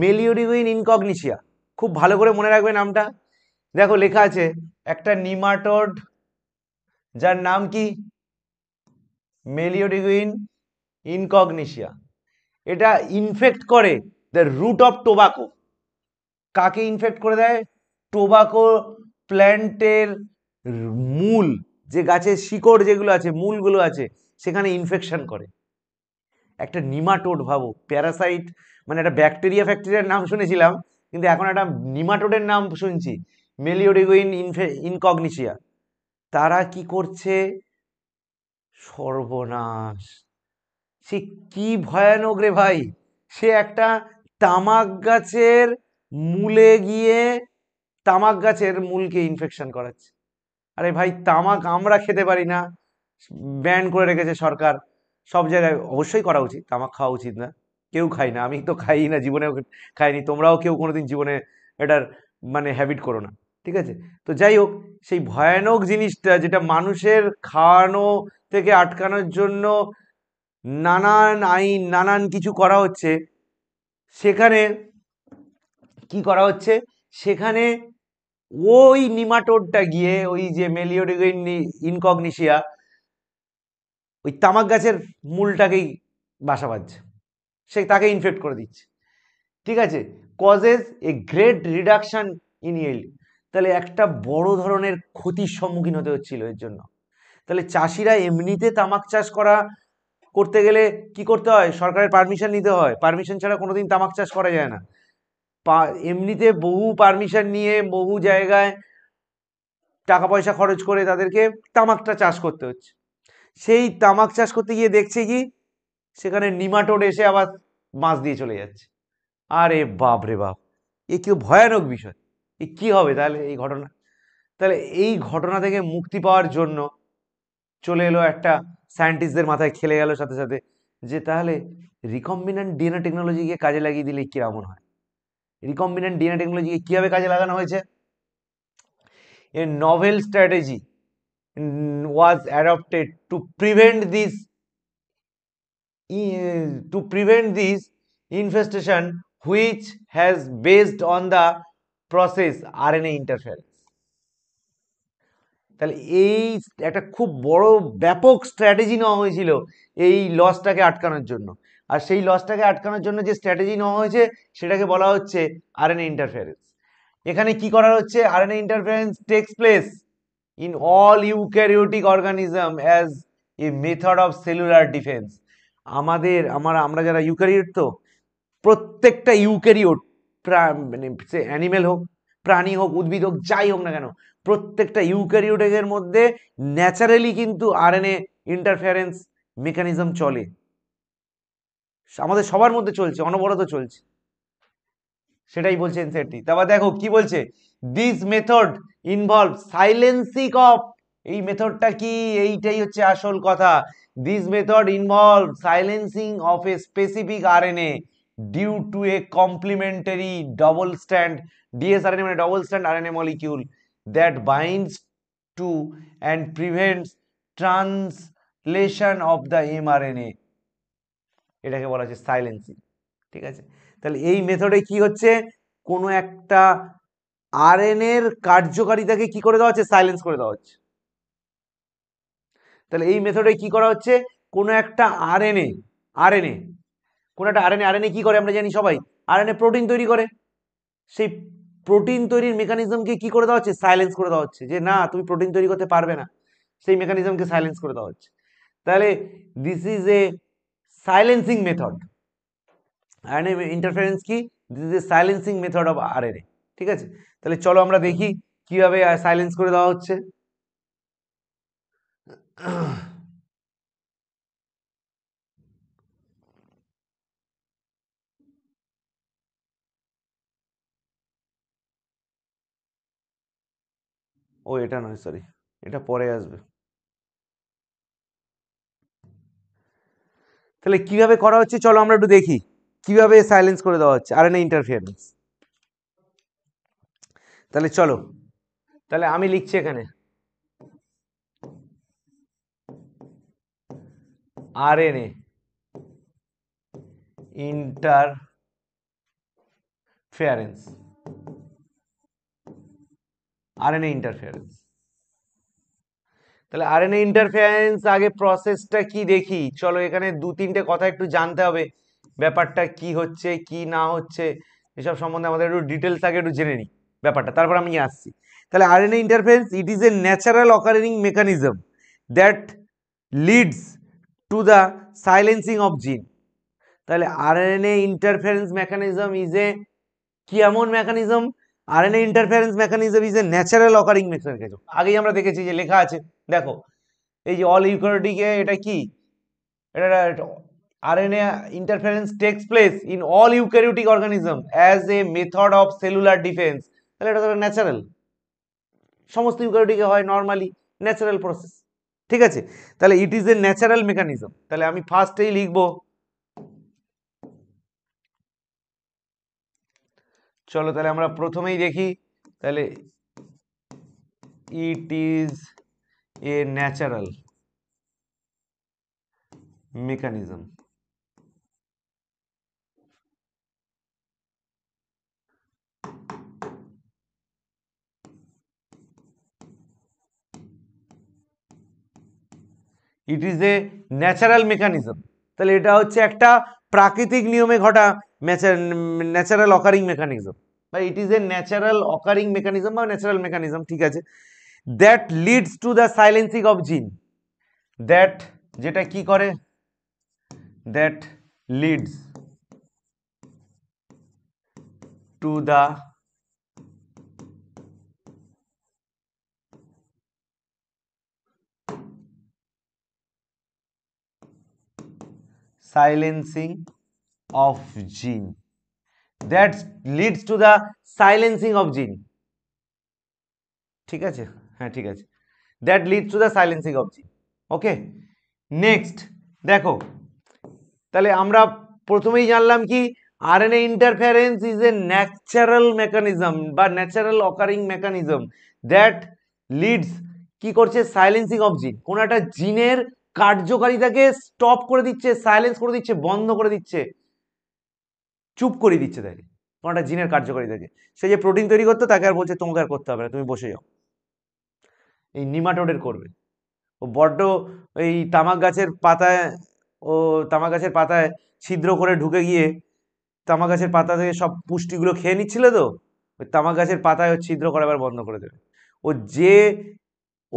মেলিও ডেগুইন ইনকগনিশিয়া খুব ভালো করে মনে রাখবে নামটা দেখো লেখা আছে একটা নিমাটোড যার নাম কি মেলিওডিগুইন ইনকগনিশিয়া এটা ইনফেক্ট করে দ্য রুট অফ টোবাকো কাকে ইনফেক্ট করে দেয় টোবাকো প্ল্যান্টের মূল যে গাছের শিকড় যেগুলো আছে মূলগুলো আছে সেখানে ইনফেকশন করে একটা নিমাটোড ভাবো প্যারাসাইট মানে একটা ব্যাকটেরিয়া ফ্যাক্টেরিয়ার নাম শুনেছিলাম কিন্তু এখন একটা নিমাটোডের নাম শুনছি মেলিওডিগুইন ইনফে ইনকগনিশিয়া তারা কি করছে সর্বনাশ সে কি ভয়ানক রে ভাই সে একটা তামাক গাছের মূলে গিয়ে তামাক গাছের মূলকে ইনফেকশন করাচ্ছে আরে ভাই তামাক আমরা খেতে পারি না ব্যান করে রেখেছে সরকার সব জায়গায় অবশ্যই করা উচিত তামাক খাওয়া উচিত না কেউ খাই না আমি তো খাই না জীবনে খাইনি তোমরাও কেউ কোনো দিন জীবনে এটার মানে হ্যাবিট করো না ঠিক আছে তো যাই হোক সেই ভয়ানক জিনিসটা যেটা মানুষের খাওয়ানো থেকে আটকানোর জন্য নানান আইন নানান কিছু করা হচ্ছে সেখানে কি করা হচ্ছে সেখানে ওই নিমাটোডটা গিয়ে ওই যে মেলিওডিগইন ইনকগনিশিয়া ওই তামাক গাছের মূলটাকেই বাসা বাঁধছে সে তাকে ইনফেক্ট করে দিচ্ছে ঠিক আছে causes a great reduction in yield তাহলে একটা বড় ধরনের ক্ষতির সম্মুখীন হতে হচ্ছিল এর জন্য তাহলে চাষিরা এমনিতে তামাক চাষ করা করতে গেলে কি করতে হয় সরকারের পারমিশন নিতে হয় পারমিশন ছাড়া কোনোদিন তামাক চাষ করা যায় না এমনিতে বহু পারমিশন নিয়ে বহু জায়গায় টাকা পয়সা খরচ করে তাদেরকে তামাকটা চাষ করতে হচ্ছে সেই তামাক চাষ করতে গিয়ে দেখছে কি সেখানে নিমাটোড এসে আবার মাছ দিয়ে চলে যাচ্ছে আরে বাপ রে বাপ এ কেউ ভয়ানক বিষয় এ কী হবে তাহলে এই ঘটনা তাহলে এই ঘটনা থেকে মুক্তি পাওয়ার জন্য চলে এলো একটা সায়েন্টিস্টদের মাথায় খেলে গেল সাথে সাথে যে তাহলে রিকম্বিনেন্ট ডিএনএ টেকনোলজিকে কাজে লাগিয়ে দিলে কেমন হয় রিকম্বিনেন্ট ডিএনএ টেকনোলজিকে কীভাবে কাজে লাগানো হয়েছে a novel strategy was adopted to prevent this to prevent this infestation which has based on the process RNA interference তাহলে এই একটা খুব বড় ব্যাপক স্ট্র্যাটেজি নেওয়া হয়েছিল এই লসটাকে আটকানোর জন্য আর সেই লসটাকে আটকানোর জন্য যে স্ট্র্যাটেজি নেওয়া হয়েছে সেটাকে বলা হচ্ছে আর এন এ ইন্টারফারেন্স এখানে কি করা হচ্ছে R N A interference takes place in all eukaryotic organism as a method of cellular defence আমাদের আমার আমরা যারা ইউকারিওট তো প্রত্যেকটা প্রা মানে সে অ্যানিমেল হোক প্রাণী হোক উদ্ভিদ হোক যাই হোক না কেন প্রত্যেকটা ইউকারিওটেকের মধ্যে ন্যাচারালি কিন্তু আরএনএ ইন্টারফারেন্স মেকানিজম চলে আমাদের সবার মধ্যে চলছে অনবরত চলছে সেটাই বলছে এনসারটি e তারপর দেখো কি বলছে this method involve silencing of এই মেথডটা কি এইটাই হচ্ছে আসল কথা This method involves silencing of a specific RNA due to a complementary double strand dsRNA মানে double strand RNA molecule that binds to and prevents translation of the mRNA এটাকে বলা হচ্ছে silencing ঠিক আছে তাহলে এই মেথডে কি হচ্ছে কোনো একটা আরএনএর কার্যকারিতাকে কি করে দেওয়া হচ্ছে সাইলেন্স করে দেওয়া হচ্ছে তাহলে এই মেথডে কি করা হচ্ছে কোনো একটা আরএনএ আরএনএ কোনো একটা আরএনএ আরএনএ কী করে আমরা জানি সবাই আরএনএ প্রোটিন তৈরি করে সেই প্রোটিন তৈরির মেকানিজমকে কি করে দেওয়া হচ্ছে সাইলেন্স করে দেওয়া হচ্ছে যে না তুমি প্রোটিন তৈরি করতে পারবে না সেই মেকানিজমকে সাইলেন্স করে দেওয়া হচ্ছে তাহলে this is a silencing method RNA interference কি this is a silencing method of RNA ঠিক আছে তাহলে চলো আমরা দেখি কিভাবে সাইলেন্স করে দেওয়া হচ্ছে ও এটা নয় সরি এটা পরে আসবে তাহলে কিভাবে করা হচ্ছে চলো আমরা একটু দেখি কিভাবে সাইলেন্স করে দেওয়া হচ্ছে আর না ইন্টারফিয়ারেন্স তাহলে চলো তাহলে আমি লিখছি এখানে আরএনএ ইন্টারফেয়ারেন্স আরএনএ ইন্টারফেয়ারেন্স তাহলে আরএনএ ইন্টারফেয়ারেন্স আগে প্রসেসটা কি দেখি চলো এখানে দু তিনটে কথা একটু জানতে হবে ব্যাপারটা কি হচ্ছে কি না হচ্ছে এসব সম্বন্ধে আমাদের একটু ডিটেলস আগে একটু জেনে নিই ব্যাপারটা তারপর আমি আসছি তাহলে RNA interference it is a natural occurring mechanism that leads to the silencing of gene তাহলে RNA interference mechanism is a কি এমন mechanism RNA interference mechanism is a natural occurring mechanism আগেই আমরা দেখেছি যে লেখা আছে দেখো এই যে অল ইউক্যারিওটিকে এটা কি এটা RNA interference takes place in all eukaryotic organism as a method of cellular defence তাহলে এটা তো ন্যাচারাল সমস্ত ইউক্যারিওটিকে হয় নর্মালি ন্যাচারাল প্রসেস ঠিক আছে তাহলে it is a natural mechanism তাহলে আমি ফার্স্টেই লিখব চলো তাহলে আমরা প্রথমেই দেখি তাহলে it is a natural mechanism it is a natural mechanism তাহলে এটা হচ্ছে একটা প্রাকৃতিক নিয়মে ঘটা ন্যাচারাল অকারিং মেকানিজম বা it is a natural occurring mechanism বা ন্যাচারাল মেকানিজম ঠিক আছে that leads to the silencing of gene that যেটা কি করে that leads to the silencing of gene that leads to the silencing of gene ঠিক আছে হ্যাঁ ঠিক আছে that leads to the silencing of gene okay next দেখো তাহলে আমরা প্রথমেই জানলাম কি RNA interference is a natural mechanism বা natural occurring mechanism that leads কি করছে সাইলেন্সিং অফ জিন কোন একটা জিনের কার্যকারিতাকে স্টপ করে দিচ্ছে সাইলেন্স করে দিচ্ছে বন্ধ করে দিচ্ছে চুপ করে দিচ্ছে তাকে কোনো একটা জিনের কার্যকারিতাকে সে যে প্রোটিন তৈরি করতো তাকে আর বলছে তোমাকে আর করতে হবে না তুমি বসে যাও এই নিমাটোডের করবে ও বড্ড এই তামাক গাছের পাতায় ও তামাক গাছের পাতায় ছিদ্র করে ঢুকে গিয়ে তামাক গাছের পাতা থেকে সব পুষ্টিগুলো খেয়ে নিচ্ছিল তো ওই তামাক গাছের পাতায় ও ছিদ্র করে আবার বন্ধ করে দেবে ও যে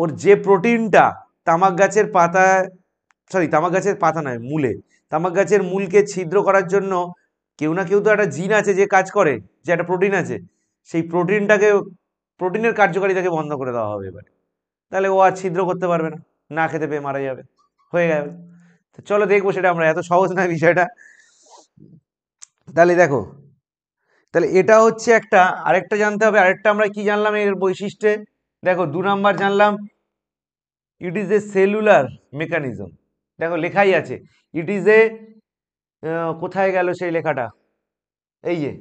ওর যে প্রোটিনটা তামাক গাছের পাতা সরি তামাক গাছের পাতা নয় মূলে তামাক গাছের মূলকে ছিদ্র করার জন্য কেউ না কেউ তো একটা জিন আছে যে কাজ করে যে একটা প্রোটিন আছে সেই প্রোটিনটাকে প্রোটিনের কার্যকারিতাকে বন্ধ করে দেওয়া হবে এবারে তাহলে ও আর ছিদ্র করতে পারবে না না খেতে পেয়ে মারা যাবে হয়ে গেল তো চলো দেখবো সেটা আমরা এত সহজ না বিষয়টা তাহলে দেখো তাহলে এটা হচ্ছে একটা আরেকটা জানতে হবে আরেকটা আমরা কি জানলাম এর বৈশিষ্ট্যে দেখো দু নাম্বার জানলাম it is a cellular mechanism দেখো লেখাই আছে ইট ইজ এ কোথায় গেল সেই লেখাটা এই যে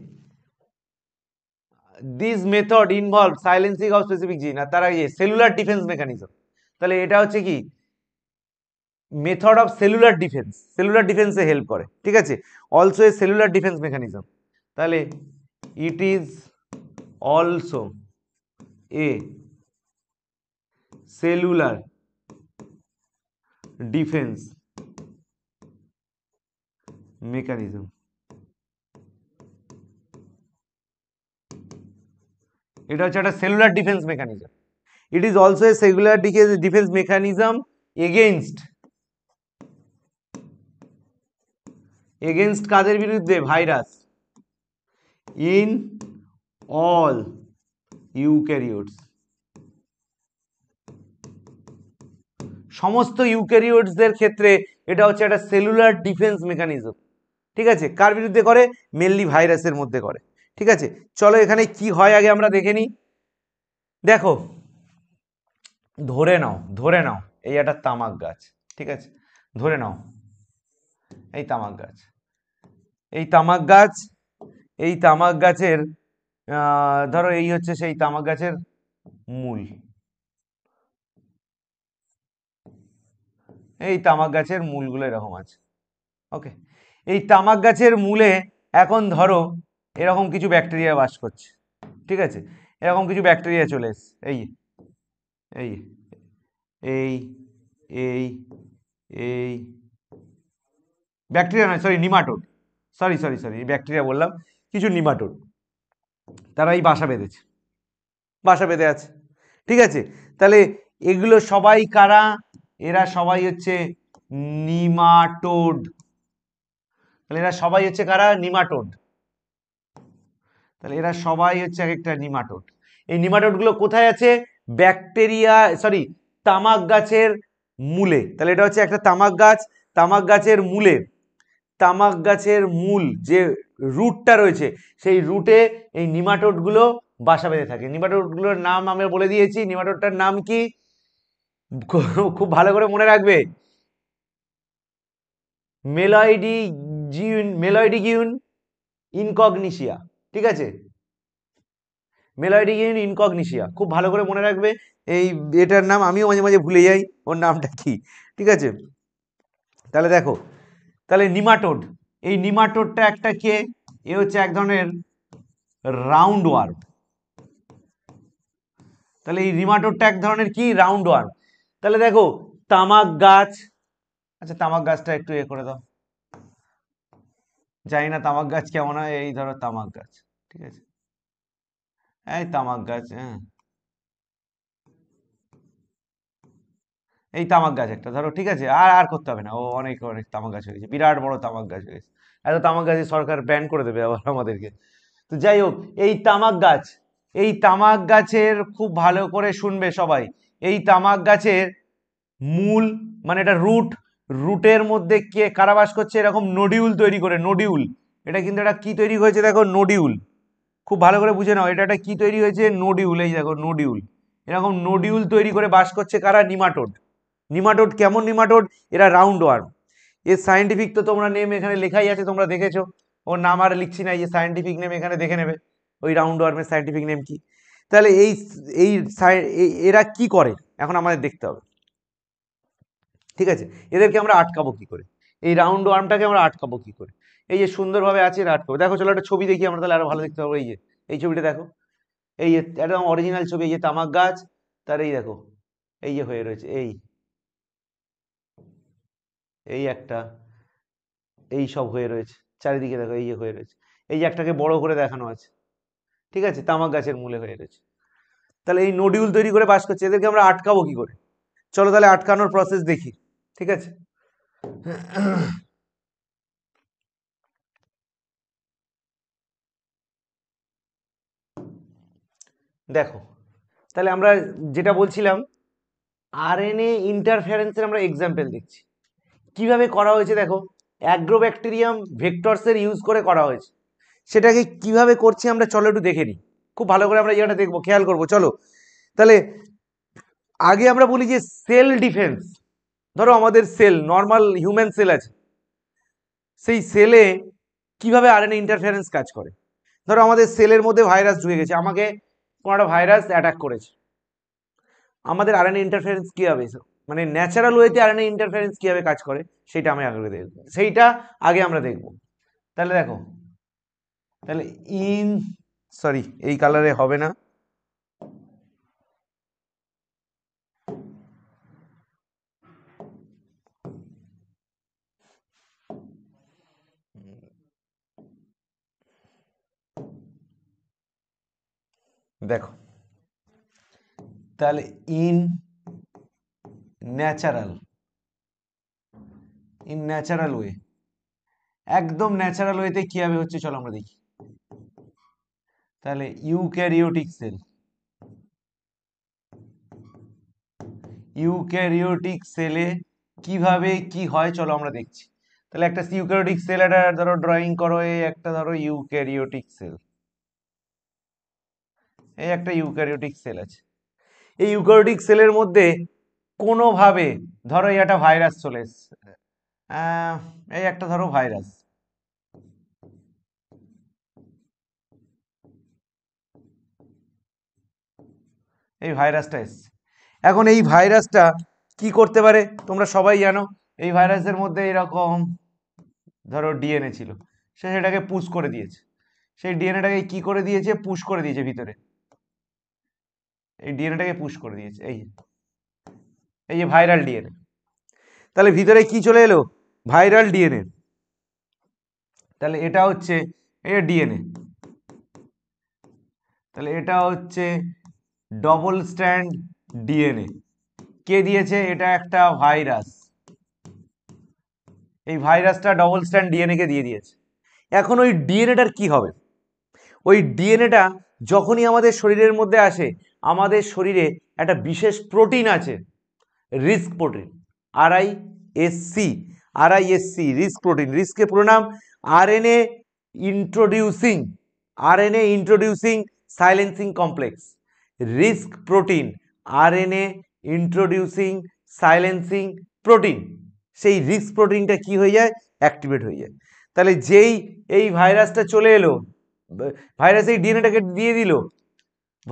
this method involve silencing of specific gene আর তারা ইয়ে সেলুলার ডিফেন্স মেকানিজম তাহলে এটা হচ্ছে কি method of cellular defence cellular ডিফেন্সে হেল্প করে ঠিক আছে also a cellular defence mechanism তাহলে it is also a cellular defence mechanism এটা হচ্ছে একটা cellular defence mechanism it is also a cellular defence mechanism against against কাদের বিরুদ্ধে ভাইরাস ইন অল ইউক্যারিওটস সমস্ত ইউকেরিওডসদের ক্ষেত্রে এটা হচ্ছে একটা সেলুলার ডিফেন্স মেকানিজম ঠিক আছে কার বিরুদ্ধে করে মেনলি ভাইরাসের মধ্যে করে ঠিক আছে চলো এখানে কি হয় আগে আমরা দেখে নিই দেখো ধরে নাও ধরে নাও এই একটা তামাক গাছ ঠিক আছে ধরে নাও এই তামাক গাছ এই তামাক গাছ এই তামাক গাছের ধরো এই হচ্ছে সেই তামাক গাছের মূল এই তামাক গাছের মূলগুলো এরকম আছে ওকে এই তামাক গাছের মূলে এখন ধরো এরকম কিছু ব্যাকটেরিয়া বাস করছে ঠিক আছে এরকম কিছু ব্যাকটেরিয়া চলে এসছে এই এই এই এই এই ব্যাকটেরিয়া নয় sorry nematode sorry sorry sorry bacteria বললাম কিছু নিমাটোড তারা এই বাসা বেঁধেছে বাসা বেঁধে আছে ঠিক আছে তাহলে এগুলো সবাই কারা এরা সবাই হচ্ছে নিমাটোড তাহলে এরা সবাই হচ্ছে কারা নিমাটোড তাহলে এরা সবাই হচ্ছে এক একটা নিমাটোড এই নিমাটোডগুলো কোথায় আছে ব্যাকটেরিয়া সরি তামাক গাছের মূলে তাহলে এটা হচ্ছে একটা তামাক গাছ তামাক গাছের মূলে তামাক গাছের মূল যে রুটটা রয়েছে সেই রুটে এই নিমাটোডগুলো বাসা বেঁধে থাকে নিমাটোডগুলোর নাম আমরা বলে দিয়েছি নিমাটোডটার নাম কি খুব ভালো করে মনে রাখবে মেলয়েডি জিউন মেলয়েডি গিউন ইনকগনিশিয়া ঠিক আছে মেলয়েডি গিউন ইনকগনিশিয়া খুব ভালো করে মনে রাখবে এই এটার নাম আমিও মাঝে মাঝে ভুলে যাই ওর নামটা কি ঠিক আছে তাহলে দেখো তাহলে নিমাটোড এই নিমাটোডটা একটা কে এ হচ্ছে এক ধরনের রাউন্ড ওয়ার্ম তাহলে এই নিমাটোডটা এক ধরনের কি রাউন্ড ওয়ার্ম তাহলে দেখো তামাক গাছ আচ্ছা তামাক গাছটা একটু এ ইয়ে করে দাও জানি না তামাক গাছ কেমন হয় এই ধরো তামাক গাছ ঠিক আছে এই তামাক গাছ হ্যাঁ এই তামাক গাছ একটা ধরো ঠিক আছে আর আর করতে হবে না ও অনেক অনেক তামাক গাছ হয়ে গেছে বিরাট বড় তামাক গাছ হয়ে গেছে এত তামাক গাছে সরকার ব্যান করে দেবে আবার আমাদেরকে তো যাই হোক এই তামাক গাছ এই তামাক গাছের খুব ভালো করে শুনবে সবাই এই তামাক গাছের মূল মানে এটা রুট রুটের মধ্যে কে কারাবাস করছে এরকম নডিউল তৈরি করে নডিউল এটা কিন্তু এটা কি তৈরি হয়েছে দেখো নডিউল খুব ভালো করে বুঝে নাও এটা একটা কী তৈরি হয়েছে নডিউল এই দেখো নডিউল এরকম নডিউল তৈরি করে বাস করছে কারা নিমাটোড নিমাটোড কেমন নিমাটোড এরা রাউন্ড ওয়ার্ম এর সায়েন্টিফিক তো তোমরা নেম এখানে লেখাই আছে তোমরা দেখেছো ওর নাম আর লিখছি না এই সায়েন্টিফিক নেম এখানে দেখে নেবে ওই রাউন্ড ওয়ার্মের সায়েন্টিফিক নেম কি তাহলে এই এই এরা কি করে এখন আমাদের দেখতে হবে ঠিক আছে এদেরকে আমরা আটকাবো কি করে এই রাউন্ড আর্মটাকে আমরা আটকাবো কি করে এই যে সুন্দরভাবে আছে এরা আটকাবো দেখো চলো একটা ছবি দেখি আমরা তাহলে আরো ভালো দেখতে পাবো এই যে এই ছবিটা দেখো এই যে একদম অরিজিনাল ছবি এই যে তামাক গাছ তার এই দেখো এই যে হয়ে রয়েছে এই এই একটা এই সব হয়ে রয়েছে চারিদিকে দেখো এই যে হয়ে রয়েছে এই যে একটাকে বড় করে দেখানো আছে ঠিক আছে তামাক গাছের মূলে হয়ে রয়েছে তাহলে এই নডিউল তৈরি করে বাস করছে এদেরকে আমরা আটকাবো কি করে চলো তাহলে আটকানোর প্রসেস দেখি ঠিক আছে দেখো তাহলে আমরা যেটা বলছিলাম আর এন এ ইন্টারফারেন্সের আমরা এক্সাম্পল দেখছি কিভাবে করা হয়েছে দেখো অ্যাগ্রোব্যাকটেরিয়াম ভেক্টরসের ইউজ করে করা হয়েছে সেটাকে কিভাবে করছি আমরা চলো একটু দেখে নিই খুব ভালো করে আমরা ইয়েটা দেখবো খেয়াল করবো চলো তাহলে আগে আমরা বলি যে সেল ডিফেন্স ধরো আমাদের সেল নর্মাল হিউম্যান সেল আছে সেই সেলে কিভাবে এন ইন্টারফারেন্স কাজ করে ধরো আমাদের সেলের মধ্যে ভাইরাস ঢুকে গেছে আমাকে কোনো একটা ভাইরাস অ্যাটাক করেছে আমাদের আর ইন্টারফারেন্স কী কীভাবে মানে ন্যাচারাল ওয়েতে এন ইন্টারফারেন্স কীভাবে কাজ করে সেটা আমি আগে দেখব সেইটা আগে আমরা দেখব তাহলে দেখো তাহলে ইন সরি এই কালারে হবে না দেখো তাহলে in natural in natural way একদম ন্যাচারাল ওয়েতে কি হবে হচ্ছে চলো আমরা দেখি তাহলে ইউক্যারিওটিক সেল ইউক্যারিওটিক সেলে কিভাবে কি হয় চলো আমরা দেখছি তাহলে একটা ইউক্যারিওটিক সেল একটা ধরো ড্রয়িং করো এই একটা ধরো ইউক্যারিওটিক সেল এই একটা ইউক্যারিওটিক সেল আছে এই ইউক্যারিওটিক সেলের মধ্যে কোনোভাবে ধরো এই একটা ভাইরাস চলে এসছে এই একটা ধরো ভাইরাস এই ভাইরাসটা এসছে এখন এই ভাইরাসটা কি করতে পারে তোমরা সবাই জানো এই ভাইরাসের মধ্যে এরকম ধরো ডিএনএ ছিল সে সেটাকে পুশ করে দিয়েছে সেই ডিএনএটাকে কি করে দিয়েছে পুশ করে দিয়েছে ভিতরে এই ডিএনএটাকে পুশ করে দিয়েছে এই এই যে ভাইরাল ডিএনএ তাহলে ভিতরে কি চলে এলো ভাইরাল ডিএনএ তাহলে এটা হচ্ছে এই ডিএনএ তাহলে এটা হচ্ছে ডবল স্ট্যান্ড ডিএনএ কে দিয়েছে এটা একটা ভাইরাস এই ভাইরাসটা ডবল স্ট্যান্ড ডিএনএকে দিয়ে দিয়েছে এখন ওই ডিএনএটার কি হবে ওই ডিএনএটা যখনই আমাদের শরীরের মধ্যে আসে আমাদের শরীরে একটা বিশেষ প্রোটিন আছে RISC protein R I S C R I S C RISC protein রিস্কের পুরো নাম RNA introducing RNA introducing silencing complex RISC protein RNA introducing silencing protein সেই রিস্ক প্রোটিনটা কি হয়ে যায় অ্যাক্টিভেট হয়ে যায় তাহলে যেই এই ভাইরাসটা চলে এলো ভাইরাস এই ডিএনএটাকে দিয়ে দিল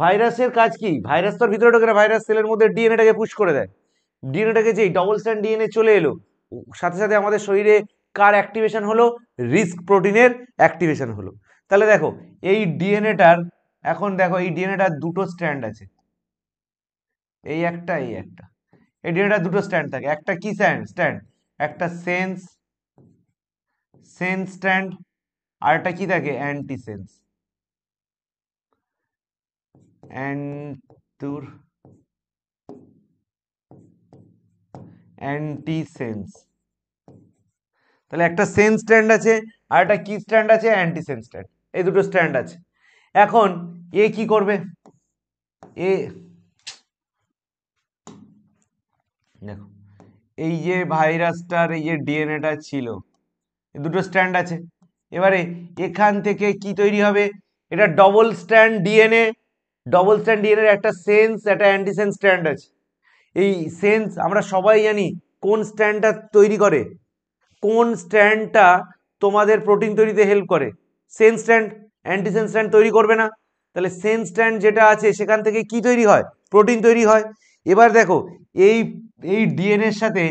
ভাইরাসের কাজ কি ভাইরাস তোর ভিতরে ঢোকে ভাইরাস সেলের মধ্যে ডিএনএটাকে পুশ করে দেয় ডিএনএটাকে যেই ডবল স্ট্যান্ড ডিএনএ চলে এলো সাথে সাথে আমাদের শরীরে কার অ্যাক্টিভেশন হলো রিস্ক প্রোটিনের অ্যাক্টিভেশন হলো তাহলে দেখো এই ডিএনএটার এখন দেখো এই ডিএনএটার দুটো স্ট্র্যান্ড আছে এই একটা এই একটা এই ডিএনএটার দুটো স্ট্র্যান্ড থাকে একটা কি স্ট্র্যান্ড স্ট্র্যান্ড একটা সেন্স সেন্স স্ট্র্যান্ড আর একটা কি থাকে অ্যান্টি সেন্স অ্যান্টুর অ্যান্টি সেন্স তাহলে একটা সেন্স স্ট্যান্ড আছে আর একটা কি স্ট্যান্ড আছে অ্যান্টি সেন্স স্ট্যান্ড এই দুটো স্ট্যান্ড আছে এখন এ কি করবে এ দেখো এই যে ভাইরাসটার এই যে ডিএনএটা ছিল দুটো স্ট্যান্ড আছে এবারে এখান থেকে কি তৈরি হবে এটা double strand DNA double strand ডিএনএর একটা সেন্স একটা অ্যান্টিসেন্স স্ট্যান্ড আছে এই সেন্স আমরা সবাই জানি কোন স্ট্যান্ডটা তৈরি করে কোন স্ট্যান্ডটা তোমাদের প্রোটিন তৈরিতে হেল্প করে সেন্স স্ট্যান্ড অ্যান্টিসেন স্ট্যান্ড তৈরি করবে না তাহলে সেন স্ট্যান্ড যেটা আছে সেখান থেকে কি তৈরি হয় প্রোটিন তৈরি হয় এবার দেখো এই এই ডিএনএর সাথে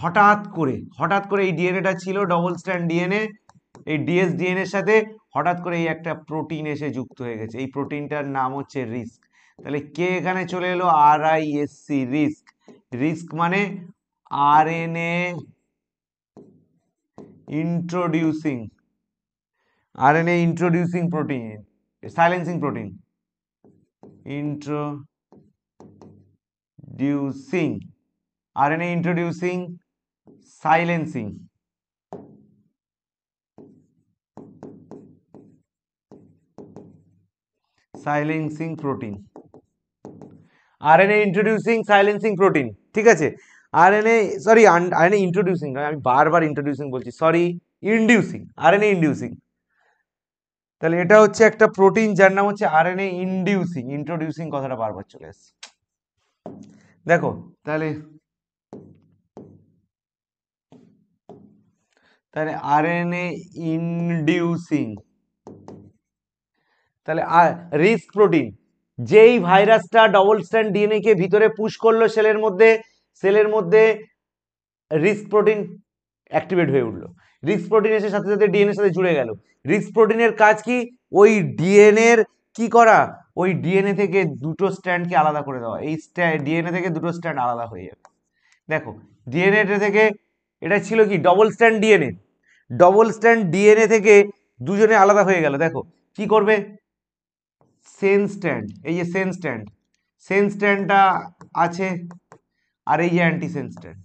হঠাৎ করে হঠাৎ করে এই ডিএনএটা ছিল ডবল স্ট্যান্ড ডিএনএ এই ডিএস ডিএনএর সাথে হঠাৎ করে এই একটা প্রোটিন এসে যুক্ত হয়ে গেছে এই প্রোটিনটার নাম হচ্ছে রিস্ক তাহলে কে এখানে চলে এলো R I S C RISC RISC মানে R N A introducing RNA introducing protein, silencing protein. Introducing. RNA introducing silencing. Silencing protein RNA introducing silencing protein ঠিক আছে আরএনএ সরি আরএনএ ইন্ট্রোডিউসিং আমি বারবার ইন্ট্রোডিউসিং বলছি সরি ইন্ডিউসিং আরএনএ ইন্ডিউসিং তাহলে এটা হচ্ছে একটা প্রোটিন যার নাম হচ্ছে R N A inducing introducing কথাটা বারবার চলে আসছে দেখো তাহলে তাহলে আর এন এ ইন্ডিউসিং তাহলে আর রিস্ক প্রোটিন যেই ভাইরাসটা ডবল স্ট্যান্ড ডিএনএ কে ভিতরে পুশ করলো সেলের মধ্যে সেলের মধ্যে রিস্ক প্রোটিন অ্যাক্টিভেট হয়ে উঠলো রিক্স প্রোটিনেসের সাথে সাথে ডিএনএর সাথে জুড়ে গেল রিক্স প্রোটিনের কাজ কি ওই ডিএনএর কি করা ওই ডিএনএ থেকে দুটো স্ট্যান্ডকে আলাদা করে দেওয়া এই ডিএনএ থেকে দুটো স্ট্যান্ড আলাদা হয়ে যাবে দেখো ডিএনএ থেকে এটা ছিল কি double strand DNA double strand DNA থেকে দুজনে আলাদা হয়ে গেল দেখো কি করবে সেন স্ট্যান্ড এই যে সেন স্ট্যান্ড সেন স্ট্যান্ডটা আছে আর এই যে অ্যান্টি সেন স্ট্যান্ড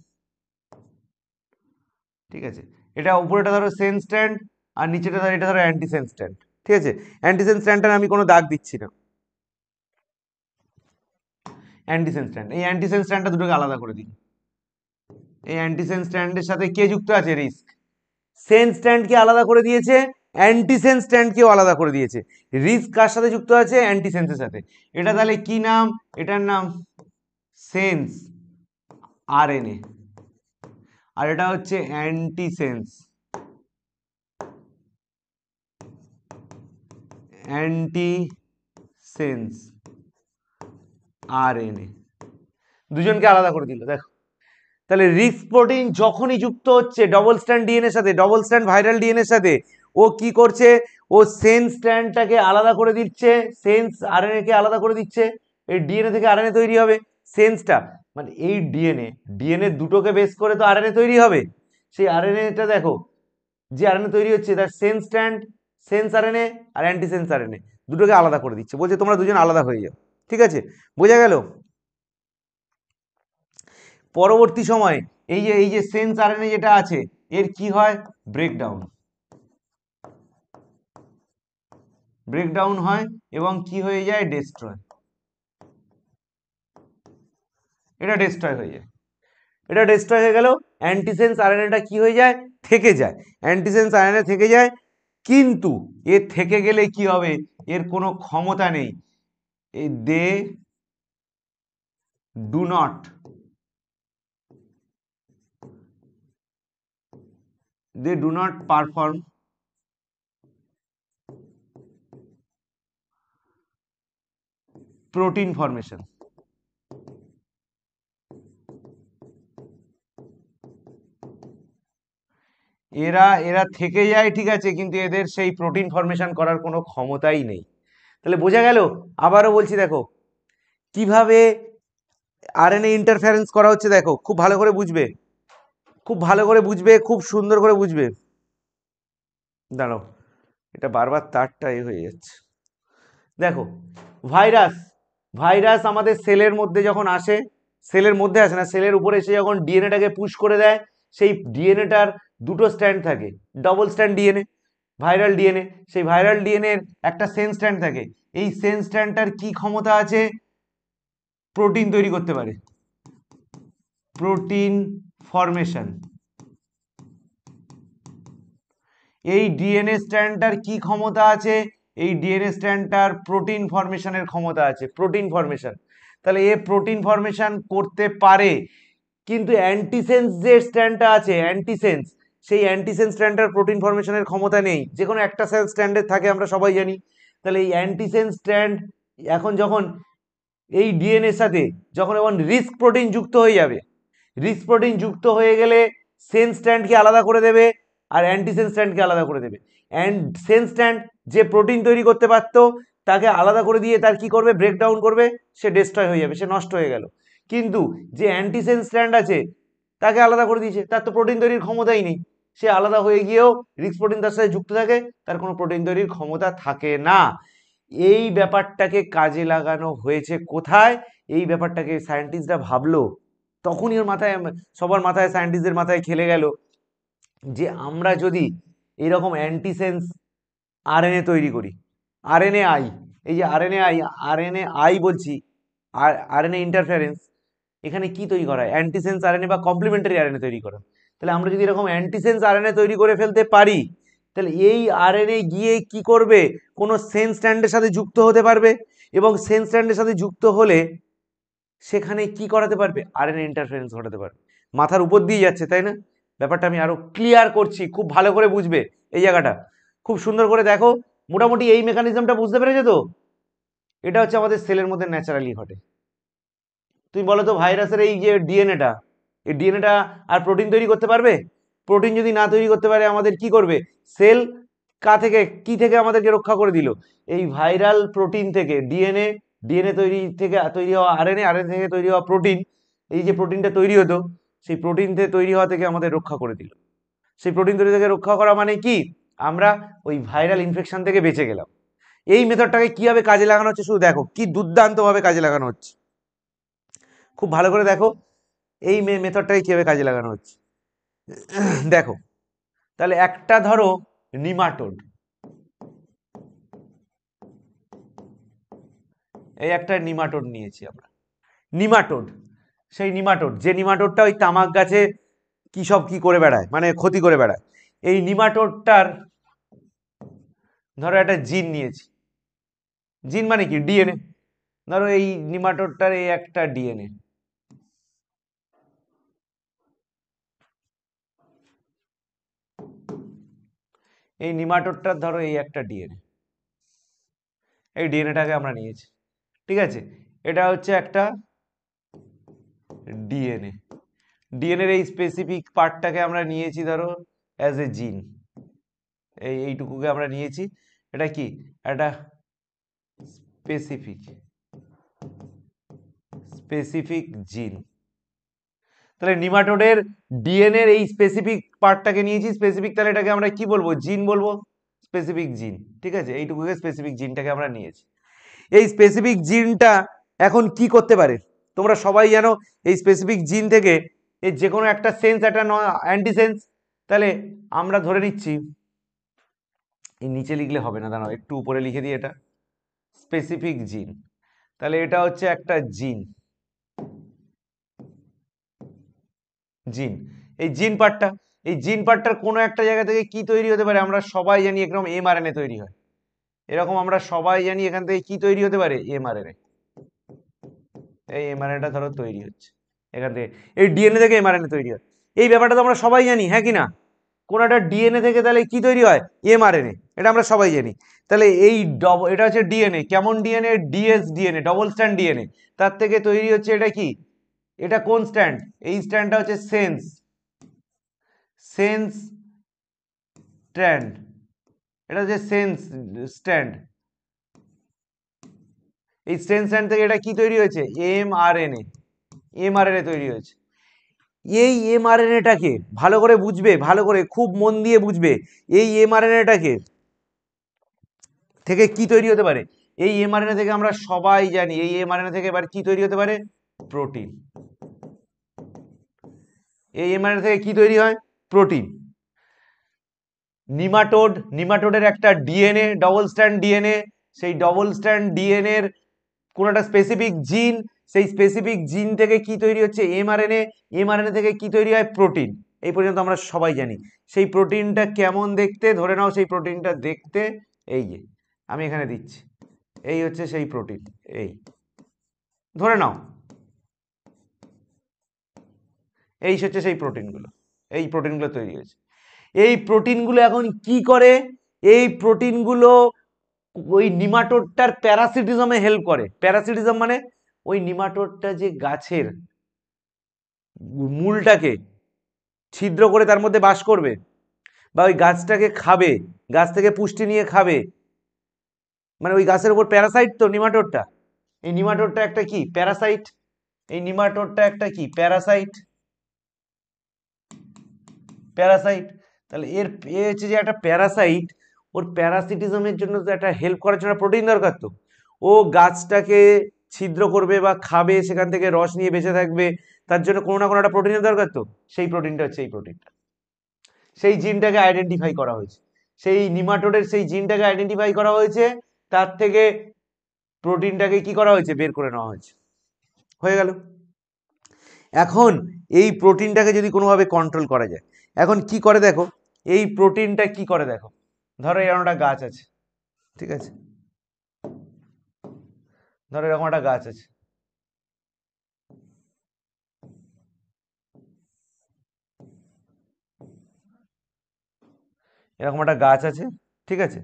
ঠিক আছে এটা উপরেটা ধরো সেন্স স্ট্যান্ড আর নিচেটা ধরো এটা ধরো সেন্স স্ট্যান্ড ঠিক আছে সেন্স স্ট্যান্ডটার আমি কোনো দাগ দিচ্ছি না সেন্স স্ট্যান্ড এই সেন্স স্ট্যান্ডটা দুটোকে আলাদা করে দিই এই সেন্স স্ট্যান্ডের সাথে কে যুক্ত আছে রিস্ক সেন্স স্ট্যান্ডকে আলাদা করে দিয়েছে স্ট্যান্ড স্ট্যান্ডকেও আলাদা করে দিয়েছে রিস্ক কার সাথে যুক্ত আছে অ্যান্টিসেন্সের সাথে এটা তাহলে কি নাম এটার নাম সেন্স আর এন এ আর এটা হচ্ছে antisense antisense R N A দুজনকে আলাদা করে দিল দেখো তাহলে রিক্স প্রোটিন যখনই যুক্ত হচ্ছে ডবল স্ট্যান্ড ডিএনএর সাথে ডবল স্ট্যান্ড ভাইরাল ডিএনএর সাথে ও কি করছে ও সেন্স স্ট্যান্ডটাকে আলাদা করে দিচ্ছে সেন্স আরএনএ কে আলাদা করে দিচ্ছে এই ডিএনএ থেকে এ তৈরি হবে সেন্সটা মানে এই ডিএনএ ডিএনএ দুটোকে বেস করে তো আরএনএ তৈরি হবে সেই আরএনএটা দেখো যে আরএনএ তৈরি হচ্ছে তার সেন্স স্ট্যান্ড সেন্স আর আরএনএ আর অ্যান্টি সেন্স আর আরএনএ দুটোকে আলাদা করে দিচ্ছে বলছে তোমরা দুজন আলাদা হয়ে যাও ঠিক আছে বোঝা গেল পরবর্তী সময়ে এই যে এই যে সেন্স আর আরএনএ যেটা আছে এর কি হয় ব্রেকডাউন ব্রেকডাউন হয় এবং কি হয়ে যায় ডেস্ট্রয় এটা ডিস্ট্রয় হয়ে যায় এটা ডিস্ট্রয় হয়ে গেল অ্যান্টিসেন্স আরএনএটা কি হয়ে যায় থেকে যায় অ্যান্টিসেন্স আরএনএ থেকে যায় কিন্তু এ থেকে গেলে কি হবে এর কোনো ক্ষমতা নেই এ they do not they do not perform protein formation এরা এরা থেকে যায় ঠিক আছে কিন্তু এদের সেই প্রোটিন ফর্মেশন করার কোনো ক্ষমতাই নেই তাহলে বোঝা গেল আবারও বলছি দেখো কিভাবে আরএনএ ইন্টারফারেন্স করা হচ্ছে দেখো খুব ভালো করে বুঝবে খুব ভালো করে বুঝবে খুব সুন্দর করে বুঝবে দাঁড়াও এটা বারবার তারটা এ হয়ে যাচ্ছে দেখো ভাইরাস ভাইরাস আমাদের সেলের মধ্যে যখন আসে সেলের মধ্যে আসে না সেলের উপরে এসে যখন ডিএনএটাকে পুশ করে দেয় সেই ডিএনএটার দুটো স্ট্যান্ড থাকে double strand DNA viral DNA সেই ভাইরাল ডিএনএর একটা সেন স্ট্যান্ড থাকে এই সেন স্ট্যান্ডটার কি ক্ষমতা আছে প্রোটিন তৈরি করতে পারে প্রোটিন ফরমেশন এই ডিএনএ স্ট্যান্ডটার কি ক্ষমতা আছে এই ডিএনএ স্ট্যান্ডটার প্রোটিন ফরমেশনের ক্ষমতা আছে প্রোটিন ফরমেশন তাহলে এ প্রোটিন ফরমেশন করতে পারে কিন্তু অ্যান্টিসেন্স যে স্ট্যান্ডটা আছে অ্যান্টিসেন্স সেই অ্যান্টিসেন স্ট্যান্ডার প্রোটিন ফর্মেশনের ক্ষমতা নেই যে কোনো একটা সেন্স স্ট্যান্ডের থাকে আমরা সবাই জানি তাহলে এই অ্যান্টিসেন স্ট্যান্ড এখন যখন এই ডিএনএর সাথে যখন এমন রিস্ক প্রোটিন যুক্ত হয়ে যাবে রিস্ক প্রোটিন যুক্ত হয়ে গেলে সেন স্ট্যান্ডকে আলাদা করে দেবে আর অ্যান্টিসেন স্ট্যান্ডকে আলাদা করে দেবে অ্যান্ড সেন স্ট্যান্ড যে প্রোটিন তৈরি করতে পারতো তাকে আলাদা করে দিয়ে তার কি করবে ব্রেকডাউন করবে সে ডেস্ট্রয় হয়ে যাবে সে নষ্ট হয়ে গেল কিন্তু যে অ্যান্টিসেন স্ট্যান্ড আছে তাকে আলাদা করে দিয়েছে তার তো প্রোটিন তৈরির ক্ষমতাই নেই সে আলাদা হয়ে গিয়েও রিক্স প্রোটিন তার সাথে যুক্ত থাকে তার কোনো প্রোটিন তৈরির ক্ষমতা থাকে না এই ব্যাপারটাকে কাজে লাগানো হয়েছে কোথায় এই ব্যাপারটাকে সায়েন্টিস্টরা ভাবলো তখনই ওর মাথায় সবার মাথায় সায়েন্টিস্টদের মাথায় খেলে গেল যে আমরা যদি এরকম অ্যান্টিসেন্স এনএ তৈরি করি আরএনএ আই এই যে আরএনএ আই আরএনএ আই বলছি আর এনএ ইন্টারফারেন্স এখানে কি তৈরি করা হয় অ্যান্টিসেন্স এনএ বা কমপ্লিমেন্টারি আর এনএ তৈরি করা তাহলে আমরা যদি এরকম অ্যান্টিসেন্স আরএনএ তৈরি করে ফেলতে পারি তাহলে এই আরএনএ গিয়ে কি করবে কোনো সেন্স স্ট্যান্ডের সাথে যুক্ত হতে পারবে এবং সেন্স স্ট্যান্ডের সাথে যুক্ত হলে সেখানে কি করাতে পারবে আরএনএ ইন্টারফারেন্স ঘটাতে পারবে মাথার উপর দিয়ে যাচ্ছে তাই না ব্যাপারটা আমি আরও ক্লিয়ার করছি খুব ভালো করে বুঝবে এই জায়গাটা খুব সুন্দর করে দেখো মোটামুটি এই মেকানিজমটা বুঝতে পেরেছে তো এটা হচ্ছে আমাদের সেলের মধ্যে ন্যাচারালি ঘটে তুমি বলো তো ভাইরাসের এই যে ডিএনএটা এই ডিএনএটা আর প্রোটিন তৈরি করতে পারবে প্রোটিন যদি না তৈরি করতে পারে আমাদের কি করবে সেল কা থেকে কি থেকে আমাদেরকে রক্ষা করে দিল এই ভাইরাল প্রোটিন থেকে ডিএনএ ডিএনএ তৈরি থেকে তৈরি হওয়া আরএনএ আরএনএ থেকে তৈরি হওয়া প্রোটিন এই যে প্রোটিনটা তৈরি হতো সেই প্রোটিন থেকে তৈরি হওয়া থেকে আমাদের রক্ষা করে দিল সেই প্রোটিন তৈরি থেকে রক্ষা করা মানে কি আমরা ওই ভাইরাল ইনফেকশন থেকে বেঁচে গেলাম এই মেথডটাকে কীভাবে কাজে লাগানো হচ্ছে শুধু দেখো কি দুর্দান্তভাবে কাজে লাগানো হচ্ছে খুব ভালো করে দেখো এই মে মেথডটাকে কীভাবে কাজে লাগানো হচ্ছে দেখো তাহলে একটা ধরো নিমাটোড এই একটা নিমাটোড নিয়েছি আমরা নিমাটোড সেই নিমাটোড যে নিমাটোডটা ওই তামাক গাছে কী সব কী করে বেড়ায় মানে ক্ষতি করে বেড়ায় এই নিমাটোডটার ধরো একটা জিন নিয়েছি জিন মানে কি ডিএনএ ধরো এই নিমাটোডটার এই একটা ডিএনএ এই নিমাটোরটার ধরো এই একটা ডিএনএ এই ডিএনএটাকে আমরা নিয়েছি ঠিক আছে এটা হচ্ছে একটা ডিএনএ ডিএনএর এই স্পেসিফিক পার্টটাকে আমরা নিয়েছি ধরো অ্যাজ এ জিন এই এইটুকুকে আমরা নিয়েছি এটা কি একটা স্পেসিফিক স্পেসিফিক জিন তাহলে নিমাটোডের ডিএনএ এই স্পেসিফিক পার্টটাকে নিয়েছি স্পেসিফিক তাহলে এটাকে আমরা কি বলবো জিন বলবো স্পেসিফিক জিন ঠিক আছে এইটুকুকে স্পেসিফিক জিনটাকে আমরা নিয়েছি এই স্পেসিফিক জিনটা এখন কি করতে পারে তোমরা সবাই জানো এই স্পেসিফিক জিন থেকে এই যে কোনো একটা সেন্স একটা অ্যান্টিসেন্স তাহলে আমরা ধরে নিচ্ছি এই নিচে লিখলে হবে না দাঁড়াও একটু উপরে লিখে দিই এটা স্পেসিফিক জিন তাহলে এটা হচ্ছে একটা জিন জিন এই জিন পার্টটা এই জিন পার্টটার কোনো একটা জায়গা থেকে কি তৈরি হতে পারে আমরা সবাই জানি একরকম এমআরএনএ তৈরি হয় এরকম আমরা সবাই জানি এখান থেকে কি তৈরি হতে পারে এমআরএনএ এই এনটা ধরো তৈরি হচ্ছে এখান থেকে এই ডিএনএ থেকে এম এনে তৈরি হয় এই ব্যাপারটা তো আমরা সবাই জানি হ্যাঁ কি না কোন একটা ডিএনএ থেকে তাহলে কি তৈরি হয় এমআরএনএ এটা আমরা সবাই জানি তাহলে এই ডবল এটা হচ্ছে ডিএনএ কেমন DNA DS DNA double strand DNA তার থেকে তৈরি হচ্ছে এটা কি এটা কোন স্ট্যান্ড এই স্ট্যান্ডটা হচ্ছে সেন্স সেন্স স্ট্যান্ড এটা হচ্ছে সেন্স স্ট্যান্ড এই সেন্স স্ট্যান্ড থেকে এটা কি তৈরি হয়েছে M R N M R N A তৈরি হয়েছে এই এম আর এটাকে ভালো করে বুঝবে ভালো করে খুব মন দিয়ে বুঝবে এই এম আর এটাকে থেকে কি তৈরি হতে পারে এই এম আর এন এ থেকে আমরা সবাই জানি এই এম আর এন এ থেকে এবার কি তৈরি হতে পারে প্রোটিন এই এমআরএনএ থেকে কি তৈরি হয় প্রোটিন নিমাটোড নিমাটোডের একটা ডিএনএ ডবল স্ট্যান্ড ডিএনএ সেই ডবল স্ট্যান্ড ডিএনএর কোনো একটা স্পেসিফিক জিন সেই স্পেসিফিক জিন থেকে কি তৈরি হচ্ছে এমআরএনএ এমআরএনএ থেকে কি তৈরি হয় প্রোটিন এই পর্যন্ত আমরা সবাই জানি সেই প্রোটিনটা কেমন দেখতে ধরে নাও সেই প্রোটিনটা দেখতে এই যে আমি এখানে দিচ্ছি এই হচ্ছে সেই প্রোটিন এই ধরে নাও এই হচ্ছে সেই প্রোটিনগুলো এই প্রোটিনগুলো তৈরি হয়েছে এই প্রোটিনগুলো এখন কি করে এই প্রোটিনগুলো ওই নিমাটোডটার প্যারাসিটিজমে হেল্প করে প্যারাসিটিজম মানে ওই নিমাটোডটা যে গাছের মূলটাকে ছিদ্র করে তার মধ্যে বাস করবে বা ওই গাছটাকে খাবে গাছ থেকে পুষ্টি নিয়ে খাবে মানে ওই গাছের উপর প্যারাসাইট তো নিমাটোডটা এই নিমাটোডটা একটা কি প্যারাসাইট এই নিমাটোডটা একটা কি প্যারাসাইট প্যারাসাইট তাহলে এর এ হচ্ছে যে একটা প্যারাসাইট ওর প্যারাসিটিজমের জন্য একটা হেল্প করার জন্য প্রোটিন দরকার তো ও গাছটাকে ছিদ্র করবে বা খাবে সেখান থেকে রস নিয়ে বেঁচে থাকবে তার জন্য কোনো না কোনো একটা প্রোটিনের দরকার তো সেই প্রোটিনটা হচ্ছে এই প্রোটিনটা সেই জিনটাকে আইডেন্টিফাই করা হয়েছে সেই নিমাটোডের সেই জিনটাকে আইডেন্টিফাই করা হয়েছে তার থেকে প্রোটিনটাকে কি করা হয়েছে বের করে নেওয়া হয়েছে হয়ে গেল এখন এই প্রোটিনটাকে যদি কোনোভাবে কন্ট্রোল করা যায় এখন কি করে দেখো এই প্রোটিনটা কি করে দেখো ধরো এরকম একটা গাছ আছে ঠিক আছে ধরো এরকম একটা গাছ আছে এরকম একটা গাছ আছে ঠিক আছে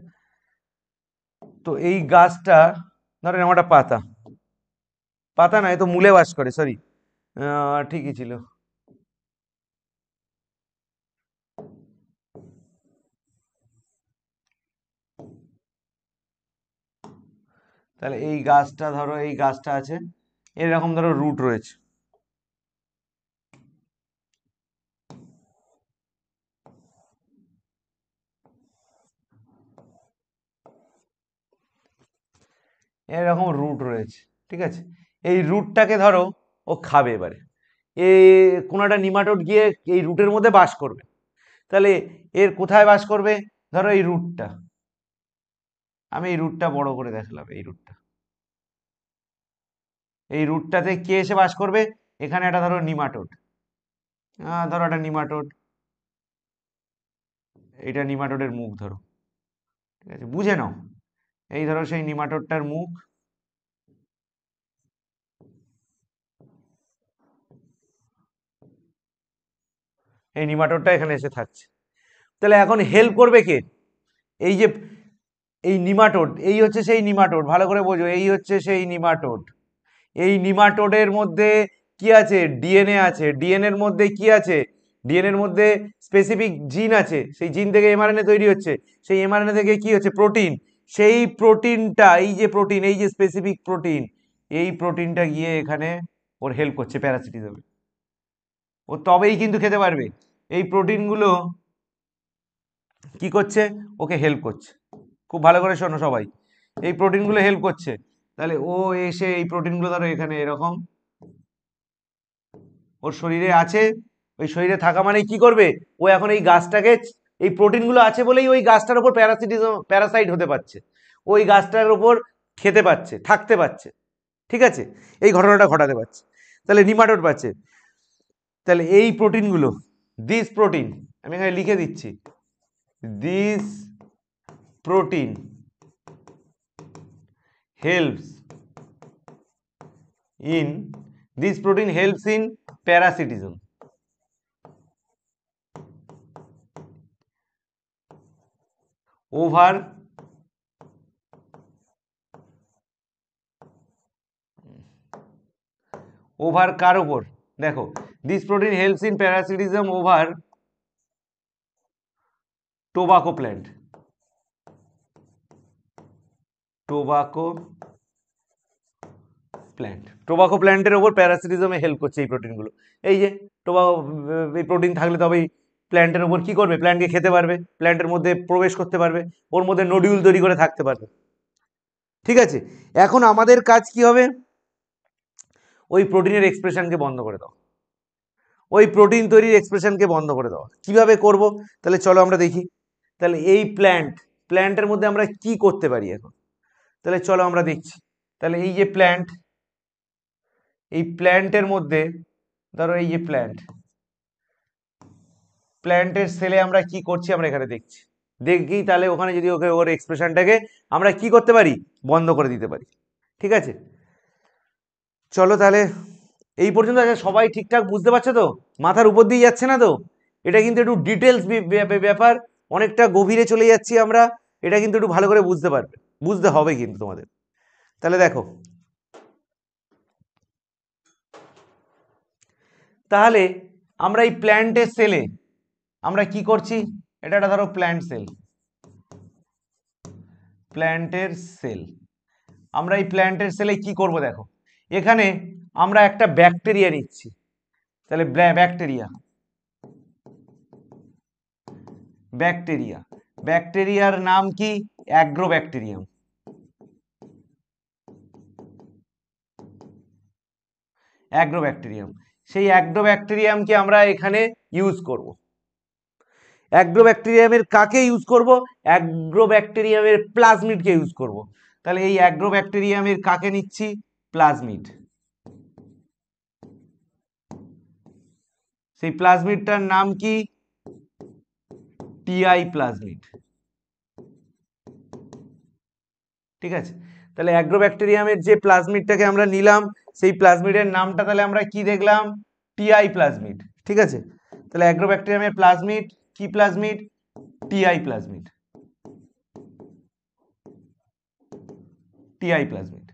তো এই গাছটা ধরো এরকম একটা পাতা পাতা এ তো মূলে বাস করে সরি ঠিকই ছিল তাহলে এই গাছটা ধরো এই গাছটা আছে এরকম ধরো রুট রয়েছে এরকম রুট রয়েছে ঠিক আছে এই রুটটাকে ধরো ও খাবে এবারে এ কোনটা নিমাটোট নিমাটোড গিয়ে এই রুটের মধ্যে বাস করবে তাহলে এর কোথায় বাস করবে ধরো এই রুটটা আমি এই রুটটা বড় করে দেখালাম এই রুটটা এই রুটটাতে কে এসে বাস করবে এখানে একটা ধরো নিমাটোড ধরো একটা নিমাটোড এটা নিমাটোডের মুখ ধরো ঠিক আছে বুঝে নাও এই ধরো সেই নিমাটোডটার মুখ এই নিমাটোডটা এখানে এসে থাকছে তাহলে এখন হেল্প করবে কে এই যে এই নিমাটোড এই হচ্ছে সেই নিমাটোড ভালো করে বোঝো এই হচ্ছে সেই নিমাটোড এই নিমাটোডের মধ্যে কি আছে ডিএনএ আছে ডিএনএর মধ্যে কি আছে ডিএনএর মধ্যে স্পেসিফিক জিন আছে সেই জিন থেকে এমআরএনএ তৈরি হচ্ছে সেই এমআরএনএ থেকে কি হচ্ছে প্রোটিন সেই প্রোটিনটা এই যে প্রোটিন এই যে স্পেসিফিক প্রোটিন এই প্রোটিনটা গিয়ে এখানে ওর হেল্প করছে প্যারাসিটিস ও তবেই কিন্তু খেতে পারবে এই প্রোটিনগুলো কি করছে ওকে হেল্প করছে খুব ভালো করে শোনো সবাই এই প্রোটিনগুলো হেল্প করছে তাহলে ও এসে এই প্রোটিনগুলো ধরো এখানে এরকম ওর শরীরে আছে ওই শরীরে থাকা মানে কি করবে ও এখন এই গাছটাকে এই প্রোটিনগুলো আছে বলেই ওই গাছটার উপর প্যারাসিটিজম প্যারাসাইট হতে পারছে ওই গাছটার উপর খেতে পাচ্ছে থাকতে পাচ্ছে ঠিক আছে এই ঘটনাটা ঘটাতে পারছে তাহলে নিমাটোড পাচ্ছে তাহলে এই প্রোটিনগুলো দিস প্রোটিন আমি এখানে লিখে দিচ্ছি this protein helps in this protein helps in parasitism over over কার ওপর dekho this protein helps in parasitism over tobacco plant tobacco plant tobacco প্ল্যান্টের ওপর প্যারাসিটিজমে হেল্প করছে এই প্রোটিনগুলো এই যে টোবাকো এই প্রোটিন থাকলে তবেই প্ল্যান্টের ওপর কী করবে প্ল্যান্টকে খেতে পারবে প্ল্যান্টের মধ্যে প্রবেশ করতে পারবে ওর মধ্যে নডিউল তৈরি করে থাকতে পারবে ঠিক আছে এখন আমাদের কাজ কি হবে ওই প্রোটিনের এক্সপ্রেশনকে বন্ধ করে দাও ওই প্রোটিন তৈরির এক্সপ্রেশনকে বন্ধ করে দাও কিভাবে করব তাহলে চলো আমরা দেখি তাহলে এই প্ল্যান্ট প্ল্যান্টের মধ্যে আমরা কি করতে পারি এখন তাহলে চলো আমরা দেখছি তাহলে এই যে প্ল্যান্ট এই প্ল্যান্টের মধ্যে ধরো এই যে প্ল্যান্ট প্ল্যান্টের সেলে আমরা কি করছি আমরা এখানে দেখছি দেখি তাহলে ওখানে যদি ওকে ওর এক্সপ্রেশনটাকে আমরা কি করতে পারি বন্ধ করে দিতে পারি ঠিক আছে চলো তাহলে এই পর্যন্ত আচ্ছা সবাই ঠিকঠাক বুঝতে পারছো তো মাথার উপর দিয়ে যাচ্ছে না তো এটা কিন্তু একটু ডিটেলস ব্যাপার অনেকটা গভীরে চলে যাচ্ছি আমরা এটা কিন্তু একটু ভালো করে বুঝতে পারবে বুঝতে হবে কিন্তু তোমাদের তাহলে দেখো তাহলে আমরা এই প্ল্যান্টের সেলে আমরা কি করছি এটা একটা ধরো প্ল্যান্ট সেল প্ল্যান্টের সেল আমরা এই প্ল্যান্টের সেলে কি করব দেখো এখানে আমরা একটা ব্যাকটেরিয়া নিচ্ছি তাহলে ব্যাকটেরিয়া ব্যাকটেরিয়া ব্যাকটেরিয়ার নাম কি অ্যাগ্রোব্যাকটেরিয়াম অ্যাগ্রোব্যাকটেরিয়াম সেই অ্যাগ্রোব্যাকটেরিয়ামকে আমরা এখানে ইউজ করব অ্যাগ্রোব্যাকটেরিয়ামের কাকে ইউজ করব অ্যাগ্রোব্যাকটেরিয়ামের প্লাজমিডকে ইউজ করব তাহলে এই অ্যাগ্রোব্যাকটেরিয়ামের কাকে নিচ্ছি প্লাজমিড সেই প্লাজমিডটার নাম কি টিআই প্লাজমিড ঠিক আছে তাহলে অ্যাগ্রোব্যাকটেরিয়ামের যে প্লাজমিডটাকে আমরা নিলাম সেই প্লাজমিডের নামটা তাহলে আমরা কি দেখলাম টিআই প্লাজমিড ঠিক আছে তাহলে অ্যাগ্রোব্যাকটেরিয়ামের প্লাজমিড কি plasmid TI plasmid TI plasmid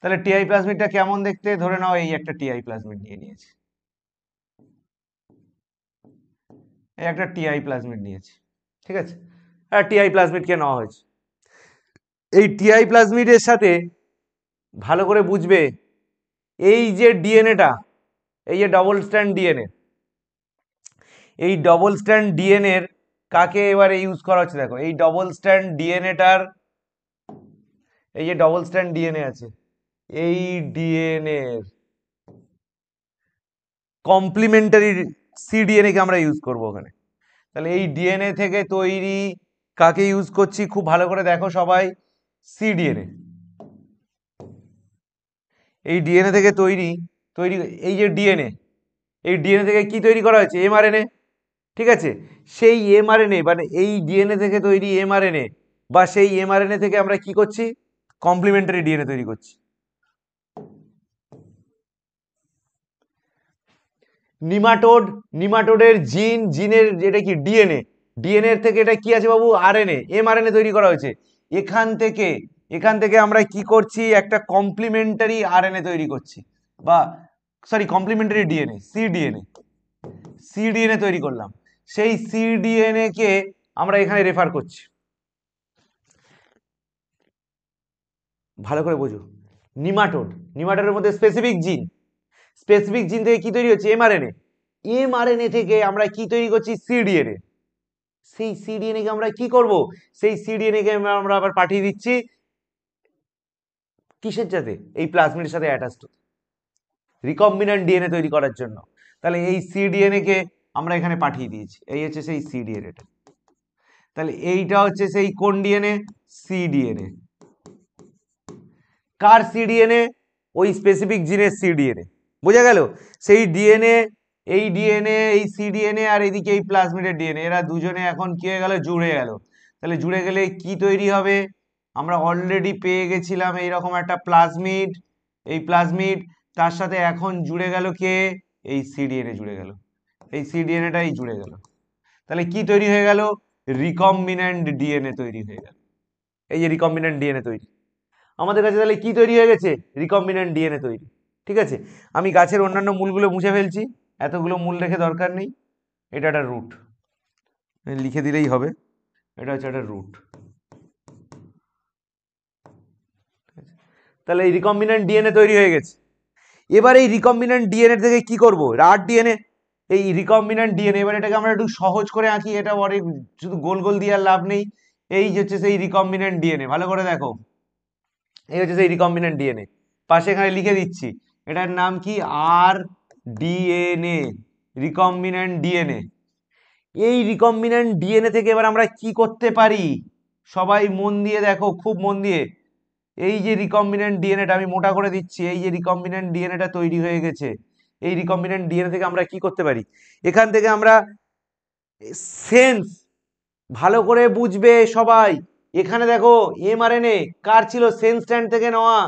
তাহলে টিআই প্লাজমিডটা কেমন দেখতে ধরে নাও এই একটা টিআই প্লাজমিড নিয়ে নিয়েছি একটা টিআই প্লাজমিড নিয়েছি ঠিক আছে আর টিআই কে নেওয়া হয়েছে এই টিআই প্লাজমিডের সাথে ভালো করে বুঝবে এই যে ডিএনএটা এই যে ডবল স্ট্যান্ড ডিএনএ এই ডবল স্ট্যান্ড ডিএনএর কাকে এবারে ইউজ করা হচ্ছে দেখো এই ডবল স্ট্যান্ড ডিএনএটার এই যে ডবল স্ট্যান্ড ডিএনএ আছে এই ডিএনএর কমপ্লিমেন্টারি সিডিএনএকে আমরা ইউজ করব ওখানে তাহলে এই ডিএনএ থেকে তৈরি কাকে ইউজ করছি খুব ভালো করে দেখো সবাই সিডিএনএ এই ডিএনএ থেকে তৈরি তৈরি এই যে ডিএনএ এই ডিএনএ থেকে কি তৈরি করা হয়েছে এমআরএনএ ঠিক আছে সেই এমআরএনএ মানে এই ডিএনএ থেকে তৈরি এমআরএনএ বা সেই এমআরএনএ থেকে আমরা কি করছি কমপ্লিমেন্টারি ডিএনএ তৈরি করছি নিমাটোড নিমাটোডের জিন জিনের যেটা কি ডিএনএ ডিএনএ থেকে এটা কি আছে বাবু আর এন এমআরএনএ তৈরি করা হয়েছে এখান থেকে এখান থেকে আমরা কি করছি একটা কমপ্লিমেন্টারি এ তৈরি করছি বা sorry complementary DNA cDNA cDNA তৈরি করলাম সেই সিডিএনএ কে আমরা এখানে রেফার করছি ভালো করে বোঝো নিমাটোড নিমাটোডের মধ্যে স্পেসিফিক জিন স্পেসিফিক জিন থেকে কি তৈরি হচ্ছে এমআরএনএ এমআরএনএ থেকে আমরা কি তৈরি করছি সিডিএনএ সেই সিডিএনএ কে আমরা কি করব সেই সিডিএনএ কে আমরা আবার পাঠিয়ে দিচ্ছি কিসের সাথে এই প্লাজমিডের সাথে অ্যাটাচড রিকম্বিনেন্ট ডিএনএ তৈরি করার জন্য তাহলে এই সিডিএনএ কে আমরা এখানে পাঠিয়ে দিয়েছি এই হচ্ছে সেই সিডিএনএটা তাহলে এইটা হচ্ছে সেই কোন ডিএনএ সিডিএনএ কার সিডিএনএ ওই স্পেসিফিক জিনের সিডিএনএ বোঝা গেল সেই ডিএনএ এই ডিএনএ এই সিডিএনএ আর এদিকে এই প্লাজমিডের ডিএনএ এরা দুজনে এখন কি হয়ে গেল জুড়ে গেল তাহলে জুড়ে গেলে কি তৈরি হবে আমরা অলরেডি পেয়ে গেছিলাম এইরকম একটা প্লাজমিড এই প্লাজমিড তার সাথে এখন জুড়ে গেল কে এই সিডিএনএ জুড়ে গেল এই সিডিএনএটাই জুড়ে গেল তাহলে কি তৈরি হয়ে গেল রিকম্বিনেন্ট ডিএনএ তৈরি হয়ে গেল এই যে রিকম্বিনেন্ট ডিএনএ তৈরি আমাদের কাছে তাহলে কি তৈরি হয়ে গেছে রিকম্বিনেন্ট ডিএনএ তৈরি ঠিক আছে আমি গাছের অন্যান্য মূলগুলো মুছে ফেলছি এতগুলো মূল রেখে দরকার নেই এটা একটা রুট লিখে দিলেই হবে এটা হচ্ছে একটা রুট তাহলে এই রিকম্বিনেন্ট ডিএনএ তৈরি হয়ে গেছে এবার এই রিকম্বিনেন্ট ডিএনএ থেকে কি করব রাট ডিএনএ এই রিকম্বিনেন্ট ডিএনএ এবার এটাকে আমরা একটু সহজ করে আঁকি এটা অনেক শুধু গোল গোল দিয়ে লাভ নেই এই হচ্ছে সেই রিকম্বিনেন্ট ডিএনএ ভালো করে দেখো এই হচ্ছে সেই রিকম্বিনেন্ট ডিএনএ পাশে এখানে লিখে দিচ্ছি এটার নাম কি আর ডিএনএ রিকম্বিনেন্ট ডিএনএ এই রিকম্বিনেন্ট ডিএনএ থেকে এবার আমরা কি করতে পারি সবাই মন দিয়ে দেখো খুব মন দিয়ে এই যে রিকম্বিনেন্ট ডিএনএটা আমি মোটা করে দিচ্ছি এই যে রিকম্বিনেন্ট ডিএনএটা তৈরি হয়ে গেছে এই রিকম্বিনেন্ট ডিএনএ থেকে আমরা কি করতে পারি এখান থেকে আমরা সেন্স ভালো করে বুঝবে সবাই এখানে দেখো এমআরএনএ কার ছিল সেন্স স্ট্যান্ড থেকে নেওয়া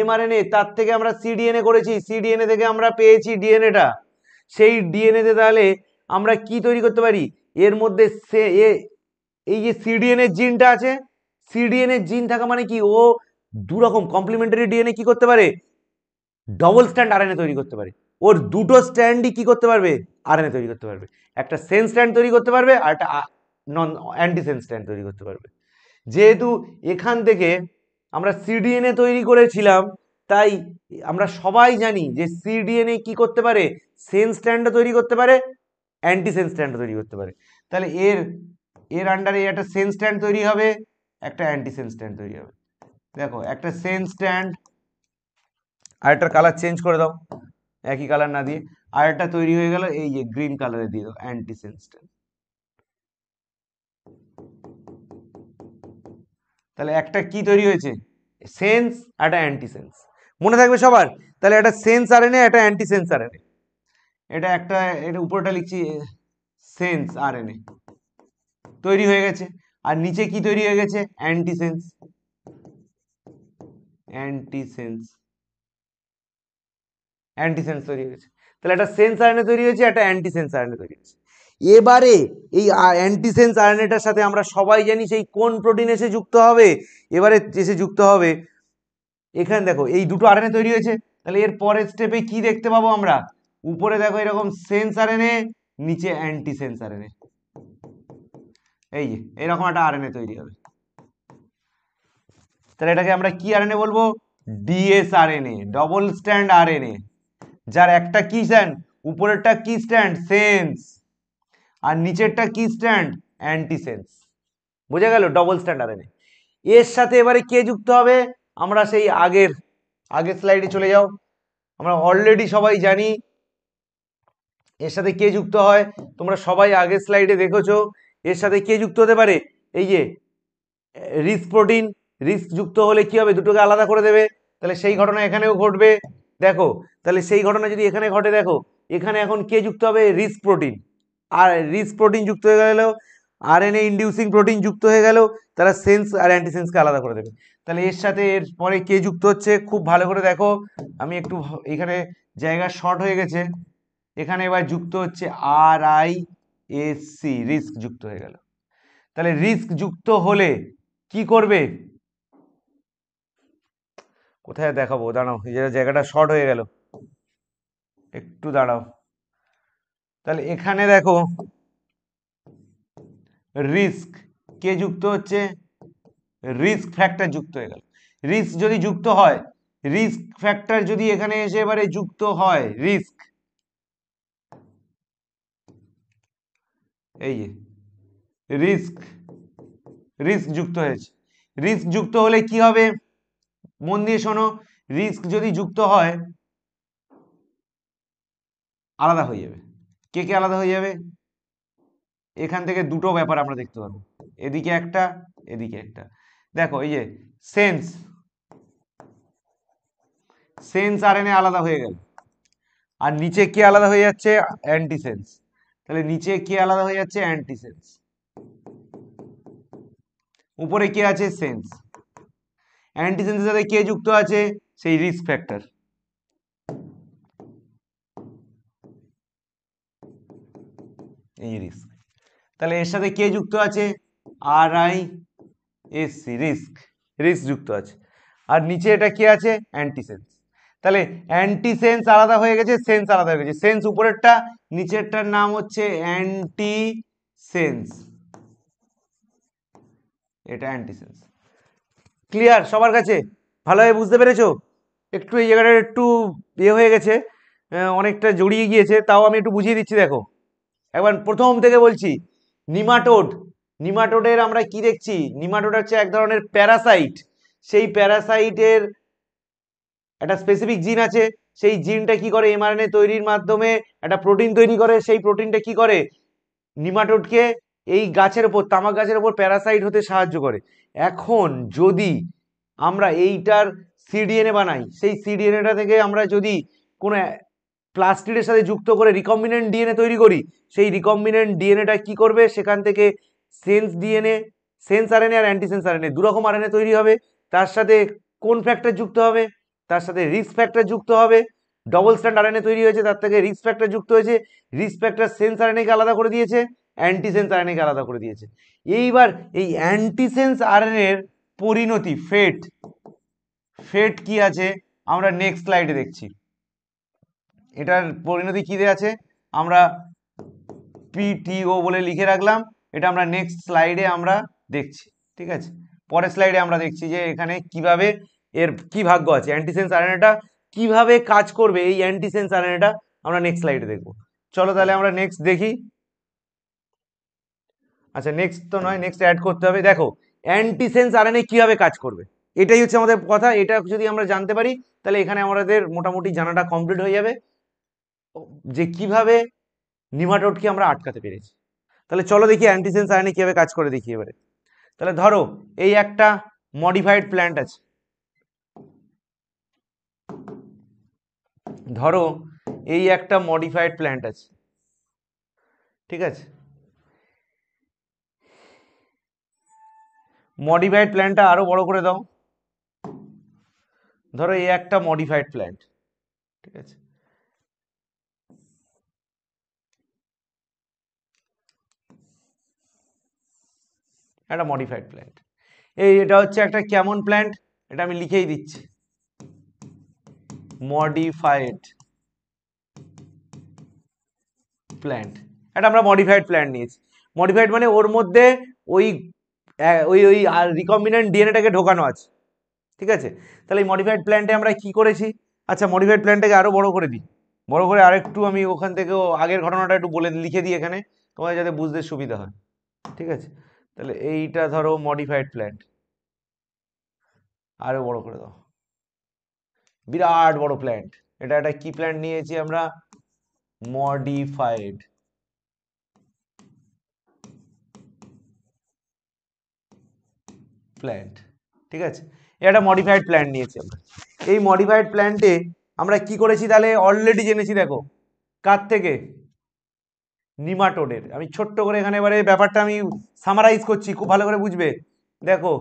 এমআরএনএ তার থেকে আমরা সিডিএনএ করেছি সিডিএনএ থেকে আমরা পেয়েছি ডিএনএটা সেই ডিএনএতে তাহলে আমরা কি তৈরি করতে পারি এর মধ্যে সে এ এই যে সিডিএনএ জিনটা আছে সিডিএনএ জিন থাকা মানে কি ও দুরকম কমপ্লিমেন্টারি ডিএনএ কি করতে পারে ডবল স্ট্যান্ড আরএনএ তৈরি করতে পারে ওর দুটো স্ট্যান্ডই কি করতে পারবে আরএনএ তৈরি করতে পারবে একটা সেন স্ট্যান্ড তৈরি করতে পারবে আর একটা নন অ্যান্টিসেন্স স্ট্যান্ড তৈরি করতে পারবে যেহেতু এখান থেকে আমরা সিডিএনএ তৈরি করেছিলাম তাই আমরা সবাই জানি যে সিডিএনএ কি করতে পারে সেন স্ট্যান্ডও তৈরি করতে পারে অ্যান্টি সেন স্ট্যান্ড তৈরি করতে পারে তাহলে এর এর আন্ডারে একটা সেন স্ট্যান্ড তৈরি হবে একটা অ্যান্টি সেন স্ট্যান্ড তৈরি হবে দেখো একটা সেন স্ট্যান্ড আর একটা কালার চেঞ্জ করে দাও একই কালার না দিয়ে আর একটা তৈরি হয়ে গেল এই যে গ্রিন কালারে দিয়ে দাও অ্যান্টি সেন স্ট্যান্ড তাহলে একটা কি তৈরি হয়েছে সেন্স একটা অ্যান্টিসেন্স মনে থাকবে সবার তাহলে একটা সেন্স আর এনে একটা অ্যান্টিসেন্স আর এনে এটা একটা এটা উপরটা লিখছি সেন্স আর এনে তৈরি হয়ে গেছে আর নিচে কি তৈরি হয়ে গেছে অ্যান্টিসেন্স অ্যান্টিসেন্স অ্যান্টিসেন্স তৈরি হয়েছে তাহলে একটা সেন্স এনে তৈরি হয়েছে একটা অ্যান্টিসেন্স আর এনে তৈরি হয়েছে এবারে এই অ্যান্টিসেন্স আরএনএটার সাথে আমরা সবাই জানি সেই কোন প্রোটিন এসে যুক্ত হবে এবারে এসে যুক্ত হবে এখানে দেখো এই দুটো আরএনএ তৈরি হয়েছে তাহলে এর পরের স্টেপে কি দেখতে পাবো আমরা উপরে দেখো এরকম সেন্স আরএনএ নিচে অ্যান্টিসেন্স আরএনএ এই যে এরকম একটা আরএনএ তৈরি হবে তাহলে এটাকে আমরা কি আরএনএ বলবো ডিএসআরএনএ ডবল স্ট্যান্ড আরএনএ যার একটা কি স্ট্যান্ড উপরেরটা কি স্ট্যান্ড সেন্স আর নিচেরটা কি স্ট্যান্ড অ্যান্টিসেন্স বোঝা গেল ডবল স্ট্যান্ড আর এর সাথে এবারে কে যুক্ত হবে আমরা সেই আগের আগের স্লাইডে চলে যাও আমরা অলরেডি সবাই জানি এর সাথে কে যুক্ত হয় তোমরা সবাই আগের স্লাইডে দেখেছো এর সাথে কে যুক্ত হতে পারে এই যে রিস্ক প্রোটিন রিস্ক যুক্ত হলে কি হবে দুটোকে আলাদা করে দেবে তাহলে সেই ঘটনা এখানেও ঘটবে দেখো তাহলে সেই ঘটনা যদি এখানে ঘটে দেখো এখানে এখন কে যুক্ত হবে রিস্ক প্রোটিন আর রিস্ক প্রোটিন যুক্ত হয়ে গেল R N A inducing protein যুক্ত হয়ে গেল তারা সেন্স আর অ্যান্টিসেন্সকে আলাদা করে দেবে তাহলে এর সাথে এর পরে কে যুক্ত হচ্ছে খুব ভালো করে দেখো আমি একটু এখানে জায়গা শর্ট হয়ে গেছে এখানে এবার যুক্ত হচ্ছে R I S C RISC যুক্ত হয়ে গেল তাহলে রিস্ক যুক্ত হলে কি করবে কোথায় দেখাবো দাঁড়াও জায়গাটা শর্ট হয়ে গেল একটু দাঁড়াও তাহলে এখানে দেখো রিস্ক কে যুক্ত হচ্ছে রিস্ক ফ্যাক্টর যুক্ত হয়ে গেল রিস্ক যদি যুক্ত হয় রিস্ক ফ্যাক্টর যদি এখানে এসে এবারে যুক্ত হয় রিস্ক এই যে রিস্ক রিস্ক যুক্ত হয়েছে রিস্ক যুক্ত হলে কি হবে মন দিয়ে শোনো রিস্ক যদি যুক্ত হয় আলাদা হয়ে যাবে কে কে আলাদা হয়ে যাবে এখান থেকে দুটো ব্যাপার আমরা দেখতে পাবো এদিকে একটা এদিকে একটা দেখো এই যে সেন্স সেন্স আর এনে আলাদা হয়ে গেল আর নিচে কি আলাদা হয়ে যাচ্ছে অ্যান্টিসেন্স তাহলে নিচে কি আলাদা হয়ে যাচ্ছে অ্যান্টিসেন্স উপরে কে আছে সেন্স অ্যান্টিসেন্সের সাথে কে যুক্ত আছে সেই রিস্ক ফ্যাক্টর রিস্ক তাহলে এর সাথে কে যুক্ত আছে R I S C RISC RISC যুক্ত আছে আর নিচে এটা কি আছে অ্যান্টিসেন্স তাহলে অ্যান্টিসেন্স আলাদা হয়ে গেছে সেন্স আলাদা হয়ে গেছে সেন্স উপরেরটা নিচেরটার নাম হচ্ছে অ্যান্টি সেন্স এটা অ্যান্টিসেন্স ক্লিয়ার সবার কাছে ভালোভাবে বুঝতে পেরেছ একটু এই জায়গাটা একটু ইয়ে হয়ে গেছে অনেকটা জড়িয়ে গিয়েছে তাও আমি একটু বুঝিয়ে দিচ্ছি দেখো একবার প্রথম থেকে বলছি নিমাটোড নিমাটোডের আমরা কি দেখছি নিমাটোড হচ্ছে এক ধরনের প্যারাসাইট সেই প্যারাসাইটের একটা স্পেসিফিক জিন আছে সেই জিনটা কি করে এমআরএনএ তৈরির মাধ্যমে একটা প্রোটিন তৈরি করে সেই প্রোটিনটা কি করে নিমাটোডকে এই গাছের ওপর তামাক গাছের ওপর প্যারাসাইট হতে সাহায্য করে এখন যদি আমরা এইটার সিডিএনএ বানাই সেই সিডিএনএটা থেকে আমরা যদি কোনো প্লাস্টিডের সাথে যুক্ত করে রিকম্বিনেন্ট ডিএনএ তৈরি করি সেই রিকম্বিনেন্ট ডিএনএটা কি করবে সেখান থেকে সেন্স ডিএনএ সেন্স আরএনএ আর অ্যান্টিসেন্স আরএনএ দুরকম আরএনএ তৈরি হবে তার সাথে কোন ফ্যাক্টর যুক্ত হবে তার সাথে রিস্ক ফ্যাক্টর যুক্ত হবে ডবল স্ট্যান্ড আরএনএ তৈরি হয়েছে তার থেকে রিস্ক ফ্যাক্টর যুক্ত হয়েছে রিস্ক ফ্যাক্টর সেন্স আরএনএকে আলাদা করে দিয়েছে অ্যান্টিসেন্স আরএনএকে আলাদা করে দিয়েছে এইবার এই অ্যান্টিসেন্স আরএনএর পরিণতি ফেট ফেট কি আছে আমরা নেক্সট স্লাইডে দেখছি এটার পরিণতি কী দেওয়া আছে আমরা পিটিও বলে লিখে রাখলাম এটা আমরা নেক্সট স্লাইডে আমরা দেখছি ঠিক আছে পরের স্লাইডে আমরা দেখছি যে এখানে কিভাবে এর কি ভাগ্য আছে অ্যান্টিসেন্স আরেনাটা কিভাবে কাজ করবে এই অ্যান্টিসেন্স আরেনাটা আমরা নেক্সট স্লাইডে দেখব চলো তাহলে আমরা নেক্সট দেখি আচ্ছা নেক্সট তো নয় নেক্সট অ্যাড করতে হবে দেখো অ্যান্টিসেন্স আরেনে কীভাবে কাজ করবে এটাই হচ্ছে আমাদের কথা এটা যদি আমরা জানতে পারি তাহলে এখানে আমাদের মোটামুটি জানাটা কমপ্লিট হয়ে যাবে যে কিভাবে নিমাটোডকে আমরা আটকাতে পেরেছি তাহলে চলো দেখি অ্যান্টিসেন্স আয়নে কীভাবে কাজ করে দেখি এবারে তাহলে ধরো এই একটা মডিফাইড প্ল্যান্ট আছে ধরো এই একটা মডিফাইড প্ল্যান্ট আছে ঠিক আছে মডিফাইড প্ল্যানটা আরও বড় করে দাও ধরো এই একটা মডিফাইড প্ল্যান্ট ঠিক আছে একটা মডিফাইড প্ল্যান্ট এই এটা হচ্ছে একটা কেমন প্ল্যান্ট এটা আমি লিখেই দিচ্ছি মডিফাইড প্ল্যান্ট এটা আমরা মডিফাইড প্ল্যান্ট নিয়েছি মডিফাইড মানে ওর মধ্যে ওই ওই ওই রিকম্বিনেন্ট ডিএনএটাকে ঢোকানো আছে ঠিক আছে তাহলে এই মডিফাইড প্ল্যান্টে আমরা কি করেছি আচ্ছা মডিফাইড প্ল্যানটাকে আরও বড় করে দিই বড় করে আরেকটু আমি ওখান থেকেও আগের ঘটনাটা একটু বলে লিখে দিই এখানে তোমাদের যাতে বুঝতে সুবিধা হয় ঠিক আছে তাহলে এইটা ধরো মডিফাইড প্ল্যান্ট আরো বড় করে দাও বিরাট বড় প্ল্যান্ট এটা একটা কি প্ল্যান্ট নিয়েছি আমরা মডিফাইড প্ল্যান্ট ঠিক আছে এটা মডিফাইড প্ল্যান্ট নিয়েছি আমরা এই মডিফাইড প্ল্যান্টে আমরা কি করেছি তাহলে অলরেডি জেনেছি দেখো কার থেকে নিমাটোডের আমি ছোট্ট করে এখানে এবারে ব্যাপারটা আমি সামারাইজ করছি খুব ভালো করে বুঝবে দেখো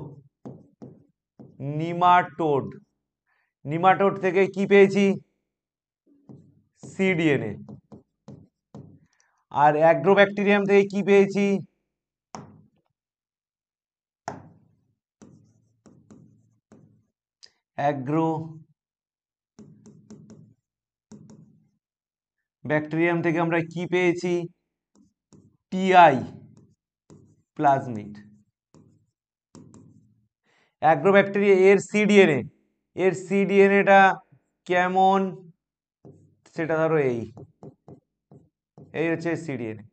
নিমাটোড নিমাটোড থেকে কি পেয়েছি সিডিএনএ আর অ্যাগ্রোব্যাকটেরিয়াম থেকে কি পেয়েছি অ্যাগ্রো ব্যাকটেরিয়াম থেকে আমরা কি পেয়েছি টিআই প্লাজমিড অ্যাগ্রোব্যাকটেরিয়া এর সিডিএনএ এর সিডিএনএটা কেমন সেটা ধরো এই এই হচ্ছে সিডিএনএ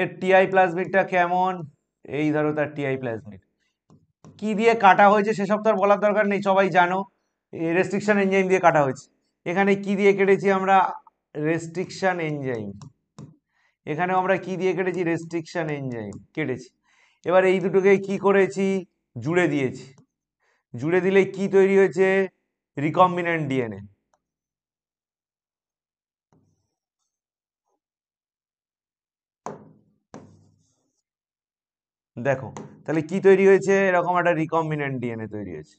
এর টিআই প্লাজমিডটা কেমন এই ধরো তার টিআই প্লাজমিড কি দিয়ে কাটা হয়েছে সেসব তো আর বলার দরকার নেই সবাই জানো রেস্ট্রিকশন এনজাইম দিয়ে কাটা হয়েছে এখানে কি দিয়ে কেটেছি আমরা রেস্ট্রিকশন এনজাইম এখানেও আমরা কি দিয়ে কেটেছি রেস্ট্রিকশান এনজাইম কেটেছি এবার এই দুটোকে কি করেছি জুড়ে দিয়েছি জুড়ে দিলে কি তৈরি হয়েছে রিকম্বিনেন্ট ডিএনএ দেখো তাহলে কি তৈরি হয়েছে এরকম একটা রিকম্বিনেন্ট ডিএনএ তৈরি হয়েছে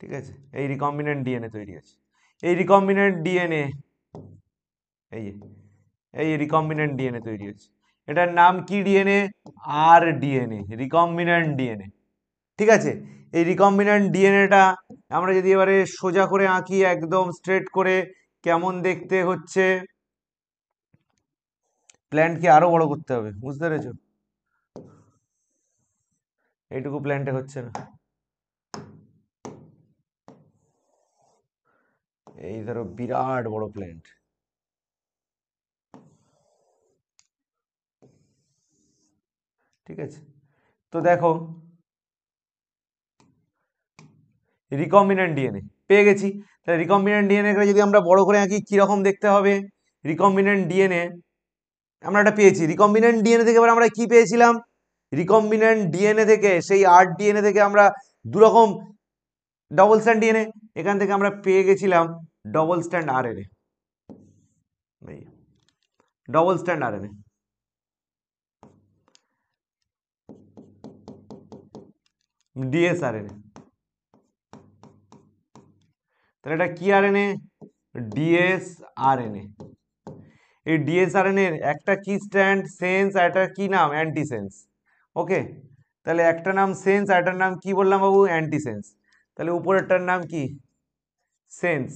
ঠিক আছে এই রিকম্বিনেন্ট ডিএনএ তৈরি হয়েছে এই রিকম্বিনেন্ট ডিএনএ এই এই রিকম্বিনেন্ট ডিএনএ তৈরি হচ্ছে এটার নাম কি DNA R DNA recombinant DNA ঠিক আছে এই রিকম্বিনেন্ট ডিএনএটা আমরা যদি এবারে সোজা করে আঁকি একদম স্ট্রেট করে কেমন দেখতে হচ্ছে প্ল্যান্টকে আরো বড় করতে হবে বুঝতে পেরেছো এইটুকু প্ল্যান্টে হচ্ছে না এই ধরো বিরাট বড় প্ল্যান্ট ঠিক আছে তো দেখো রিকম্বিনেন্ট ডিএনএ পেয়ে গেছি তাহলে রিকম্বিনেন্ট ডিএনএকে যদি আমরা বড় করে আঁকি কীরকম দেখতে হবে রিকম্বিনেন্ট ডিএনএ আমরা এটা পেয়েছি রিকম্বিনেন্ট ডিএনএ থেকে এবার আমরা কি পেয়েছিলাম রিকম্বিনেন্ট ডিএনএ থেকে সেই আর ডিএনএ থেকে আমরা দুরকম ডবল স্ট্যান্ড ডিএনএ এখান থেকে আমরা পেয়ে গেছিলাম double strand R NA double strand R NA dsRNA তাহলে এটা কি আরএনএ ডিএসআরএনএ এই ডিএসআরএনএ একটা কি স্ট্যান্ড সেন্স আর একটা কি নাম অ্যান্টিসেন্স ওকে তাহলে একটা নাম সেন্স আর একটার নাম কি বললাম বাবু অ্যান্টিসেন্স তাহলে উপরেরটার নাম কি সেন্স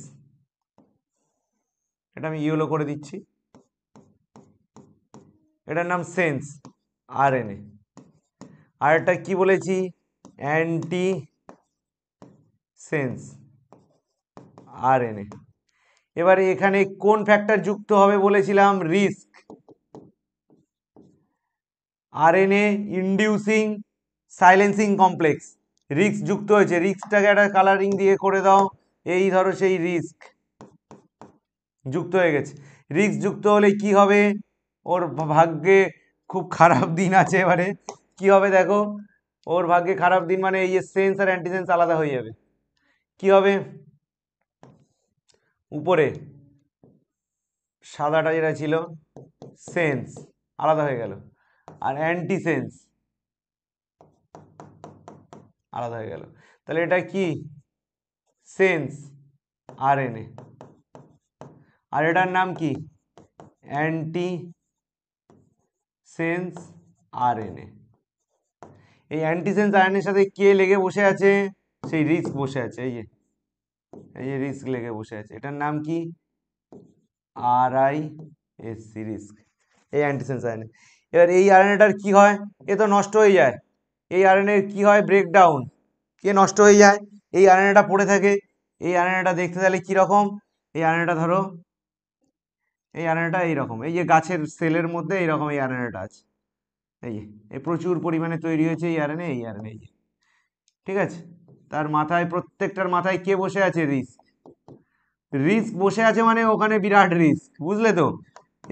এটা আমি ইয়েলো করে দিচ্ছি এটার নাম সেন্স আর এন এ আর একটা কি বলেছি অ্যান্টি সেন্স আরএনএ এবারে এখানে কোন ফ্যাক্টর যুক্ত হবে বলেছিলাম RISC RNA inducing silencing complex RISC যুক্ত হয়েছে রিস্কটাকে একটা কালারিং দিয়ে করে দাও এই ধরো সেই রিস্ক যুক্ত হয়ে গেছে রিস্ক যুক্ত হলে কি হবে ওর ভাগ্যে খুব খারাপ দিন আছে এবারে কি হবে দেখো ওর ভাগ্যে খারাপ দিন মানে এই যে সেন্স আর অ্যান্টিসেন্স আলাদা হয়ে যাবে কি হবে উপরে সাদাটা যেটা ছিল সেন্স আলাদা হয়ে গেল আর অ্যান্টিসেন্স আলাদা হয়ে গেল তাহলে এটা কি সেন্স আর এন এ আর এটার নাম কি anti sense R N A এই অ্যান্টিসেন্স আয়নের সাথে কে লেগে বসে আছে সেই রিস্ক বসে আছে এই যে এই যে রিস্ক লেগে বসে আছে এটার নাম কি R I S C RISC এই অ্যান্টিসেন্স আয়নে এবার এই আয়নেটার কি হয় এ তো নষ্ট হয়ে যায় এই আয়নের কি হয় ব্রেকডাউন কে নষ্ট হয়ে যায় এই আয়নেটা পড়ে থাকে এই আয়নেটা দেখতে তাহলে কীরকম এই আয়নেটা ধরো এই এই এইরকম এই যে গাছের সেলের মধ্যে এইরকম এই আয়নেটা আছে এই যে প্রচুর পরিমাণে তৈরি হয়েছে এই আরএনএ এই আরএনএ এই ঠিক আছে তার মাথায় প্রত্যেকটার মাথায় কে বসে আছে রিস্ক রিস্ক বসে আছে মানে ওখানে বিরাট রিস্ক বুঝলে তো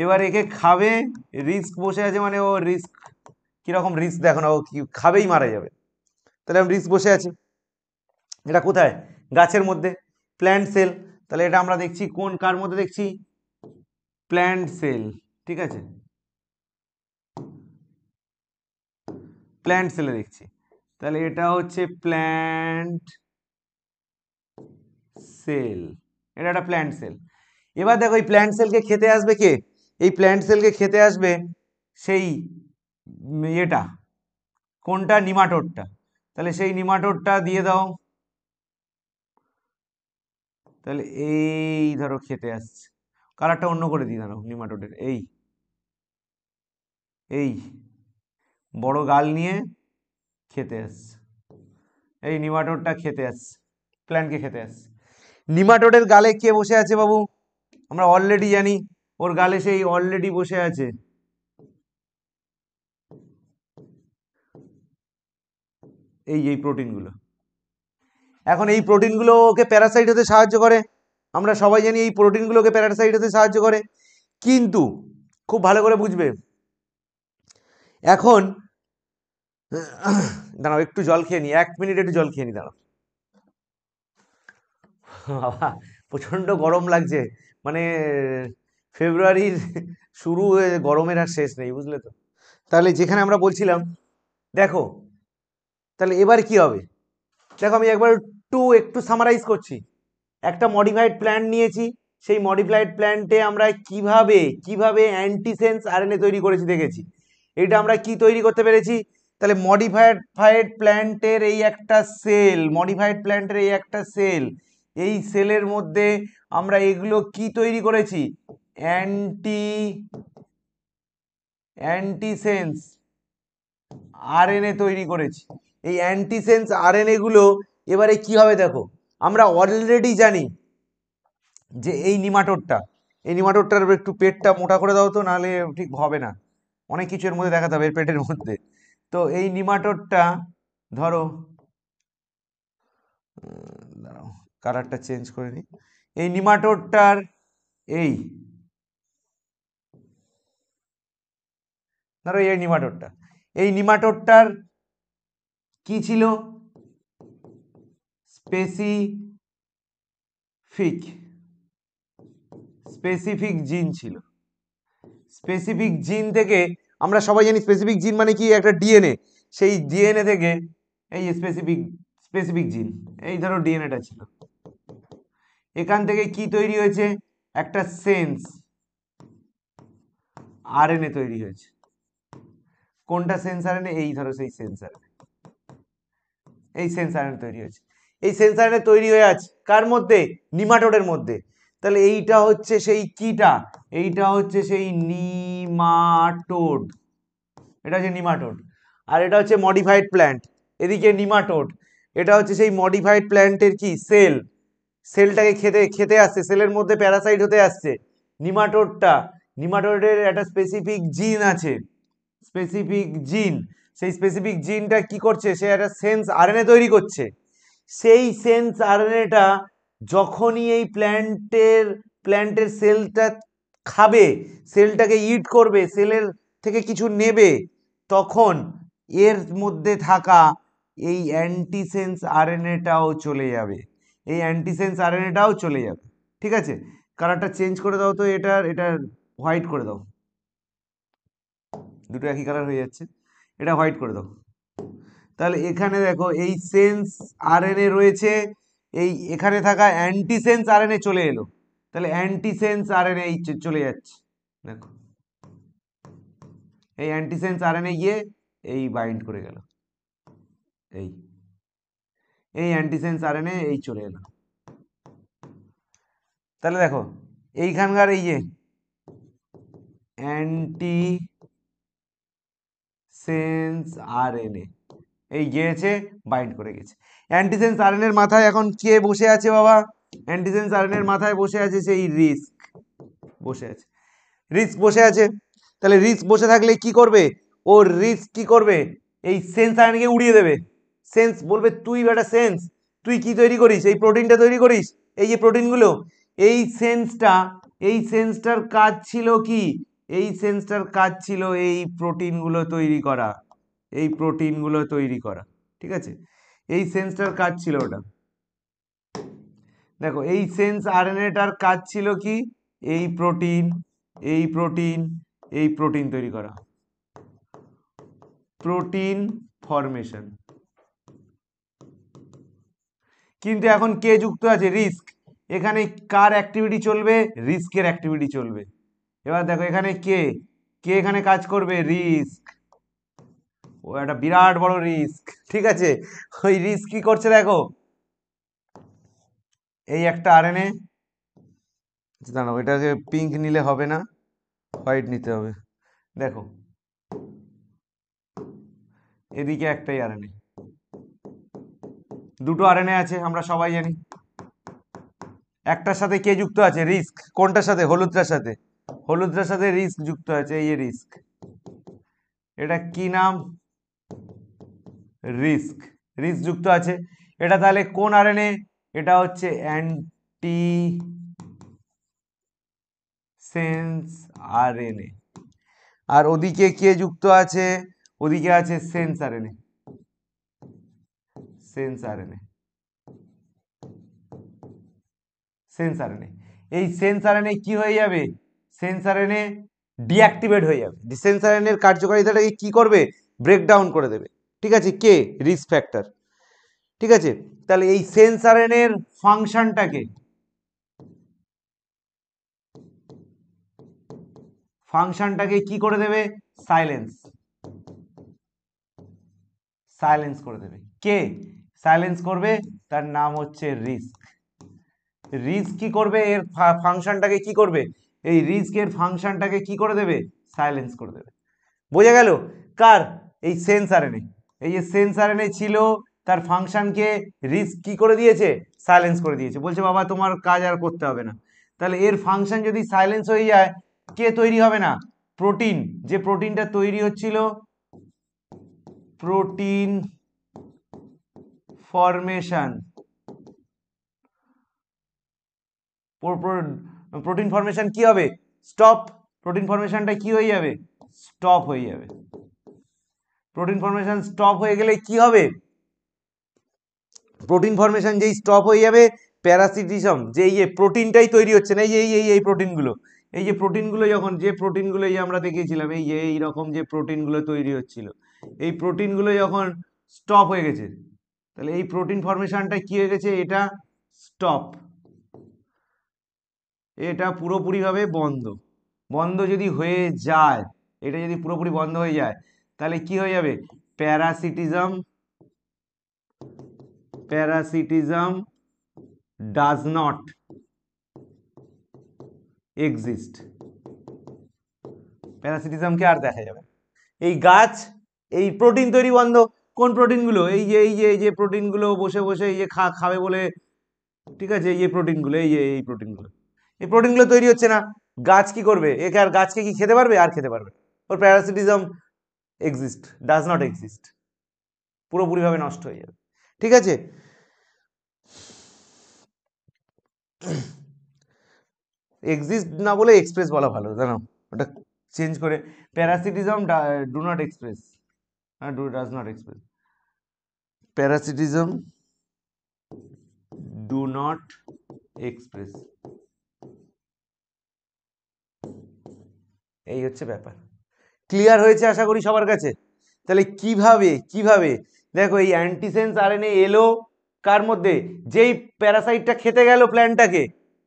এবার একে খাবে রিস্ক বসে আছে মানে ও রিস্ক কীরকম রিস্ক দেখো না ও খাবেই মারা যাবে তাহলে রিস্ক বসে আছে এটা কোথায় গাছের মধ্যে প্ল্যান্ট সেল তাহলে এটা আমরা দেখছি কোন কার মধ্যে দেখছি প্ল্যান্ট সেল ঠিক আছে প্ল্যান্ট সেলে দেখছি তাহলে এটা হচ্ছে প্ল্যান্ট সেল এটা একটা প্ল্যান্ট সেল এবার দেখো এই প্ল্যান্ট সেলকে খেতে আসবে কে এই প্ল্যান্ট সেলকে খেতে আসবে সেই এটা কোনটা নিমাটোরটা তাহলে সেই নিমাটোরটা দিয়ে দাও তাহলে এই ধরো খেতে আসছে কালারটা অন্য করে দিই ধরো নিমাটোডের এই এই বড় গাল নিয়ে খেতে আস এই নিমাটোডটা খেতে আস প্ল্যান্টকে খেতে আস নিমাটোডের গালে কে বসে আছে বাবু আমরা অলরেডি জানি ওর গালে সেই অলরেডি বসে আছে এই এই প্রোটিনগুলো এখন এই প্রোটিনগুলো ওকে প্যারাসাইট হতে সাহায্য করে আমরা সবাই জানি এই প্রোটিনগুলোকে প্যারাসাইট হতে সাহায্য করে কিন্তু খুব ভালো করে বুঝবে এখন দাঁড়াও একটু জল খেয়ে নি এক মিনিট একটু জল খেয়ে নি দাঁড়াও বাবা প্রচণ্ড গরম লাগছে মানে ফেব্রুয়ারির শুরু গরমের আর শেষ নেই বুঝলে তো তাহলে যেখানে আমরা বলছিলাম দেখো তাহলে এবার কি হবে দেখো আমি একবার একটু একটু সামারাইজ করছি একটা মডিফাইড প্ল্যান নিয়েছি সেই মডিফাইড প্ল্যান্টে আমরা কিভাবে কিভাবে অ্যান্টিসেন্স আর তৈরি করেছি দেখেছি এটা আমরা কি তৈরি করতে পেরেছি তাহলে মডিফাইড ফাইড প্ল্যান্টের এই একটা সেল মডিফাইড প্ল্যান্টের এই একটা সেল এই সেলের মধ্যে আমরা এগুলো কি তৈরি করেছি অ্যান্টি অ্যান্টিসেন্স আরএনএ তৈরি করেছি এই অ্যান্টিসেন্স আরএনএগুলো এবারে কি হবে দেখো আমরা অলরেডি জানি যে এই নিমাটোরটা এই নিমাটোরটার একটু পেটটা মোটা করে দাও তো নাহলে ঠিক হবে না অনেক কিছু এর মধ্যে দেখাতে হবে এর পেটের মধ্যে তো এই নিমাটোরটা ধরো কালারটা চেঞ্জ করে নিই এই নিমাটোরটার এই ধরো এই নিমাটোরটা এই নিমাটোরটার কি ছিল স্পেসিফিক স্পেসিফিক জিন ছিল স্পেসিফিক জিন থেকে আমরা সবাই জানি স্পেসিফিক জিন মানে কি একটা ডিএনএ সেই ডিএনএ থেকে এই স্পেসিফিক স্পেসিফিক জিন এই ধরো ডিএনএটা ছিল এখান থেকে কি তৈরি হয়েছে একটা সেন্স আরএনএ তৈরি হয়েছে কোনটা সেন্স এনে এই ধরো সেই সেন্স এই সেন্স তৈরি হয়েছে এই সেন্স তৈরি হয়ে আছে কার মধ্যে নিমাটোডের মধ্যে তাহলে এইটা হচ্ছে সেই কিটা এইটা হচ্ছে সেই নিমাটোড এটা হচ্ছে নিমাটোড আর এটা হচ্ছে মডিফাইড প্ল্যান্ট এদিকে নিমাটোড এটা হচ্ছে সেই মডিফাইড প্ল্যান্টের কি সেল সেলটাকে খেতে খেতে আসছে সেলের মধ্যে প্যারাসাইট হতে আসছে নিমাটোডটা নিমাটোডের একটা স্পেসিফিক জিন আছে স্পেসিফিক জিন সেই স্পেসিফিক জিনটা কি করছে সে একটা সেন্স আরএনএ তৈরি করছে সেই সেন্স আরএনএটা যখনই এই প্ল্যান্টের প্ল্যান্টের সেলটা খাবে সেলটাকে ইট করবে সেলের থেকে কিছু নেবে তখন এর মধ্যে থাকা এই অ্যান্টিসেন্স আরএনএটাও চলে যাবে এই অ্যান্টিসেন্স আরএনএটাও চলে যাবে ঠিক আছে কালারটা চেঞ্জ করে দাও তো এটার এটার হোয়াইট করে দাও দুটো একই কালার হয়ে যাচ্ছে এটা হোয়াইট করে দাও তাহলে এখানে দেখো এই সেন্স আরএনএ রয়েছে এই এখানে থাকা অ্যান্টিসেন্স আর এনে চলে এলো তাহলে অ্যান্টিসেন্স আর এনে চলে যাচ্ছে দেখো এই অ্যান্টিসেন্স আর এনে গিয়ে এই বাইন্ড করে গেল এই এই অ্যান্টিসেন্স আর এনে এই চলে এলো তাহলে দেখো এইখানকার এই যে অ্যান্টি সেন্স আর এনে এই গিয়েছে বাইন্ড করে গেছে অ্যান্টিসেন্স আরএনএর মাথায় এখন কে বসে আছে বাবা অ্যান্টিসেন্স আরএনএর মাথায় বসে আছে সেই রিস্ক বসে আছে রিস্ক বসে আছে তাহলে রিস্ক বসে থাকলে কি করবে ও রিস্ক কি করবে এই সেন্স আয়নকে উড়িয়ে দেবে সেন্স বলবে তুই বেটা সেন্স তুই কি তৈরি করিস এই প্রোটিনটা তৈরি করিস এই যে প্রোটিনগুলো এই সেন্সটা এই সেন্সটার কাজ ছিল কি এই সেন্সটার কাজ ছিল এই প্রোটিনগুলো তৈরি করা এই প্রোটিনগুলো তৈরি করা ঠিক আছে এই সেন্সটার কাজ ছিল ওটা দেখো এই সেন্স আরএনএটার কাজ ছিল কি এই প্রোটিন এই প্রোটিন এই প্রোটিন তৈরি করা প্রোটিন ফরমেশন কিন্তু এখন কে যুক্ত আছে রিস্ক এখানে কার অ্যাক্টিভিটি চলবে রিস্কের অ্যাক্টিভিটি চলবে এবার দেখো এখানে কে কে এখানে কাজ করবে রিস্ক ও একটা বিরাট বড় রিস্ক ঠিক আছে ওই রিস্ক কি করছে দেখো এই একটা আর আচ্ছা এনে দাঁড়াও এটা যে পিঙ্ক নিলে হবে না হোয়াইট নিতে হবে দেখো এদিকে একটাই আর এনে দুটো আর এনে আছে আমরা সবাই জানি একটার সাথে কে যুক্ত আছে রিস্ক কোনটার সাথে হলুদটার সাথে হলুদটার সাথে রিস্ক যুক্ত আছে এই রিস্ক এটা কি নাম রিস্ক রিস্ক যুক্ত আছে এটা তাহলে কোন আরএনএ এটা হচ্ছে অ্যান্টি সেন্স এনে আর ওদিকে কে যুক্ত আছে ওদিকে আছে সেন্স এনে সেন্স আরএনএ সেন্স আরএনএ এই সেন্স এনে কি হয়ে যাবে সেন্স এনে ডিঅ্যাক্টিভেট হয়ে যাবে সেন্স এনের কার্যকারিতাটাকে কি করবে ব্রেকডাউন করে দেবে ঠিক আছে কে রিস্ক ফ্যাক্টর ঠিক আছে তাহলে এই সেন্সারেনের ফাংশনটাকে ফাংশনটাকে কি করে দেবে সাইলেন্স সাইলেন্স করে দেবে কে সাইলেন্স করবে তার নাম হচ্ছে রিস্ক রিস্ক কি করবে এর ফাংশনটাকে কি করবে এই রিস্কের ফাংশনটাকে কি করে দেবে সাইলেন্স করে দেবে বোঝা গেল কার এই সেন্সারে এই যে সেন্সার এনে ছিল তার ফাংশানকে রিস্ক কী করে দিয়েছে সাইলেন্স করে দিয়েছে বলছে বাবা তোমার কাজ আর করতে হবে না তাহলে এর ফাংশান যদি সাইলেন্স হয়ে যায় কে তৈরি হবে না প্রোটিন যে প্রোটিনটা তৈরি হচ্ছিল প্রোটিন ফরমেশন প্রোটিন ফরমেশন কি হবে স্টপ প্রোটিন ফরমেশনটা কি হয়ে যাবে স্টপ হয়ে যাবে প্রোটিন ফরমেশন স্টপ হয়ে গেলে কি হবে প্রোটিন ফর্মেশন যেই স্টপ হয়ে যাবে প্যারাসিটিসম যে এই যে প্রোটিনটাই তৈরি হচ্ছে না এই এই এই প্রোটিনগুলো এই যে প্রোটিনগুলো যখন যে প্রোটিনগুলো এই আমরা দেখিয়েছিলাম এই যে এই রকম যে প্রোটিনগুলো তৈরি হচ্ছিল এই প্রোটিনগুলো যখন স্টপ হয়ে গেছে তাহলে এই প্রোটিন ফরমেশনটা কি হয়ে গেছে এটা স্টপ এটা পুরোপুরিভাবে বন্ধ বন্ধ যদি হয়ে যায় এটা যদি পুরোপুরি বন্ধ হয়ে যায় তাহলে কি হয়ে যাবে parasitism parasitism does not exist প্যারাসিটিজমকে আর দেখা যাবে এই গাছ এই প্রোটিন তৈরি বন্ধ কোন প্রোটিনগুলো এই যে এই যে এই যে প্রোটিনগুলো বসে বসে এই যে খা খাবে বলে ঠিক আছে এই যে প্রোটিনগুলো এই যে এই প্রোটিনগুলো এই প্রোটিনগুলো তৈরি হচ্ছে না গাছ কি করবে একে আর গাছকে কি খেতে পারবে আর খেতে পারবে ওর parasitism exist does not exist পুরোপুরিভাবে নষ্ট হয়ে যাবে ঠিক আছে এক্সিস্ট না বলে এক্সপ্রেস বলা ভালো জানো ওটা চেঞ্জ করে প্যারাসিটিজম ডু নট এক্সপ্রেস হ্যাঁ do does not express parasitism do not express এই হচ্ছে ব্যাপার ক্লিয়ার হয়েছে আশা করি সবার কাছে তাহলে কিভাবে কিভাবে দেখো এই অ্যান্টিসেন্স আর এলো কার মধ্যে যেই প্যারাসাইটটা খেতে গেল প্ল্যান্টটাকে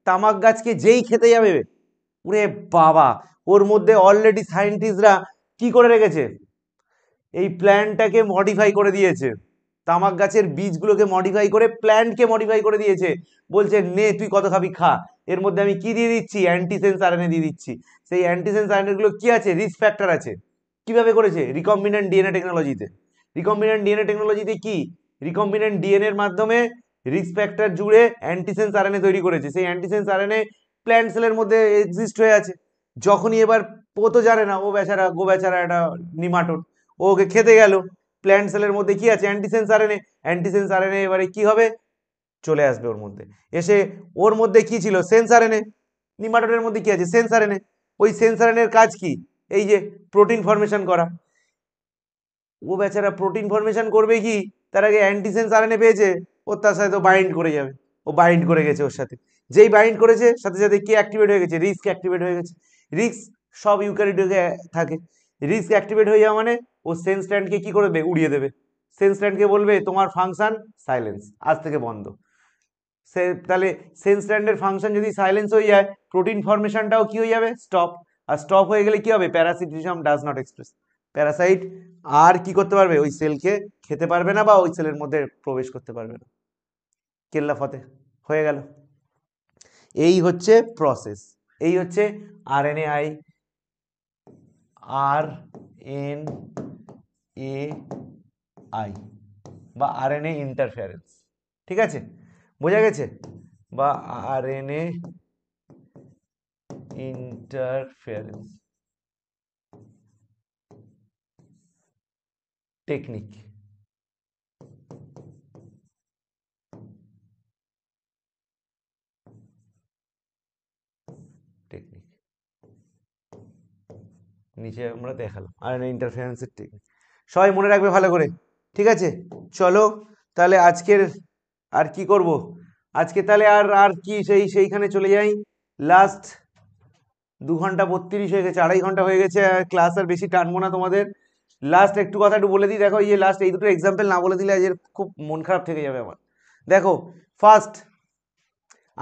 তামাক গাছকে যেই খেতে যাবে ওরে বাবা ওর মধ্যে অলরেডি সায়েন্টিস্টরা কি করে রেখেছে এই প্ল্যানটাকে মডিফাই করে দিয়েছে তামাক গাছের বীজগুলোকে মডিফাই করে প্ল্যান্টকে মডিফাই করে দিয়েছে বলছে নে তুই কত খাবি খা এর মধ্যে আমি কি দিয়ে দিচ্ছি অ্যান্টিসেন্স আরএনএ দিয়ে দিচ্ছি সেই অ্যান্টিসেন্স আরএনএগুলো কী আছে রিস্ক ফ্যাক্টর আছে কিভাবে করেছে রিকম্বিনেন্ট ডিএনএ টেকনোলজিতে রিকম্বিনেন্ট ডিএনএ টেকনোলজিতে কি রিকম্বিনেন্ট ডিএনএর মাধ্যমে রিস্ক ফ্যাক্টর জুড়ে অ্যান্টিসেন্স আরএনএ তৈরি করেছে সেই অ্যান্টিসেন্স আরএনএ প্ল্যান্ট সেলের মধ্যে এক্সিস্ট হয়ে আছে যখনই এবার পোতো জানে না ও বেচারা গো বেচারা একটা নিমাটন ও ওকে খেতে গেল প্ল্যান্ট সেলের মধ্যে কি আছে অ্যান্টিসেন্স এনে অ্যান্টিসেন্স এনে এবারে কি হবে চলে আসবে ওর মধ্যে এসে ওর মধ্যে কি ছিল সেন্স এনে নিমাটোডের মধ্যে কি আছে সেন্স এনে ওই সেন্স এনের কাজ কি এই যে প্রোটিন ফরমেশন করা ও বেচারা প্রোটিন ফরমেশন করবে কি তার আগে অ্যান্টিসেন্স এনে পেয়েছে ও তার সাথে তো বাইন্ড করে যাবে ও বাইন্ড করে গেছে ওর সাথে যেই বাইন্ড করেছে সাথে সাথে কে অ্যাক্টিভেট হয়ে গেছে রিস্ক অ্যাক্টিভেট হয়ে গেছে রিস্ক সব ইউক্যারিডিওকে থাকে রিস্ক অ্যাক্টিভেট হয়ে যাওয়া মানে ও সেন্স স্ট্যান্ডকে কি দেবে উড়িয়ে দেবে সেন্স স্ট্যান্ডকে বলবে তোমার ফাংশান সাইলেন্স আজ থেকে বন্ধ সে তাহলে সেন্স স্ট্যান্ডের ফাংশন যদি সাইলেন্স হয়ে যায় প্রোটিন ফরমেশানটাও কি হয়ে যাবে স্টপ আর স্টপ হয়ে গেলে কি হবে parasitism does not express parasite আর কি করতে পারবে ওই সেলকে খেতে পারবে না বা ওই সেলের মধ্যে প্রবেশ করতে পারবে না কেল্লা ফতে হয়ে গেল এই হচ্ছে প্রসেস এই হচ্ছে R N A I R N A I বা আরএনএ ইন্টারফেয়ারেন্স ঠিক আছে বোঝা গেছে বা আরএনএ ইন্টারফিয়ারেন্স টেকনিক টেকনিক নিচে আমরা দেখালাম আর ইন্টারফেয়ারেন্সের টেকনিক সবাই মনে রাখবে ভালো করে ঠিক আছে চলো তাহলে আজকের আর কি করব আজকে তাহলে আর আর কি সেই সেইখানে চলে যাই লাস্ট দু ঘন্টা বত্রিশ হয়ে গেছে আড়াই ঘন্টা হয়ে গেছে ক্লাস আর বেশি টানবো না তোমাদের লাস্ট একটু কথা একটু বলে দিই দেখো এই লাস্ট এই দুটো এক্সাম্পল না বলে দিলে আজের খুব মন খারাপ থেকে যাবে আমার দেখো ফার্স্ট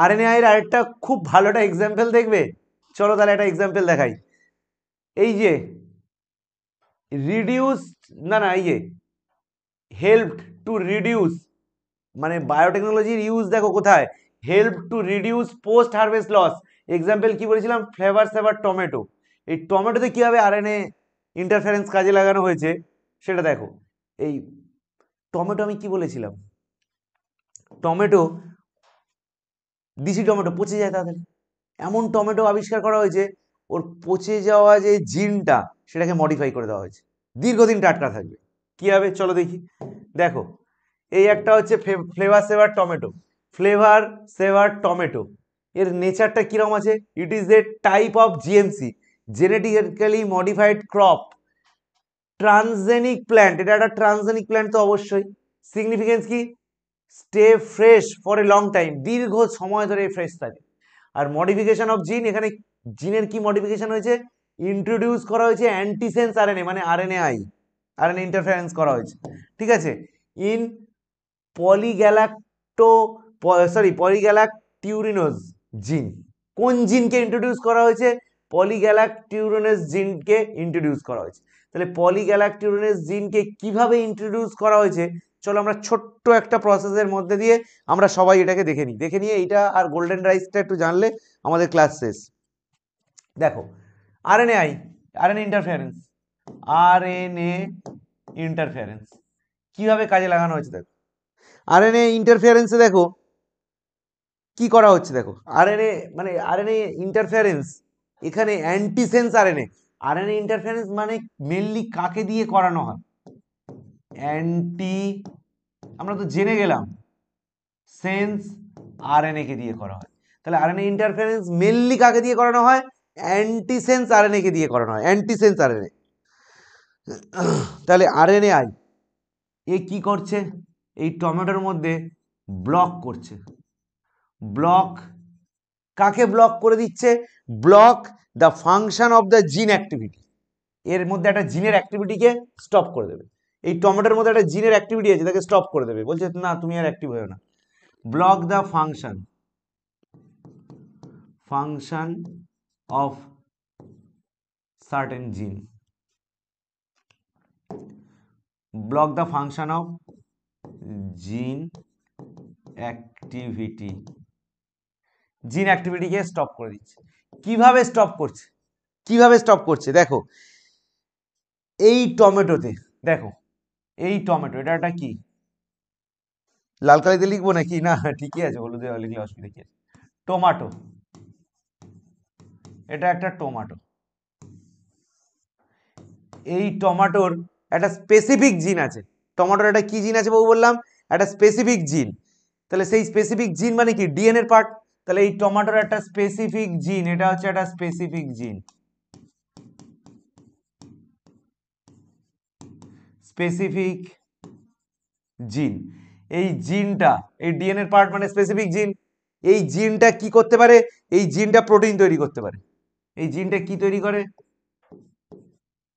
আর আইয়ের আরেকটা খুব ভালো একটা এক্সাম্পল দেখবে চলো তাহলে একটা এক্সাম্পল দেখাই এই যে রিডিউস না না ইয়ে হেল্প টু রিডিউস মানে বায়োটেকনোলজির ইউজ দেখো কোথায় help to reduce post harvest loss example কি বলেছিলাম ফ্লেভার সেভার টমেটো এই টমেটোতে কীভাবে আর এন এ ইন্টারফারেন্স কাজে লাগানো হয়েছে সেটা দেখো এই টমেটো আমি কি বলেছিলাম টমেটো দিশি টমেটো পচে যায় তাদের এমন টমেটো আবিষ্কার করা হয়েছে ওর পচে যাওয়া যে জিনটা সেটাকে মডিফাই করে দেওয়া হয়েছে দীর্ঘদিন টাটকা থাকবে কী হবে চলো দেখি দেখো এই একটা হচ্ছে flavour saver tomato flavour saver tomato এর নেচারটা কীরকম আছে it is a type of GMC genetically modified crop transgenic plant এটা একটা ট্রান্সজেনিক প্ল্যান্ট তো অবশ্যই সিগনিফিকেন্স কি stay fresh for a long time দীর্ঘ সময় ধরে ফ্রেশ থাকে আর মডিফিকেশন অফ জিন এখানে জিনের কি মডিফিকেশন হয়েছে ইন্ট্রোডিউস করা হয়েছে অ্যান্টিসেন্স আর মানে আর আই আর ইন্টারফারেন্স করা হয়েছে ঠিক আছে ইন পলিগ্যালাক্টো সরি পলিগ্যালাকটিউরিনোজ জিন কোন জিনকে ইন্ট্রোডিউস করা হয়েছে পলিগ্যালাকটিউরোনেস জিনকে ইন্ট্রোডিউস করা হয়েছে তাহলে পলিগ্যালাকটিউরোনেস জিনকে কিভাবে ইন্ট্রোডিউস করা হয়েছে চলো আমরা ছোট্ট একটা প্রসেসের মধ্যে দিয়ে আমরা সবাই এটাকে দেখে নিই দেখে নিয়ে এইটা আর গোল্ডেন রাইসটা একটু জানলে আমাদের ক্লাস শেষ দেখো R A I R R N A interference কিভাবে কাজে লাগানো হয়েছে দেখো আরএনএ ইন্টারফিয়ারেন্সে দেখো কি করা হচ্ছে দেখো আর এ মানে আর এ ইন্টারফিয়ারেন্স এখানে অ্যান্টিসেন্স এন এ ইন্টারফিয়ারেন্স মানে মেনলি কাকে দিয়ে করানো হয় অ্যান্টি আমরা তো জেনে গেলাম সেন্স আর আরএনএ কে দিয়ে করা হয় তাহলে আর এ ইন্টারফিয়ারেন্স মেনলি কাকে দিয়ে করানো হয় অ্যান্টিসেন্স আর এনএকে দিয়ে করানো হয় অ্যান্টিসেন্স আর এনএ তাহলে আর এনএ আই এ কি করছে এই টমেটোর মধ্যে ব্লক করছে ব্লক কাকে ব্লক করে দিচ্ছে block the function of the gene activity এর মধ্যে একটা জিনের অ্যাক্টিভিটিকে স্টপ করে দেবে এই টমেটোর মধ্যে একটা জিনের অ্যাক্টিভিটি আছে তাকে স্টপ করে দেবে বলছে না তুমি আর অ্যাক্টিভ হয়েও না block the function function of certain gene block the function of gene activity জিন অ্যাক্টিভিটিকে স্টপ করে দিচ্ছে কিভাবে স্টপ করছে কিভাবে স্টপ করছে দেখো এই টমেটোতে দেখো এই টমেটো এটা একটা কি লাল কালিতে লিখবো নাকি না ঠিকই আছে হলুদে লিখলে অসুবিধা কি আছে টমাটো এটা একটা টমাটো এই টমাটোর একটা স্পেসিফিক জিন আছে টমাটোর একটা কি জিন আছে বউ বললাম একটা স্পেসিফিক জিন তাহলে সেই স্পেসিফিক জিন মানে কি ডিএনএর পার্ট তাহলে এই টমাটোর একটা স্পেসিফিক জিন এটা হচ্ছে একটা স্পেসিফিক জিন স্পেসিফিক জিন এই জিনটা এই ডিএনএর পার্ট মানে স্পেসিফিক জিন এই জিনটা কি করতে পারে এই জিনটা প্রোটিন তৈরি করতে পারে এই জিনটা কি তৈরি করে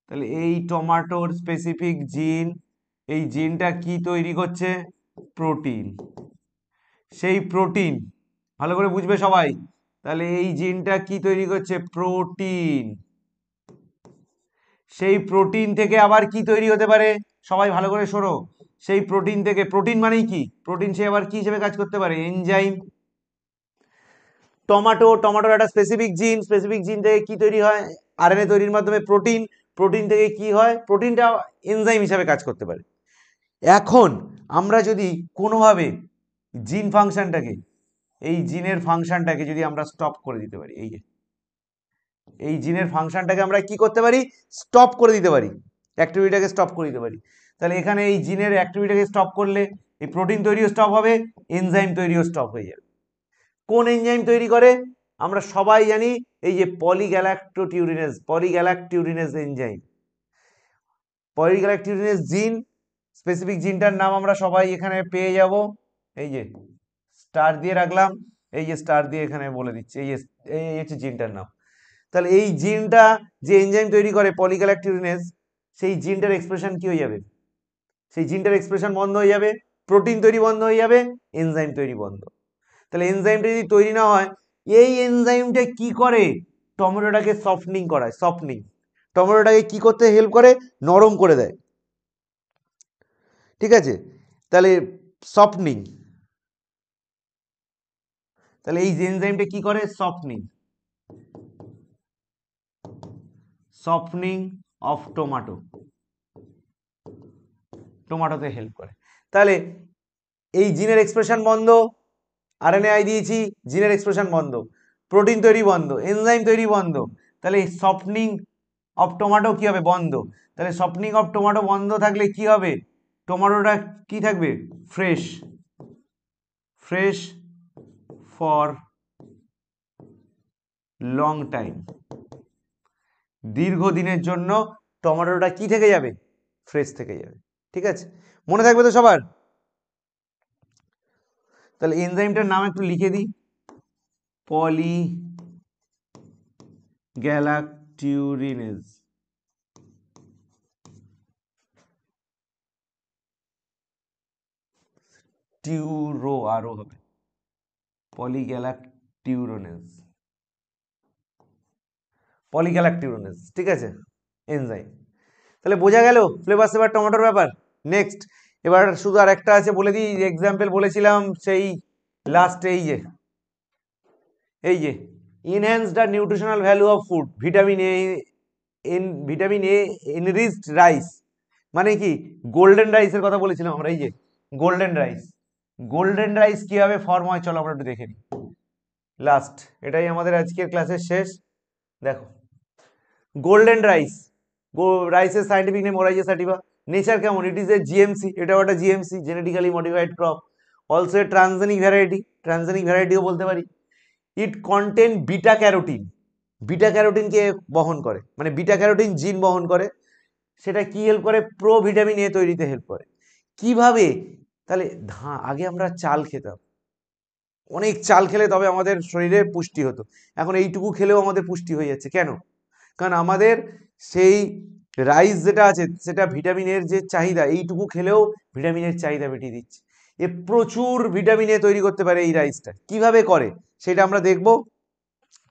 তাহলে এই টমাটোর স্পেসিফিক জিন এই জিনটা কি তৈরি করছে প্রোটিন সেই প্রোটিন ভালো করে বুঝবে সবাই তাহলে এই জিনটা কি তৈরি করছে প্রোটিন সেই প্রোটিন থেকে আবার কি তৈরি হতে পারে সবাই ভালো করে সরো সেই প্রোটিন থেকে প্রোটিন মানেই কি প্রোটিন সে আবার কি হিসেবে কাজ করতে পারে এনজাইম টমাটো টমাটোর একটা স্পেসিফিক জিন স্পেসিফিক জিন থেকে কী তৈরি হয় এনএ তৈরির মাধ্যমে প্রোটিন প্রোটিন থেকে কি হয় প্রোটিনটা এনজাইম হিসাবে কাজ করতে পারে এখন আমরা যদি কোনোভাবে জিন ফাংশানটাকে এই জিনের ফাংশানটাকে যদি আমরা স্টপ করে দিতে পারি এই যে এই জিনের ফাংশানটাকে আমরা কি করতে পারি স্টপ করে দিতে পারি অ্যাক্টিভিটিটাকে স্টপ করে দিতে পারি তাহলে এখানে এই জিনের অ্যাক্টিভিটিটাকে স্টপ করলে এই প্রোটিন তৈরিও স্টপ হবে এনজাইম তৈরিও স্টপ হয়ে যাবে কোন এনজাইম তৈরি করে আমরা সবাই জানি এই যে পলিগ্যালাক্টোটিউরিনেস পলিগ্যালাক্টিউরিনেস এনজাইম পলিগ্যালাক্টিউরিনেস জিন স্পেসিফিক জিনটার নাম আমরা সবাই এখানে পেয়ে যাব এই যে স্টার দিয়ে রাখলাম এই যে স্টার দিয়ে এখানে বলে দিচ্ছি এই যে এই হচ্ছে জিনটার নাম তাহলে এই জিনটা যে এনজাইম তৈরি করে পলিগ্যালাক্টিউরিনেস সেই জিনটার এক্সপ্রেশন কি হয়ে যাবে সেই জিনটার এক্সপ্রেশন বন্ধ হয়ে যাবে প্রোটিন তৈরি বন্ধ হয়ে যাবে এনজাইম তৈরি বন্ধ তাহলে এনজাইমটা যদি তৈরি না হয় এই এনজাইমটা কি করে টমেটোটাকে সফটনিং করায় সফটনিং টমেটোটাকে কি করতে হেল্প করে নরম করে দেয় ঠিক আছে তাহলে সফটনিং তাহলে এই এনজাইমটা কি করে সফটনিং সফটনিং অফ টমাটো টমাটোতে হেল্প করে তাহলে এই জিনের এক্সপ্রেশন বন্ধ আরএনএ আই দিয়েছি জিনের এক্সপ্রেশন বন্ধ প্রোটিন তৈরি বন্ধ এনজাইম তৈরি বন্ধ তাহলে সফটনিং অফ টমাটো কী হবে বন্ধ তাহলে সফটনিং অফ টমাটো বন্ধ থাকলে কি হবে টোমাটোটা কি থাকবে fresh fresh for long time দীর্ঘদিনের জন্য টমেটোটা কি থেকে যাবে ফ্রেশ থেকে যাবে ঠিক আছে মনে থাকবে তো সবার তাহলে এনজাইমটার নাম একটু লিখে দিই পলি গ্যালাকটিউরিনেজ টিউরো আরো হবে পলিগ্যালাকটিউরোনেজ পলিগ্যালাকটিউরোনেজ ঠিক আছে এনজাইম তাহলে বোঝা গেল ফ্লেভার সেভার টমেটোর ব্যাপার নেক্সট এবার শুধু আর একটা আছে বলে দিই এক্সাম্পল বলেছিলাম সেই লাস্ট এই যে এই যে enhance the nutritional value of food vitamin A and vitamin A enriched rice মানে কি গোল্ডেন রাইসের কথা বলেছিলাম আমরা এই যে গোল্ডেন রাইস গোল্ডেন রাইস কীভাবে ফর্ম হয় চলো আমরা একটু দেখে নিই লাস্ট এটাই আমাদের আজকের ক্লাসের শেষ দেখো গোল্ডেন রাইস রাইসের scientific name Oryza sativa nature কেমন ইট ইজ এ জিএমসি এটাও একটা GMC genetically modified crop also a transgenic variety transgenic ভ্যারাইটিও বলতে পারি it contain beta carotene beta ক্যারোটিনকে বহন করে মানে বিটা ক্যারোটিন জিন বহন করে সেটা কি হেল্প করে প্রো ভিটামিন এ তৈরিতে হেল্প করে কিভাবে তাহলে ধা আগে আমরা চাল খেতাম অনেক চাল খেলে তবে আমাদের শরীরে পুষ্টি হতো এখন এইটুকু খেলেও আমাদের পুষ্টি হয়ে যাচ্ছে কেন কারণ আমাদের সেই রাইস যেটা আছে সেটা ভিটামিনের যে চাহিদা এইটুকু খেলেও ভিটামিনের চাহিদা মিটিয়ে দিচ্ছে এ প্রচুর ভিটামিনে তৈরি করতে পারে এই রাইসটা কিভাবে করে সেটা আমরা দেখব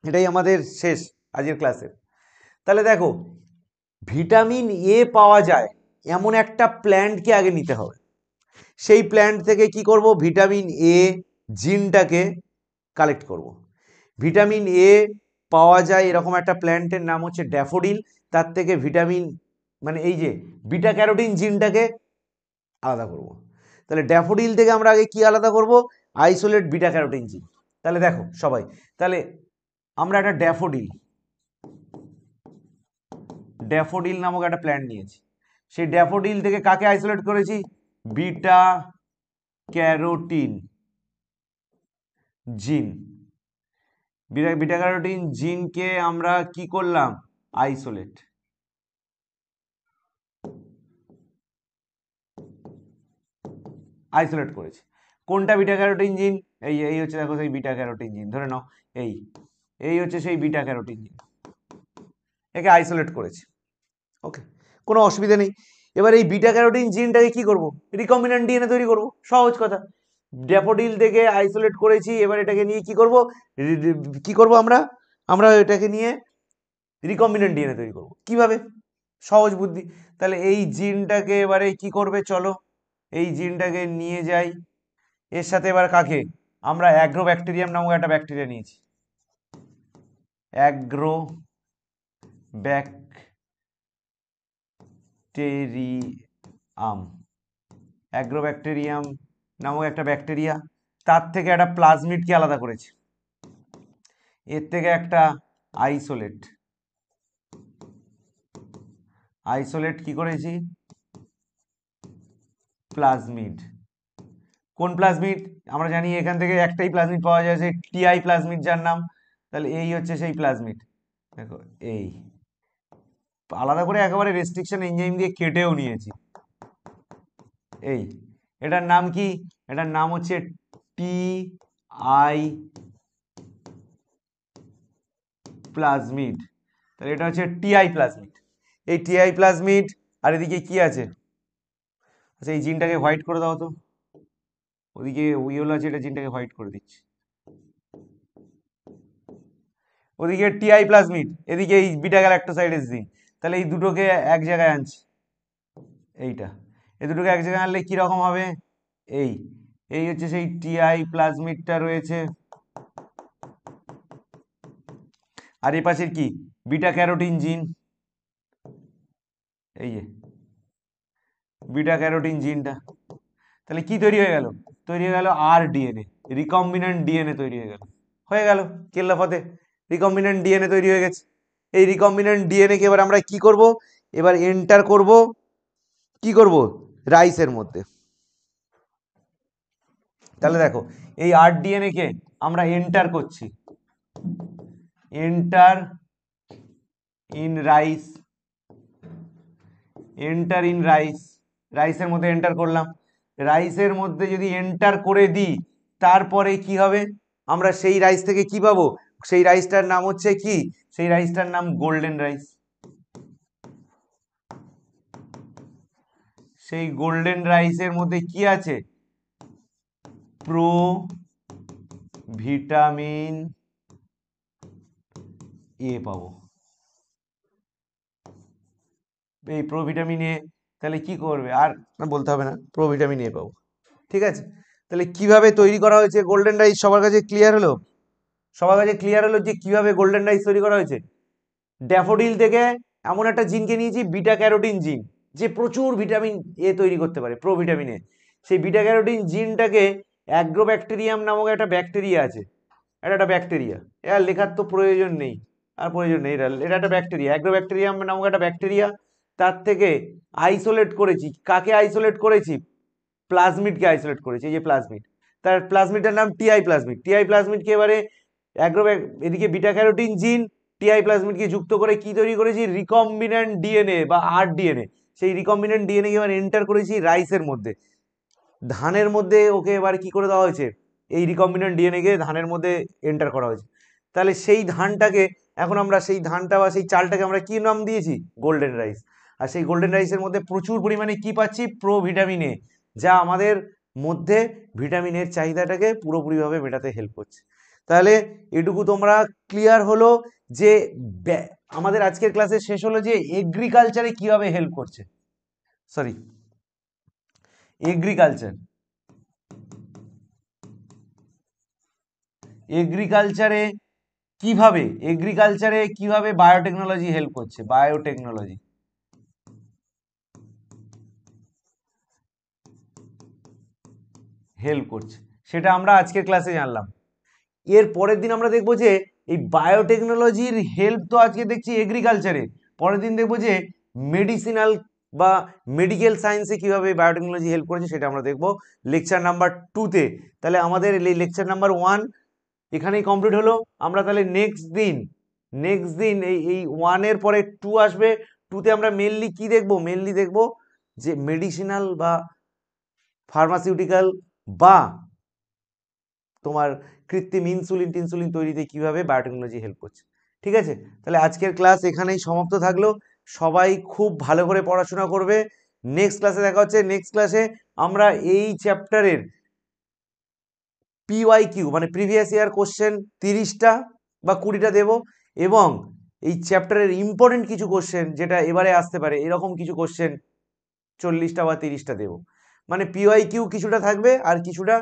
এটাই আমাদের শেষ আজকের ক্লাসের তাহলে দেখো ভিটামিন এ পাওয়া যায় এমন একটা প্ল্যান্টকে আগে নিতে হবে সেই প্ল্যান্ট থেকে কি করব ভিটামিন এ জিনটাকে কালেক্ট করব। ভিটামিন এ পাওয়া যায় এরকম একটা প্ল্যান্টের নাম হচ্ছে ড্যাফোডিল তার থেকে ভিটামিন মানে এই যে বিটা ক্যারোটিন জিনটাকে আলাদা করব। তাহলে ড্যাফোডিল থেকে আমরা আগে কি আলাদা করব আইসোলেট বিটা ক্যারোটিন জিন তাহলে দেখো সবাই তাহলে আমরা একটা ড্যাফোডিল ড্যাফোডিল নামক একটা প্ল্যান নিয়েছি সেই ড্যাফোডিল থেকে কাকে আইসোলেট করেছি beta carotene gene beta carotene জিনকে আমরা কি করলাম আইসোলেট আইসোলেট করেছি কোনটা বিটা ক্যারোটিন জিন এই এই হচ্ছে দেখো সেই বিটা ক্যারোটিন জিন ধরে নাও এই এই হচ্ছে সেই বিটা ক্যারোটিন জিন একে আইসোলেট করেছি ওকে কোনো অসুবিধা নেই এবার এই বিটা ক্যারোটিন জিনটাকে কি করব রিকম্বিনেন্ট ডিএনএ তৈরি করব সহজ কথা ড্যাপোডিল থেকে আইসোলেট করেছি এবার এটাকে নিয়ে কি করব কি করব আমরা আমরা এটাকে নিয়ে রিকম্বিনেন্ট ডিএনএ তৈরি করব কিভাবে সহজ বুদ্ধি তাহলে এই জিনটাকে এবারে কি করবে চলো এই জিনটাকে নিয়ে যাই এর সাথে এবার কাকে আমরা অ্যাগ্রো ব্যাকটেরিয়াম নামক একটা ব্যাকটেরিয়া নিয়েছি অ্যাগ্রো ব্যাকটেরিয়াম অ্যাগ্রো ব্যাকটেরিয়াম নামক একটা ব্যাকটেরিয়া তার থেকে একটা প্লাজমিডকে আলাদা করেছে এর থেকে একটা আইসোলেট আইসোলেট কি করেছি প্লাজমিড কোন প্লাজমিড আমরা জানি এখান থেকে একটাই প্লাজমিড পাওয়া যায় সেই টিআই প্লাজমিড যার নাম তাহলে এই হচ্ছে সেই প্লাজমিড দেখো এই আলাদা করে একেবারে রেস্ট্রিকশন এনজাইম দিয়ে কেটেও নিয়েছি এই এটার নাম কি এটার নাম হচ্ছে টি আই প্লাজমিড তাহলে এটা হচ্ছে টিআই প্লাজমিড এই টিআই প্লাজমিড আর এদিকে কি আছে আচ্ছা এই জিনটাকে হোয়াইট করে দাও তো ওদিকে ইয়েলো আছে এটা জিনটাকে হোয়াইট করে দিচ্ছি ওদিকে টিআই প্লাস মিট এদিকে এই বিটা গ্যালাক্টোসাইডের দিন তাহলে এই দুটোকে এক জায়গায় আনছি এইটা এই দুটোকে এক জায়গায় আনলে কীরকম হবে এই এই হচ্ছে সেই টিআই প্লাজমিটটা রয়েছে আর এ পাশের কি বিটা ক্যারোটিন জিন এই যে বিটা ক্যারোটিন জিনটা তাহলে কি তৈরি হয়ে গেল তৈরি হয়ে গেল আর ডিএনএ রিকম্বিনেন্ট ডিএনএ তৈরি হয়ে গেল হয়ে গেল কেল্লাফতে রিকম্বিনেন্ট ডিএনএ তৈরি হয়ে গেছে এই রিকম্বিনেন্ট ডিএনএকে এবার আমরা কি করব এবার এন্টার করব কি করব রাইসের মধ্যে তাহলে দেখো এই আর ডিএনএকে আমরা এন্টার করছি enter in rice enter in rice রাইসের মধ্যে এন্টার করলাম রাইসের মধ্যে যদি এন্টার করে দিই তারপরে কি হবে আমরা সেই রাইস থেকে কি পাবো সেই রাইসটার নাম হচ্ছে কি সেই রাইসটার নাম গোল্ডেন রাইস সেই গোল্ডেন রাইসের মধ্যে কি আছে প্রো ভিটামিন এ পাবো এই প্রো ভিটামিন এ তাহলে কি করবে আর বলতে হবে না প্রফিট এ পাবো ঠিক আছে তাহলে কিভাবে তৈরি করা হয়েছে গোল্ডেন রাইস সবার কাছে ক্লিয়ার হলো সবার কাছে ক্লিয়ার হলো যে কিভাবে গোল্ডেন রাইস তৈরি করা হয়েছে ড্যাফোডিল থেকে এমন একটা জিনকে নিয়েছি বিটা ক্যারোটিন জিন যে প্রচুর ভিটামিন এ তৈরি করতে পারে প্রো ভিটামিন এ সেই বিটা ক্যারোটিন জিনটাকে অ্যাগ্রোব্যাকটেরিয়াম নামক একটা ব্যাকটেরিয়া আছে এটা একটা ব্যাকটেরিয়া এটা লেখার তো প্রয়োজন নেই আর প্রয়োজন নেই এটা এটা একটা ব্যাকটেরিয়া অ্যাগ্রোব্যাকটেরিয়াম নামক একটা ব্যাকটেরিয়া তার থেকে আইসোলেট করেছি কাকে আইসোলেট করেছি প্লাজমিডকে আইসোলেট করেছি এই যে প্লাজমিড তার প্লাজমিডের নাম টিআই প্লাজমিড টিআই প্লাজমিডকে এবারে অ্যাগ্রো এদিকে বিটা ক্যারোটিন জিন টিআই প্লাজমিডকে যুক্ত করে কি তৈরি করেছি রিকম্বিনেন্ট ডিএনএ বা আর ডিএনএ সেই রিকম্বিনেন্ট ডিএনএ এবার এন্টার করেছি রাইসের মধ্যে ধানের মধ্যে ওকে এবার কি করে দেওয়া হয়েছে এই রিকম্বিনেন্ট ডিএনএকে ধানের মধ্যে এন্টার করা হয়েছে তাহলে সেই ধানটাকে এখন আমরা সেই ধানটা বা সেই চালটাকে আমরা কি নাম দিয়েছি গোল্ডেন রাইস আর সেই গোল্ডেন রাইসের মধ্যে প্রচুর পরিমাণে কি পাচ্ছি প্রো ভিটামিন এ যা আমাদের মধ্যে ভিটামিনের চাহিদাটাকে পুরোপুরিভাবে মেটাতে হেল্প করছে তাহলে এটুকু তোমরা ক্লিয়ার হলো যে আমাদের আজকের ক্লাসে শেষ হলো যে এগ্রিকালচারে কিভাবে হেল্প করছে সরি এগ্রিকালচার এগ্রিকালচারে কিভাবে এগ্রিকালচারে কিভাবে বায়োটেকনোলজি হেল্প করছে বায়োটেকনোলজি হেল্প করছে সেটা আমরা আজকের ক্লাসে জানলাম এর পরের দিন আমরা দেখব যে এই বায়োটেকনোলজির হেল্প তো আজকে দেখছি এগ্রিকালচারে পরের দিন দেখব যে মেডিসিনাল বা মেডিকেল সায়েন্সে কীভাবে বায়োটেকনোলজি হেল্প করেছে সেটা আমরা দেখব লেকচার নাম্বার টুতে তাহলে আমাদের লেকচার নাম্বার ওয়ান এখানেই কমপ্লিট হলো আমরা তাহলে নেক্সট দিন নেক্সট দিন এই এই ওয়ানের পরে টু আসবে টুতে আমরা মেনলি কি দেখব মেনলি দেখব যে মেডিসিনাল বা ফার্মাসিউটিক্যাল বা তোমার কৃত্রিম ইনসুলিন টিনসুলিন তৈরিতে কিভাবে বায়োটেকনোলজি হেল্প করছে ঠিক আছে তাহলে আজকের ক্লাস এখানেই সমাপ্ত থাকলো সবাই খুব ভালো করে পড়াশোনা করবে নেক্সট ক্লাসে দেখা হচ্ছে নেক্সট ক্লাসে আমরা এই চ্যাপ্টারের পিওয়াই কিউ মানে প্রিভিয়াস ইয়ার কোশ্চেন তিরিশটা বা কুড়িটা দেব এবং এই চ্যাপ্টারের ইম্পর্টেন্ট কিছু কোশ্চেন যেটা এবারে আসতে পারে এরকম কিছু কোশ্চেন চল্লিশটা বা তিরিশটা দেবো মানে পিওয়াই কিউ কিছুটা থাকবে আর কিছুটা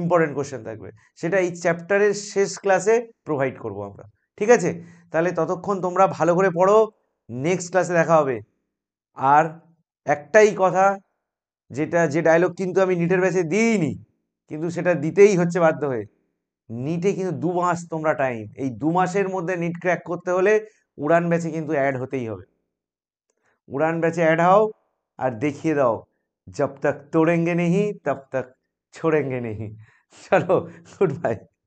ইম্পর্টেন্ট কোশ্চেন থাকবে সেটা এই চ্যাপ্টারের শেষ ক্লাসে প্রোভাইড করব আমরা ঠিক আছে তাহলে ততক্ষণ তোমরা ভালো করে পড়ো নেক্সট ক্লাসে দেখা হবে আর একটাই কথা যেটা যে ডায়লগ কিন্তু আমি নিটের ব্যাচে দিইনি কিন্তু সেটা দিতেই হচ্ছে বাধ্য হয়ে নিটে কিন্তু দু মাস তোমরা টাইম এই দু মাসের মধ্যে নিট ক্র্যাক করতে হলে উড়ান ব্যাচে কিন্তু অ্যাড হতেই হবে উড়ান ব্যাচে অ্যাড হও আর দেখিয়ে দাও जब तक तोड़ेंगे नहीं तब तक छोड़ेंगे नहीं चलो गुड बाय